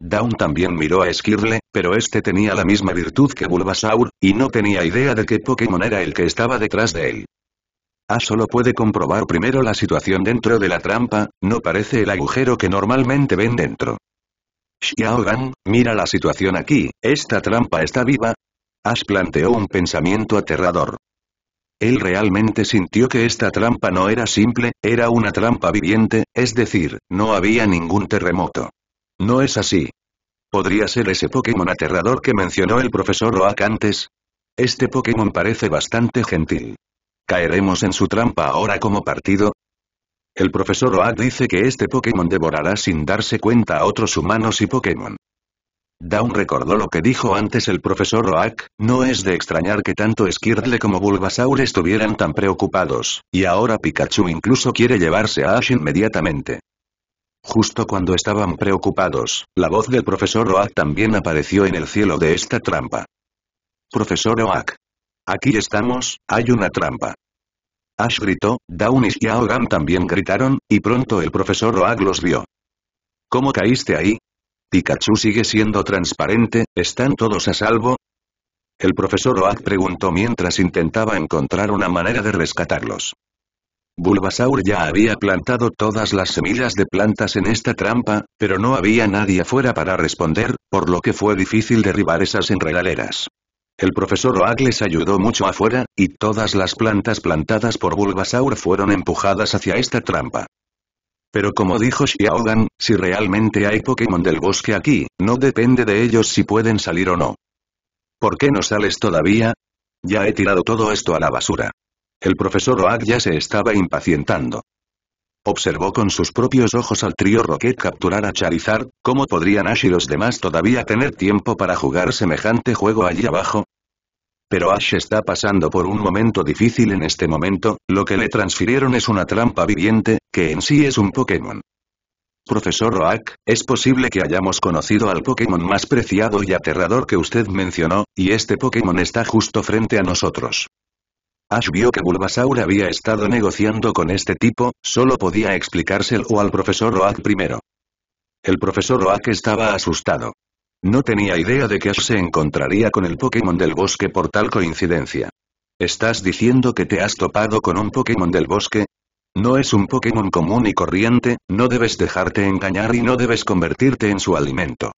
Dawn también miró a Skirle, pero este tenía la misma virtud que Bulbasaur, y no tenía idea de qué Pokémon era el que estaba detrás de él. Ash solo puede comprobar primero la situación dentro de la trampa, no parece el agujero que normalmente ven dentro. Xiao mira la situación aquí, ¿esta trampa está viva? Ash planteó un pensamiento aterrador. Él realmente sintió que esta trampa no era simple, era una trampa viviente, es decir, no había ningún terremoto. No es así. ¿Podría ser ese Pokémon aterrador que mencionó el profesor Oak antes? Este Pokémon parece bastante gentil. ¿Caeremos en su trampa ahora como partido? El profesor Oak dice que este Pokémon devorará sin darse cuenta a otros humanos y Pokémon. Dawn recordó lo que dijo antes el profesor Oak, no es de extrañar que tanto Skirtle como Bulbasaur estuvieran tan preocupados, y ahora Pikachu incluso quiere llevarse a Ash inmediatamente. Justo cuando estaban preocupados, la voz del profesor Oak también apareció en el cielo de esta trampa. Profesor Oak. Aquí estamos, hay una trampa. Ash gritó, Downish y Aogan también gritaron, y pronto el profesor Oag los vio. ¿Cómo caíste ahí? Pikachu sigue siendo transparente, ¿están todos a salvo? El profesor Oag preguntó mientras intentaba encontrar una manera de rescatarlos. Bulbasaur ya había plantado todas las semillas de plantas en esta trampa, pero no había nadie afuera para responder, por lo que fue difícil derribar esas enredaderas. El profesor Oak les ayudó mucho afuera, y todas las plantas plantadas por Bulbasaur fueron empujadas hacia esta trampa. Pero como dijo Xiaogan, si realmente hay Pokémon del bosque aquí, no depende de ellos si pueden salir o no. ¿Por qué no sales todavía? Ya he tirado todo esto a la basura. El profesor Oak ya se estaba impacientando. Observó con sus propios ojos al trío Rocket capturar a Charizard, ¿cómo podrían Ash y los demás todavía tener tiempo para jugar semejante juego allí abajo? Pero Ash está pasando por un momento difícil en este momento, lo que le transfirieron es una trampa viviente, que en sí es un Pokémon. Profesor Roak, es posible que hayamos conocido al Pokémon más preciado y aterrador que usted mencionó, y este Pokémon está justo frente a nosotros. Ash vio que Bulbasaur había estado negociando con este tipo, solo podía explicárselo al profesor Roak primero. El profesor Roak estaba asustado. No tenía idea de que se encontraría con el Pokémon del bosque por tal coincidencia. ¿Estás diciendo que te has topado con un Pokémon del bosque? No es un Pokémon común y corriente, no debes dejarte engañar y no debes convertirte en su alimento.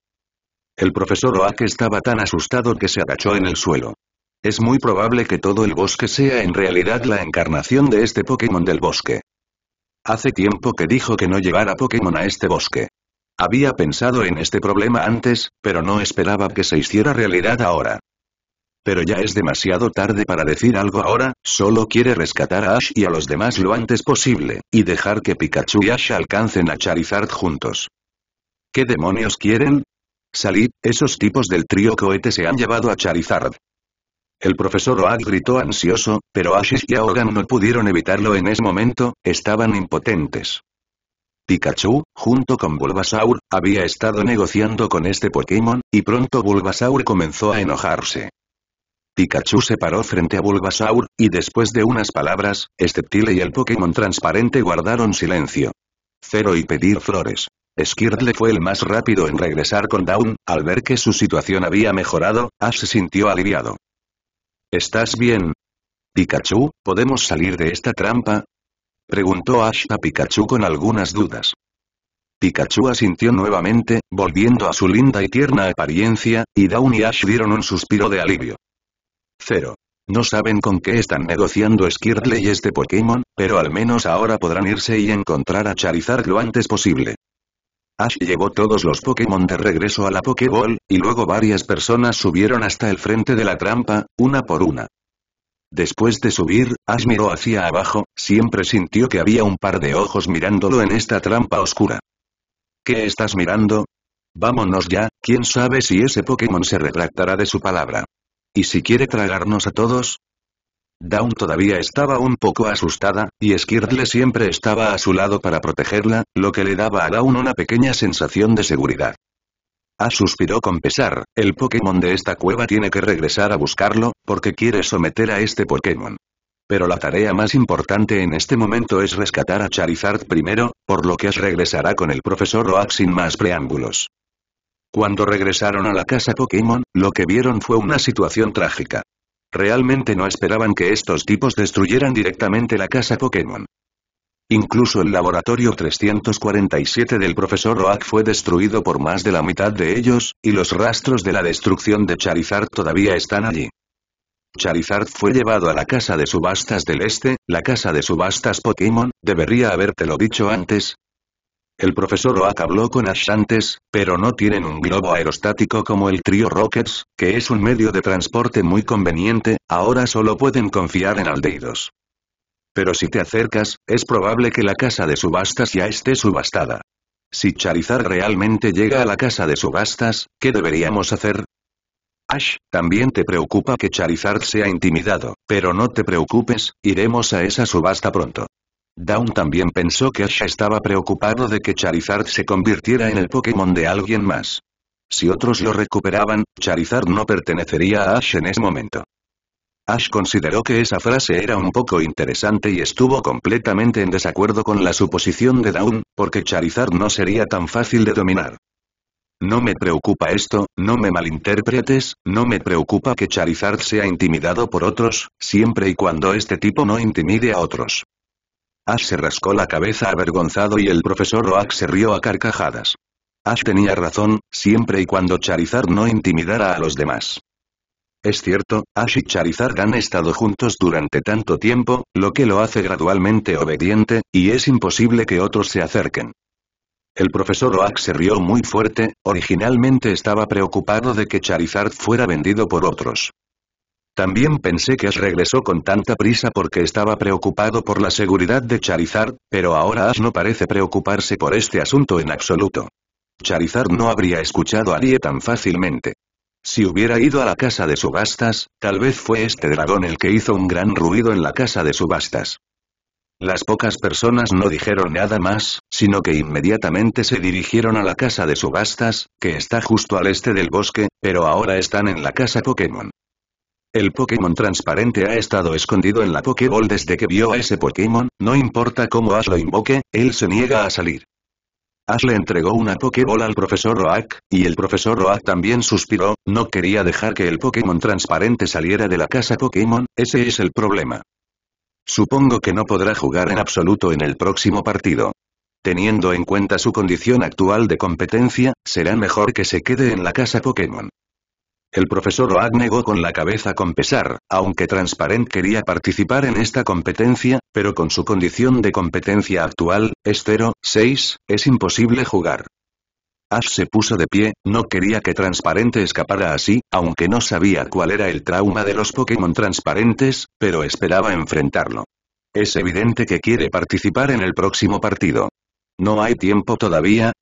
El profesor Oak estaba tan asustado que se agachó en el suelo. Es muy probable que todo el bosque sea en realidad la encarnación de este Pokémon del bosque. Hace tiempo que dijo que no llevara Pokémon a este bosque. Había pensado en este problema antes, pero no esperaba que se hiciera realidad ahora. Pero ya es demasiado tarde para decir algo ahora, solo quiere rescatar a Ash y a los demás lo antes posible, y dejar que Pikachu y Ash alcancen a Charizard juntos. ¿Qué demonios quieren? Salid, esos tipos del trío cohete se han llevado a Charizard. El profesor Oak gritó ansioso, pero Ash y Ahogan no pudieron evitarlo en ese momento, estaban impotentes. Pikachu, junto con Bulbasaur, había estado negociando con este Pokémon, y pronto Bulbasaur comenzó a enojarse. Pikachu se paró frente a Bulbasaur, y después de unas palabras, Steptile y el Pokémon transparente guardaron silencio. Cero y pedir flores. Skirtle fue el más rápido en regresar con Dawn, al ver que su situación había mejorado, Ash se sintió aliviado. ¿Estás bien? Pikachu, ¿podemos salir de esta trampa? Preguntó Ash a Pikachu con algunas dudas. Pikachu asintió nuevamente, volviendo a su linda y tierna apariencia, y Dawn y Ash dieron un suspiro de alivio. Cero. No saben con qué están negociando Skirtle y este Pokémon, pero al menos ahora podrán irse y encontrar a Charizard lo antes posible. Ash llevó todos los Pokémon de regreso a la Pokéball, y luego varias personas subieron hasta el frente de la trampa, una por una. Después de subir, Ash miró hacia abajo, siempre sintió que había un par de ojos mirándolo en esta trampa oscura. ¿Qué estás mirando? Vámonos ya, quién sabe si ese Pokémon se retractará de su palabra. ¿Y si quiere tragarnos a todos? Dawn todavía estaba un poco asustada, y Skirtle siempre estaba a su lado para protegerla, lo que le daba a Dawn una pequeña sensación de seguridad. Ah suspiró con pesar, el Pokémon de esta cueva tiene que regresar a buscarlo, porque quiere someter a este Pokémon. Pero la tarea más importante en este momento es rescatar a Charizard primero, por lo que regresará con el profesor Oak sin más preámbulos. Cuando regresaron a la casa Pokémon, lo que vieron fue una situación trágica. Realmente no esperaban que estos tipos destruyeran directamente la casa Pokémon. Incluso el laboratorio 347 del profesor Oak fue destruido por más de la mitad de ellos, y los rastros de la destrucción de Charizard todavía están allí. Charizard fue llevado a la casa de subastas del este, la casa de subastas Pokémon, debería habértelo dicho antes. El profesor Oak habló con Ash antes, pero no tienen un globo aerostático como el trío Rockets, que es un medio de transporte muy conveniente, ahora solo pueden confiar en Aldeidos. Pero si te acercas, es probable que la casa de subastas ya esté subastada. Si Charizard realmente llega a la casa de subastas, ¿qué deberíamos hacer? Ash, también te preocupa que Charizard sea intimidado, pero no te preocupes, iremos a esa subasta pronto. Dawn también pensó que Ash estaba preocupado de que Charizard se convirtiera en el Pokémon de alguien más. Si otros lo recuperaban, Charizard no pertenecería a Ash en ese momento. Ash consideró que esa frase era un poco interesante y estuvo completamente en desacuerdo con la suposición de Dawn, porque Charizard no sería tan fácil de dominar. No me preocupa esto, no me malinterpretes, no me preocupa que Charizard sea intimidado por otros, siempre y cuando este tipo no intimide a otros. Ash se rascó la cabeza avergonzado y el profesor Oak se rió a carcajadas. Ash tenía razón, siempre y cuando Charizard no intimidara a los demás. Es cierto, Ash y Charizard han estado juntos durante tanto tiempo, lo que lo hace gradualmente obediente, y es imposible que otros se acerquen. El profesor Oak se rió muy fuerte, originalmente estaba preocupado de que Charizard fuera vendido por otros. También pensé que Ash regresó con tanta prisa porque estaba preocupado por la seguridad de Charizard, pero ahora Ash no parece preocuparse por este asunto en absoluto. Charizard no habría escuchado a nadie tan fácilmente. Si hubiera ido a la casa de subastas, tal vez fue este dragón el que hizo un gran ruido en la casa de subastas. Las pocas personas no dijeron nada más, sino que inmediatamente se dirigieron a la casa de subastas, que está justo al este del bosque, pero ahora están en la casa Pokémon. El Pokémon transparente ha estado escondido en la Pokéball desde que vio a ese Pokémon, no importa cómo Ash lo invoque, él se niega a salir. Ash le entregó una Pokébola al profesor Oak, y el profesor Oak también suspiró, no quería dejar que el Pokémon transparente saliera de la casa Pokémon, ese es el problema. Supongo que no podrá jugar en absoluto en el próximo partido. Teniendo en cuenta su condición actual de competencia, será mejor que se quede en la casa Pokémon. El profesor Oak negó con la cabeza con pesar, aunque Transparent quería participar en esta competencia, pero con su condición de competencia actual, es 0-6, es imposible jugar. Ash se puso de pie, no quería que Transparente escapara así, aunque no sabía cuál era el trauma de los Pokémon transparentes, pero esperaba enfrentarlo. Es evidente que quiere participar en el próximo partido. ¿No hay tiempo todavía?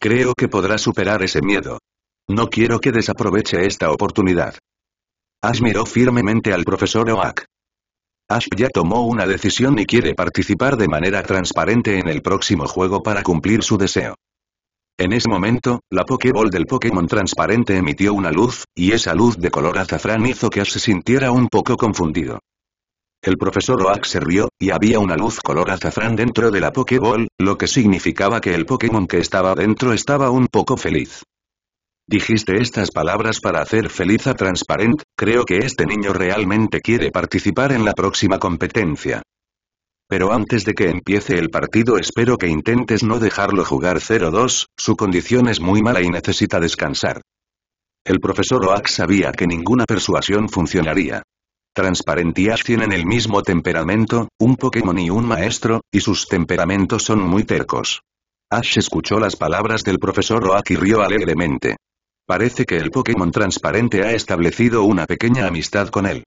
Creo que podrá superar ese miedo. No quiero que desaproveche esta oportunidad. Ash miró firmemente al profesor Oak. Ash ya tomó una decisión y quiere participar de manera transparente en el próximo juego para cumplir su deseo. En ese momento, la Pokéball del Pokémon transparente emitió una luz, y esa luz de color azafrán hizo que Ash se sintiera un poco confundido. El profesor Oak se rió, y había una luz color azafrán dentro de la Pokéball, lo que significaba que el Pokémon que estaba dentro estaba un poco feliz. Dijiste estas palabras para hacer feliz a Transparent, creo que este niño realmente quiere participar en la próxima competencia. Pero antes de que empiece el partido espero que intentes no dejarlo jugar 0-2, su condición es muy mala y necesita descansar. El profesor Oak sabía que ninguna persuasión funcionaría. Transparent y Ash tienen el mismo temperamento, un Pokémon y un maestro, y sus temperamentos son muy tercos. Ash escuchó las palabras del profesor Oak y rió alegremente. Parece que el Pokémon transparente ha establecido una pequeña amistad con él.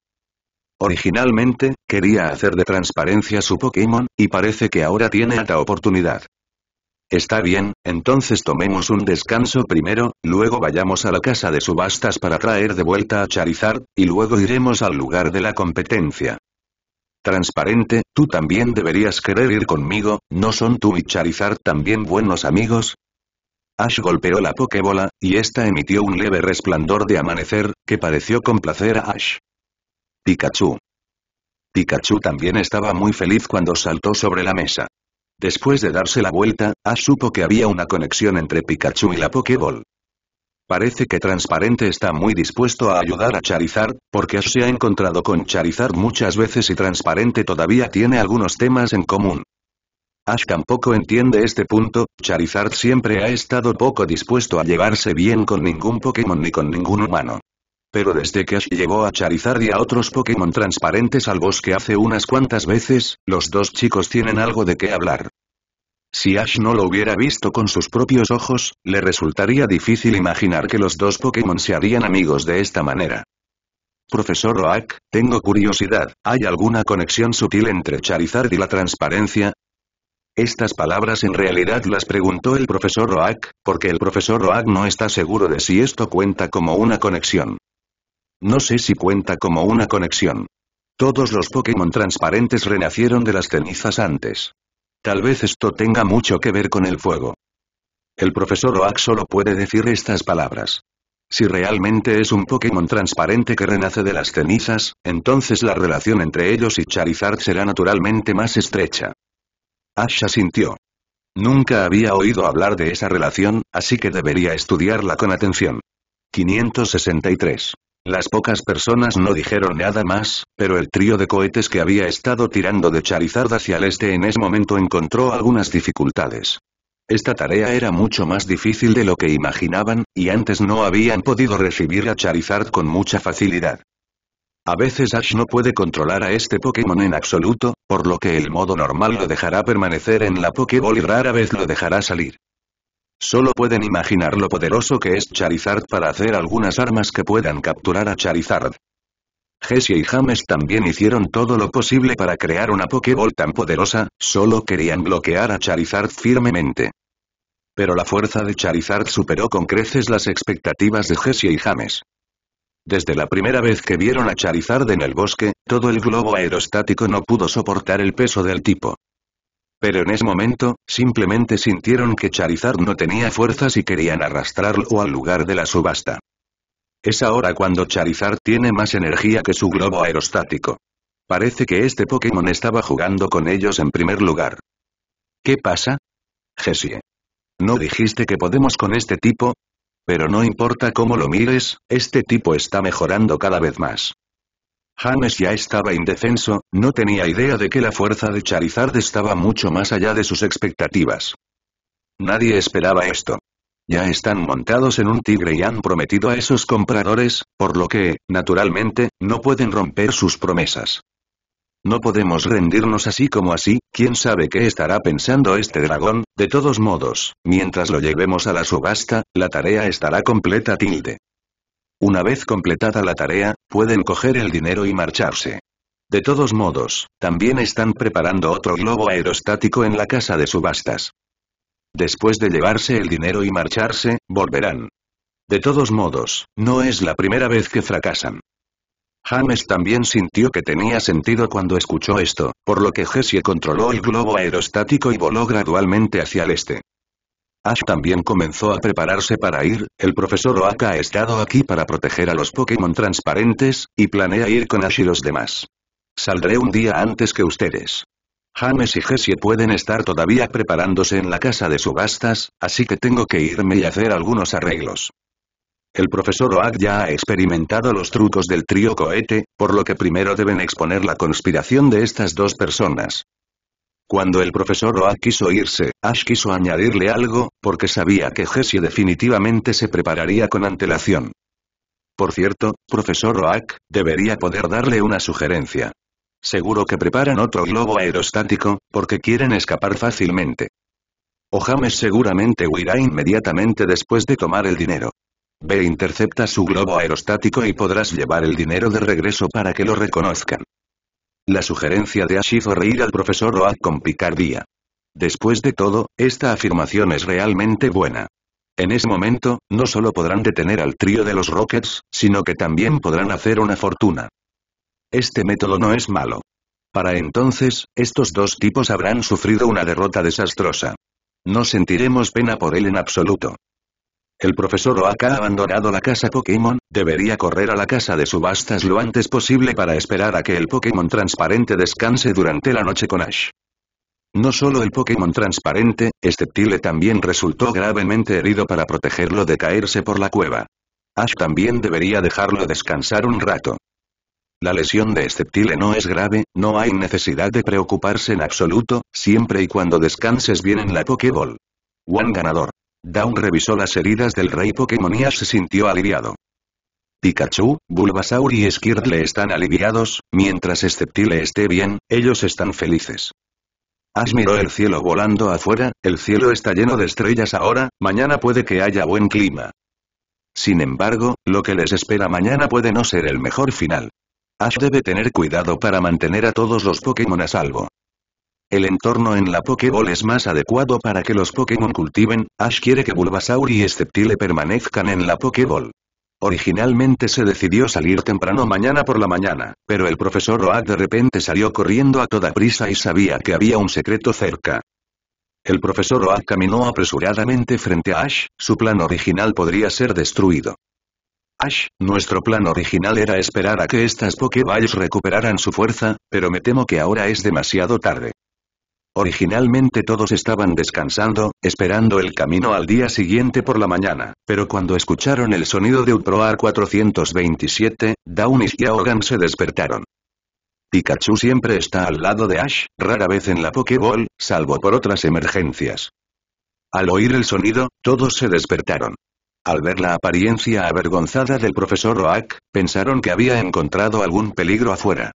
Originalmente, quería hacer de transparencia su Pokémon, y parece que ahora tiene alta oportunidad. Está bien, entonces tomemos un descanso primero, luego vayamos a la casa de subastas para traer de vuelta a Charizard, y luego iremos al lugar de la competencia. Transparente, tú también deberías querer ir conmigo, ¿no son tú y Charizard también buenos amigos? Ash golpeó la pokebola, y esta emitió un leve resplandor de amanecer, que pareció complacer a Ash. Pikachu. Pikachu también estaba muy feliz cuando saltó sobre la mesa. Después de darse la vuelta, Ash supo que había una conexión entre Pikachu y la Pokéball. Parece que Transparente está muy dispuesto a ayudar a Charizard, porque Ash se ha encontrado con Charizard muchas veces y Transparente todavía tiene algunos temas en común. Ash tampoco entiende este punto, Charizard siempre ha estado poco dispuesto a llevarse bien con ningún Pokémon ni con ningún humano. Pero desde que Ash llevó a Charizard y a otros Pokémon transparentes al bosque hace unas cuantas veces, los dos chicos tienen algo de qué hablar. Si Ash no lo hubiera visto con sus propios ojos, le resultaría difícil imaginar que los dos Pokémon se harían amigos de esta manera. Profesor Roak, tengo curiosidad, ¿hay alguna conexión sutil entre Charizard y la transparencia? Estas palabras en realidad las preguntó el profesor Roack, porque el profesor Roack no está seguro de si esto cuenta como una conexión. No sé si cuenta como una conexión. Todos los Pokémon transparentes renacieron de las cenizas antes. Tal vez esto tenga mucho que ver con el fuego. El profesor Oak solo puede decir estas palabras. Si realmente es un Pokémon transparente que renace de las cenizas, entonces la relación entre ellos y Charizard será naturalmente más estrecha. Ash sintió. Nunca había oído hablar de esa relación, así que debería estudiarla con atención. 563. Las pocas personas no dijeron nada más, pero el trío de cohetes que había estado tirando de Charizard hacia el este en ese momento encontró algunas dificultades. Esta tarea era mucho más difícil de lo que imaginaban, y antes no habían podido recibir a Charizard con mucha facilidad. A veces Ash no puede controlar a este Pokémon en absoluto, por lo que el modo normal lo dejará permanecer en la Pokéball y rara vez lo dejará salir. Solo pueden imaginar lo poderoso que es Charizard para hacer algunas armas que puedan capturar a Charizard. Jessie y James también hicieron todo lo posible para crear una Pokéball tan poderosa, solo querían bloquear a Charizard firmemente. Pero la fuerza de Charizard superó con creces las expectativas de Jessie y James. Desde la primera vez que vieron a Charizard en el bosque, todo el globo aerostático no pudo soportar el peso del tipo. Pero en ese momento, simplemente sintieron que Charizard no tenía fuerzas y querían arrastrarlo al lugar de la subasta. Es ahora cuando Charizard tiene más energía que su globo aerostático. Parece que este Pokémon estaba jugando con ellos en primer lugar. ¿Qué pasa? Jessie. ¿No dijiste que podemos con este tipo? Pero no importa cómo lo mires, este tipo está mejorando cada vez más. James ya estaba indefenso, no tenía idea de que la fuerza de Charizard estaba mucho más allá de sus expectativas. Nadie esperaba esto. Ya están montados en un tigre y han prometido a esos compradores, por lo que, naturalmente, no pueden romper sus promesas. No podemos rendirnos así como así, quién sabe qué estará pensando este dragón, de todos modos, mientras lo llevemos a la subasta, la tarea estará completa tilde. Una vez completada la tarea, pueden coger el dinero y marcharse. De todos modos, también están preparando otro globo aerostático en la casa de subastas. Después de llevarse el dinero y marcharse, volverán. De todos modos, no es la primera vez que fracasan. James también sintió que tenía sentido cuando escuchó esto, por lo que Jessie controló el globo aerostático y voló gradualmente hacia el este. Ash también comenzó a prepararse para ir, el profesor Oaka ha estado aquí para proteger a los Pokémon transparentes, y planea ir con Ash y los demás. Saldré un día antes que ustedes. James y Jessie pueden estar todavía preparándose en la casa de subastas, así que tengo que irme y hacer algunos arreglos. El profesor Oak ya ha experimentado los trucos del trío cohete, por lo que primero deben exponer la conspiración de estas dos personas. Cuando el profesor Oak quiso irse, Ash quiso añadirle algo, porque sabía que Jessie definitivamente se prepararía con antelación. Por cierto, profesor Oak, debería poder darle una sugerencia. Seguro que preparan otro globo aerostático, porque quieren escapar fácilmente. O James seguramente huirá inmediatamente después de tomar el dinero. Ve e intercepta su globo aerostático y podrás llevar el dinero de regreso para que lo reconozcan. La sugerencia de Ash hizo reír al profesor Oak con picardía. Después de todo, esta afirmación es realmente buena. En ese momento, no solo podrán detener al trío de los Rockets, sino que también podrán hacer una fortuna. Este método no es malo. Para entonces, estos dos tipos habrán sufrido una derrota desastrosa. No sentiremos pena por él en absoluto. El profesor Oaka ha abandonado la casa Pokémon, debería correr a la casa de subastas lo antes posible para esperar a que el Pokémon transparente descanse durante la noche con Ash. No solo el Pokémon transparente, Esceptile también resultó gravemente herido para protegerlo de caerse por la cueva. Ash también debería dejarlo descansar un rato. La lesión de Esteptile no es grave, no hay necesidad de preocuparse en absoluto, siempre y cuando descanses bien en la Pokéball. One ganador. Dawn revisó las heridas del rey Pokémon y Ash se sintió aliviado. Pikachu, Bulbasaur y Squirtle están aliviados, mientras Sceptile esté bien, ellos están felices. Ash miró el cielo volando afuera, el cielo está lleno de estrellas ahora, mañana puede que haya buen clima. Sin embargo, lo que les espera mañana puede no ser el mejor final. Ash debe tener cuidado para mantener a todos los Pokémon a salvo. El entorno en la Pokéball es más adecuado para que los Pokémon cultiven, Ash quiere que Bulbasaur y Sceptile permanezcan en la Pokéball. Originalmente se decidió salir temprano mañana por la mañana, pero el profesor Oak de repente salió corriendo a toda prisa y sabía que había un secreto cerca. El profesor Oak caminó apresuradamente frente a Ash, su plan original podría ser destruido. Ash, nuestro plan original era esperar a que estas Pokéballs recuperaran su fuerza, pero me temo que ahora es demasiado tarde. Originalmente todos estaban descansando, esperando el camino al día siguiente por la mañana, pero cuando escucharon el sonido de Uproar 427, Downis y Hogan se despertaron. Pikachu siempre está al lado de Ash, rara vez en la Pokéball, salvo por otras emergencias. Al oír el sonido, todos se despertaron. Al ver la apariencia avergonzada del profesor Oak, pensaron que había encontrado algún peligro afuera.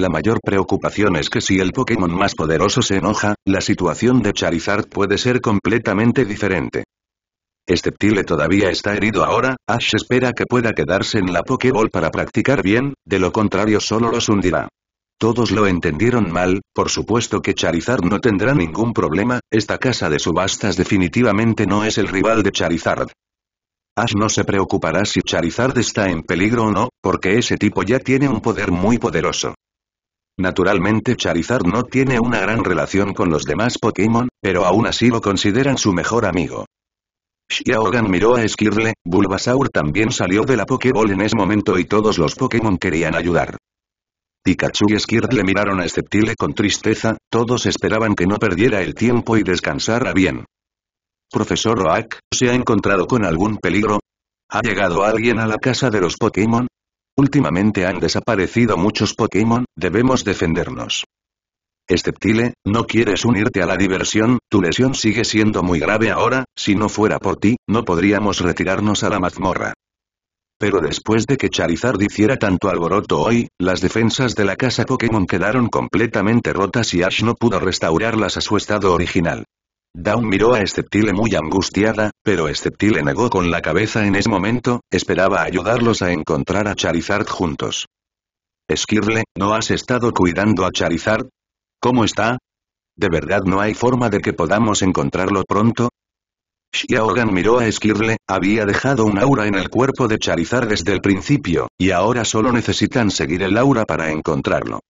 La mayor preocupación es que si el Pokémon más poderoso se enoja, la situación de Charizard puede ser completamente diferente. Sceptile todavía está herido ahora, Ash espera que pueda quedarse en la Pokéball para practicar bien, de lo contrario solo los hundirá. Todos lo entendieron mal, por supuesto que Charizard no tendrá ningún problema, esta casa de subastas definitivamente no es el rival de Charizard. Ash no se preocupará si Charizard está en peligro o no, porque ese tipo ya tiene un poder muy poderoso. Naturalmente Charizard no tiene una gran relación con los demás Pokémon, pero aún así lo consideran su mejor amigo. Xiaogan miró a Skirle, Bulbasaur también salió de la Pokéball en ese momento y todos los Pokémon querían ayudar. Pikachu y Skirle miraron a Sceptile con tristeza, todos esperaban que no perdiera el tiempo y descansara bien. Profesor Roak, ¿se ha encontrado con algún peligro? ¿Ha llegado alguien a la casa de los Pokémon? Últimamente han desaparecido muchos Pokémon, debemos defendernos. Esteptile, no quieres unirte a la diversión, tu lesión sigue siendo muy grave ahora, si no fuera por ti, no podríamos retirarnos a la mazmorra. Pero después de que Charizard hiciera tanto alboroto hoy, las defensas de la casa Pokémon quedaron completamente rotas y Ash no pudo restaurarlas a su estado original. Dawn miró a Esceptile muy angustiada, pero Esceptile negó con la cabeza en ese momento, esperaba ayudarlos a encontrar a Charizard juntos. Esquirle, ¿no has estado cuidando a Charizard? ¿Cómo está? ¿De verdad no hay forma de que podamos encontrarlo pronto? Xiaogan miró a Esquirle, había dejado un aura en el cuerpo de Charizard desde el principio, y ahora solo necesitan seguir el aura para encontrarlo.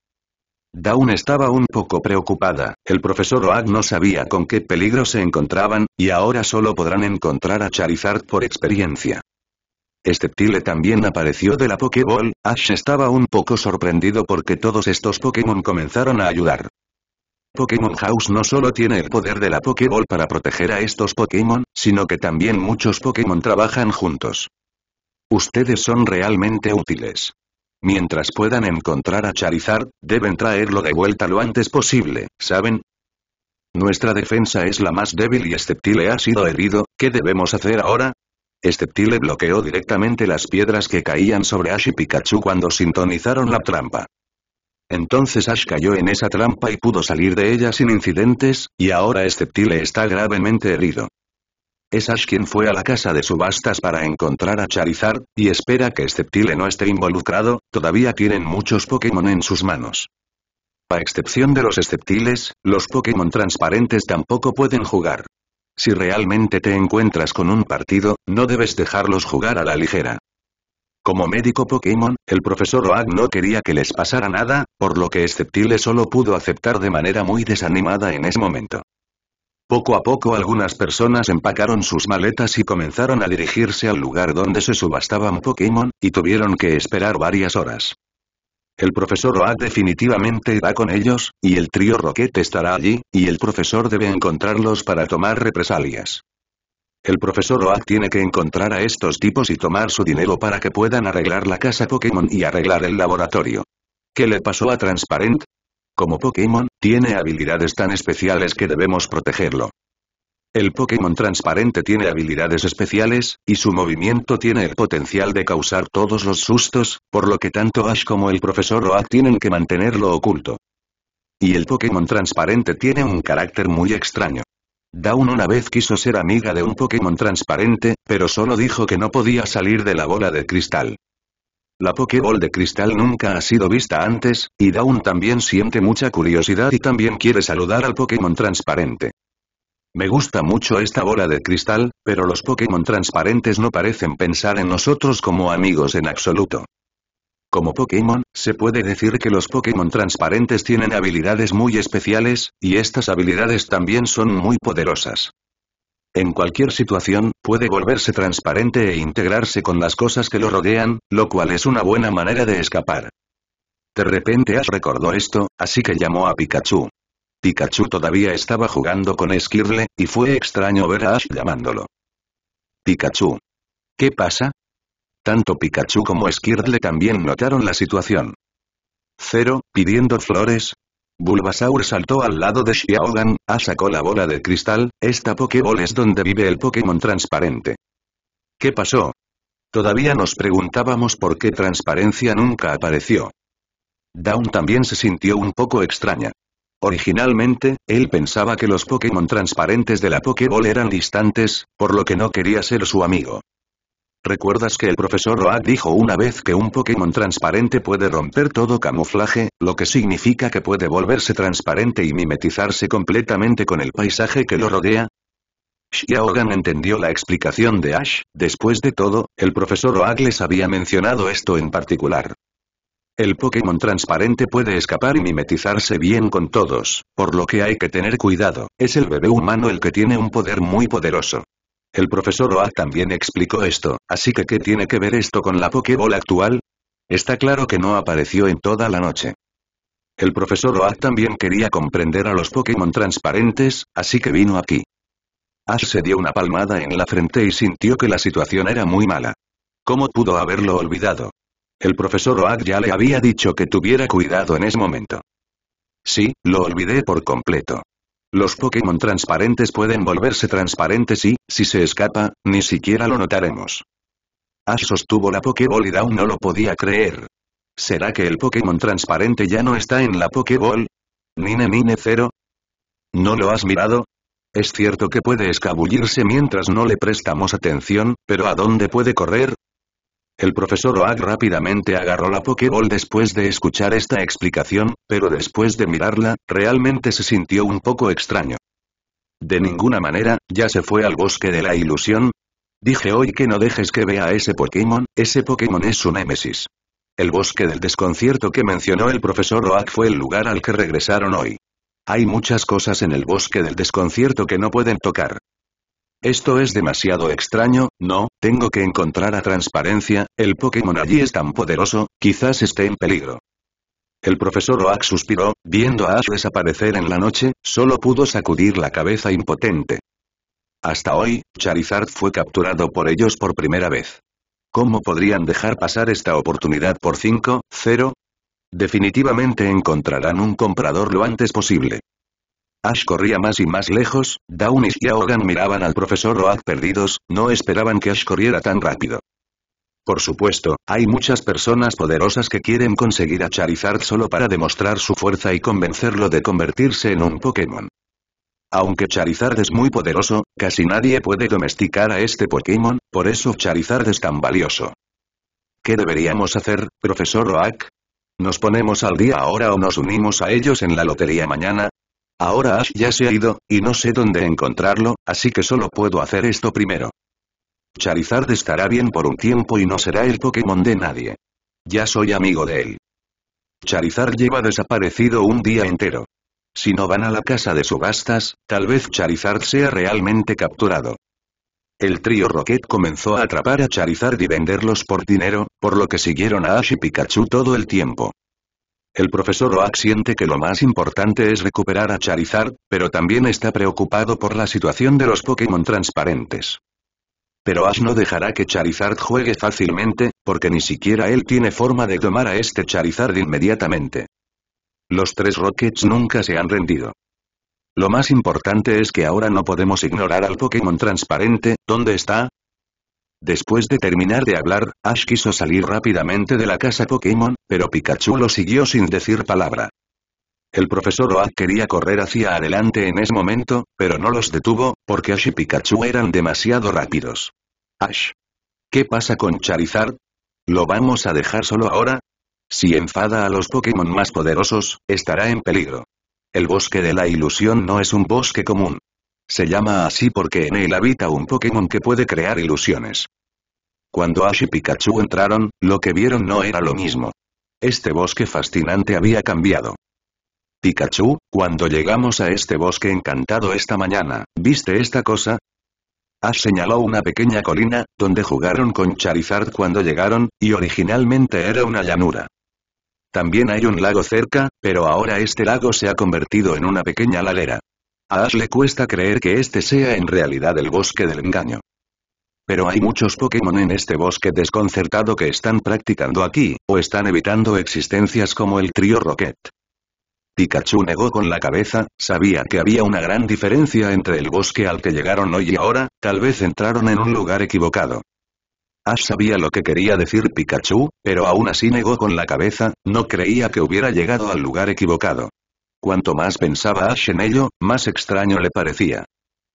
Dawn estaba un poco preocupada, el profesor Oak no sabía con qué peligro se encontraban, y ahora solo podrán encontrar a Charizard por experiencia. Este también apareció de la Pokéball, Ash estaba un poco sorprendido porque todos estos Pokémon comenzaron a ayudar. Pokémon House no solo tiene el poder de la Pokéball para proteger a estos Pokémon, sino que también muchos Pokémon trabajan juntos. Ustedes son realmente útiles. Mientras puedan encontrar a Charizard, deben traerlo de vuelta lo antes posible, ¿saben? Nuestra defensa es la más débil y Esteptile ha sido herido, ¿qué debemos hacer ahora? Esteptile bloqueó directamente las piedras que caían sobre Ash y Pikachu cuando sintonizaron la trampa. Entonces Ash cayó en esa trampa y pudo salir de ella sin incidentes, y ahora Esteptile está gravemente herido. Es Ash quien fue a la casa de subastas para encontrar a Charizard, y espera que Sceptile no esté involucrado, todavía tienen muchos Pokémon en sus manos. A excepción de los Sceptiles, los Pokémon transparentes tampoco pueden jugar. Si realmente te encuentras con un partido, no debes dejarlos jugar a la ligera. Como médico Pokémon, el profesor Oak no quería que les pasara nada, por lo que Sceptile solo pudo aceptar de manera muy desanimada en ese momento. Poco a poco algunas personas empacaron sus maletas y comenzaron a dirigirse al lugar donde se subastaban Pokémon, y tuvieron que esperar varias horas. El profesor Oak definitivamente va con ellos, y el trío Rocket estará allí, y el profesor debe encontrarlos para tomar represalias. El profesor Oak tiene que encontrar a estos tipos y tomar su dinero para que puedan arreglar la casa Pokémon y arreglar el laboratorio. ¿Qué le pasó a Transparent? Como Pokémon, tiene habilidades tan especiales que debemos protegerlo. El Pokémon transparente tiene habilidades especiales, y su movimiento tiene el potencial de causar todos los sustos, por lo que tanto Ash como el profesor Oak tienen que mantenerlo oculto. Y el Pokémon transparente tiene un carácter muy extraño. Dawn una vez quiso ser amiga de un Pokémon transparente, pero solo dijo que no podía salir de la bola de cristal. La Pokéball de cristal nunca ha sido vista antes, y Dawn también siente mucha curiosidad y también quiere saludar al Pokémon transparente. Me gusta mucho esta bola de cristal, pero los Pokémon transparentes no parecen pensar en nosotros como amigos en absoluto. Como Pokémon, se puede decir que los Pokémon transparentes tienen habilidades muy especiales, y estas habilidades también son muy poderosas en cualquier situación, puede volverse transparente e integrarse con las cosas que lo rodean, lo cual es una buena manera de escapar. De repente Ash recordó esto, así que llamó a Pikachu. Pikachu todavía estaba jugando con Skirle, y fue extraño ver a Ash llamándolo. Pikachu. ¿Qué pasa? Tanto Pikachu como Skirle también notaron la situación. Cero, pidiendo flores, Bulbasaur saltó al lado de Xiaogan, A ah, sacó la bola de cristal, esta Pokéball es donde vive el Pokémon transparente. ¿Qué pasó? Todavía nos preguntábamos por qué transparencia nunca apareció. Dawn también se sintió un poco extraña. Originalmente, él pensaba que los Pokémon transparentes de la Pokéball eran distantes, por lo que no quería ser su amigo. ¿Recuerdas que el profesor Oak dijo una vez que un Pokémon transparente puede romper todo camuflaje, lo que significa que puede volverse transparente y mimetizarse completamente con el paisaje que lo rodea? Xiaogan entendió la explicación de Ash, después de todo, el profesor Oak les había mencionado esto en particular. El Pokémon transparente puede escapar y mimetizarse bien con todos, por lo que hay que tener cuidado, es el bebé humano el que tiene un poder muy poderoso. El profesor Oak también explicó esto, así que ¿qué tiene que ver esto con la Pokéball actual? Está claro que no apareció en toda la noche. El profesor Oak también quería comprender a los Pokémon transparentes, así que vino aquí. Ash se dio una palmada en la frente y sintió que la situación era muy mala. ¿Cómo pudo haberlo olvidado? El profesor Oak ya le había dicho que tuviera cuidado en ese momento. Sí, lo olvidé por completo. Los Pokémon transparentes pueden volverse transparentes y, si se escapa, ni siquiera lo notaremos. Ash sostuvo la Pokéball y Dawn no lo podía creer. ¿Será que el Pokémon transparente ya no está en la Pokéball? Nine Mine Cero. ¿No lo has mirado? Es cierto que puede escabullirse mientras no le prestamos atención, pero ¿a dónde puede correr? El profesor Oak rápidamente agarró la Pokéball después de escuchar esta explicación, pero después de mirarla, realmente se sintió un poco extraño. De ninguna manera, ya se fue al bosque de la ilusión. Dije hoy que no dejes que vea a ese Pokémon, ese Pokémon es su némesis. El bosque del desconcierto que mencionó el profesor Oak fue el lugar al que regresaron hoy. Hay muchas cosas en el bosque del desconcierto que no pueden tocar. Esto es demasiado extraño, no, tengo que encontrar a Transparencia, el Pokémon allí es tan poderoso, quizás esté en peligro. El profesor Oak suspiró, viendo a Ash desaparecer en la noche, solo pudo sacudir la cabeza impotente. Hasta hoy, Charizard fue capturado por ellos por primera vez. ¿Cómo podrían dejar pasar esta oportunidad por 5, 0? Definitivamente encontrarán un comprador lo antes posible. Ash corría más y más lejos, Downes y Ahogan miraban al profesor Roak perdidos, no esperaban que Ash corriera tan rápido. Por supuesto, hay muchas personas poderosas que quieren conseguir a Charizard solo para demostrar su fuerza y convencerlo de convertirse en un Pokémon. Aunque Charizard es muy poderoso, casi nadie puede domesticar a este Pokémon, por eso Charizard es tan valioso. ¿Qué deberíamos hacer, profesor Roak? ¿Nos ponemos al día ahora o nos unimos a ellos en la lotería mañana? Ahora Ash ya se ha ido, y no sé dónde encontrarlo, así que solo puedo hacer esto primero. Charizard estará bien por un tiempo y no será el Pokémon de nadie. Ya soy amigo de él. Charizard lleva desaparecido un día entero. Si no van a la casa de subastas, tal vez Charizard sea realmente capturado. El trío Rocket comenzó a atrapar a Charizard y venderlos por dinero, por lo que siguieron a Ash y Pikachu todo el tiempo. El profesor Oak siente que lo más importante es recuperar a Charizard, pero también está preocupado por la situación de los Pokémon transparentes. Pero Ash no dejará que Charizard juegue fácilmente, porque ni siquiera él tiene forma de tomar a este Charizard inmediatamente. Los tres Rockets nunca se han rendido. Lo más importante es que ahora no podemos ignorar al Pokémon transparente, ¿dónde está? Después de terminar de hablar, Ash quiso salir rápidamente de la casa Pokémon, pero Pikachu lo siguió sin decir palabra. El profesor Oak quería correr hacia adelante en ese momento, pero no los detuvo, porque Ash y Pikachu eran demasiado rápidos. Ash. ¿Qué pasa con Charizard? ¿Lo vamos a dejar solo ahora? Si enfada a los Pokémon más poderosos, estará en peligro. El bosque de la ilusión no es un bosque común. Se llama así porque en él habita un Pokémon que puede crear ilusiones. Cuando Ash y Pikachu entraron, lo que vieron no era lo mismo. Este bosque fascinante había cambiado. Pikachu, cuando llegamos a este bosque encantado esta mañana, ¿viste esta cosa? Ash señaló una pequeña colina, donde jugaron con Charizard cuando llegaron, y originalmente era una llanura. También hay un lago cerca, pero ahora este lago se ha convertido en una pequeña ladera. A Ash le cuesta creer que este sea en realidad el bosque del engaño. Pero hay muchos Pokémon en este bosque desconcertado que están practicando aquí, o están evitando existencias como el trío Rocket. Pikachu negó con la cabeza, sabía que había una gran diferencia entre el bosque al que llegaron hoy y ahora, tal vez entraron en un lugar equivocado. Ash sabía lo que quería decir Pikachu, pero aún así negó con la cabeza, no creía que hubiera llegado al lugar equivocado. Cuanto más pensaba Ash en ello, más extraño le parecía.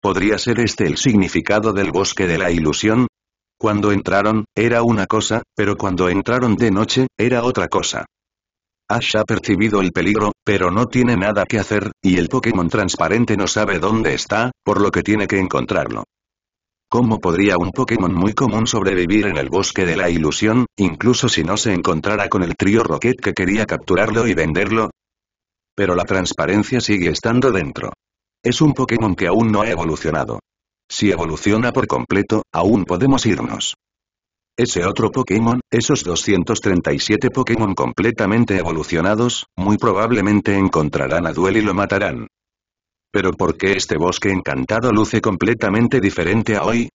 ¿Podría ser este el significado del bosque de la ilusión? Cuando entraron, era una cosa, pero cuando entraron de noche, era otra cosa. Ash ha percibido el peligro, pero no tiene nada que hacer, y el Pokémon transparente no sabe dónde está, por lo que tiene que encontrarlo. ¿Cómo podría un Pokémon muy común sobrevivir en el bosque de la ilusión, incluso si no se encontrara con el trío Rocket que quería capturarlo y venderlo? Pero la transparencia sigue estando dentro. Es un Pokémon que aún no ha evolucionado. Si evoluciona por completo, aún podemos irnos. Ese otro Pokémon, esos 237 Pokémon completamente evolucionados, muy probablemente encontrarán a Duel y lo matarán. Pero ¿por qué este bosque encantado luce completamente diferente a hoy?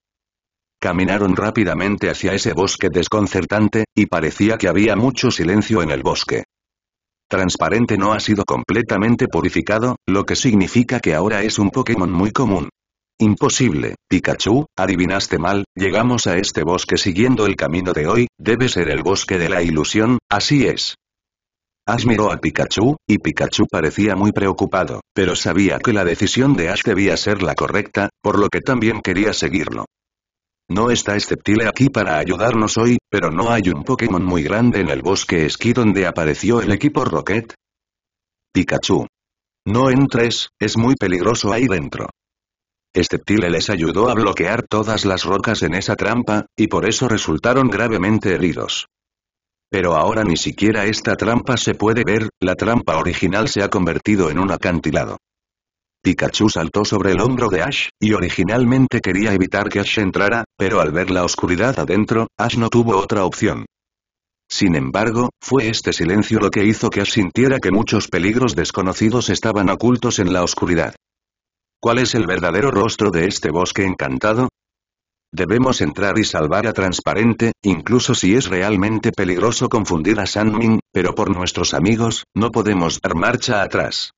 Caminaron rápidamente hacia ese bosque desconcertante, y parecía que había mucho silencio en el bosque transparente no ha sido completamente purificado, lo que significa que ahora es un Pokémon muy común. Imposible, Pikachu, adivinaste mal, llegamos a este bosque siguiendo el camino de hoy, debe ser el bosque de la ilusión, así es. Ash miró a Pikachu, y Pikachu parecía muy preocupado, pero sabía que la decisión de Ash debía ser la correcta, por lo que también quería seguirlo. No está Esceptile aquí para ayudarnos hoy, pero ¿no hay un Pokémon muy grande en el bosque esquí donde apareció el equipo Rocket? Pikachu. No entres, es muy peligroso ahí dentro. Esteptile les ayudó a bloquear todas las rocas en esa trampa, y por eso resultaron gravemente heridos. Pero ahora ni siquiera esta trampa se puede ver, la trampa original se ha convertido en un acantilado. Pikachu saltó sobre el hombro de Ash, y originalmente quería evitar que Ash entrara, pero al ver la oscuridad adentro, Ash no tuvo otra opción. Sin embargo, fue este silencio lo que hizo que Ash sintiera que muchos peligros desconocidos estaban ocultos en la oscuridad. ¿Cuál es el verdadero rostro de este bosque encantado? Debemos entrar y salvar a Transparente, incluso si es realmente peligroso confundir a Sanmin, pero por nuestros amigos, no podemos dar marcha atrás.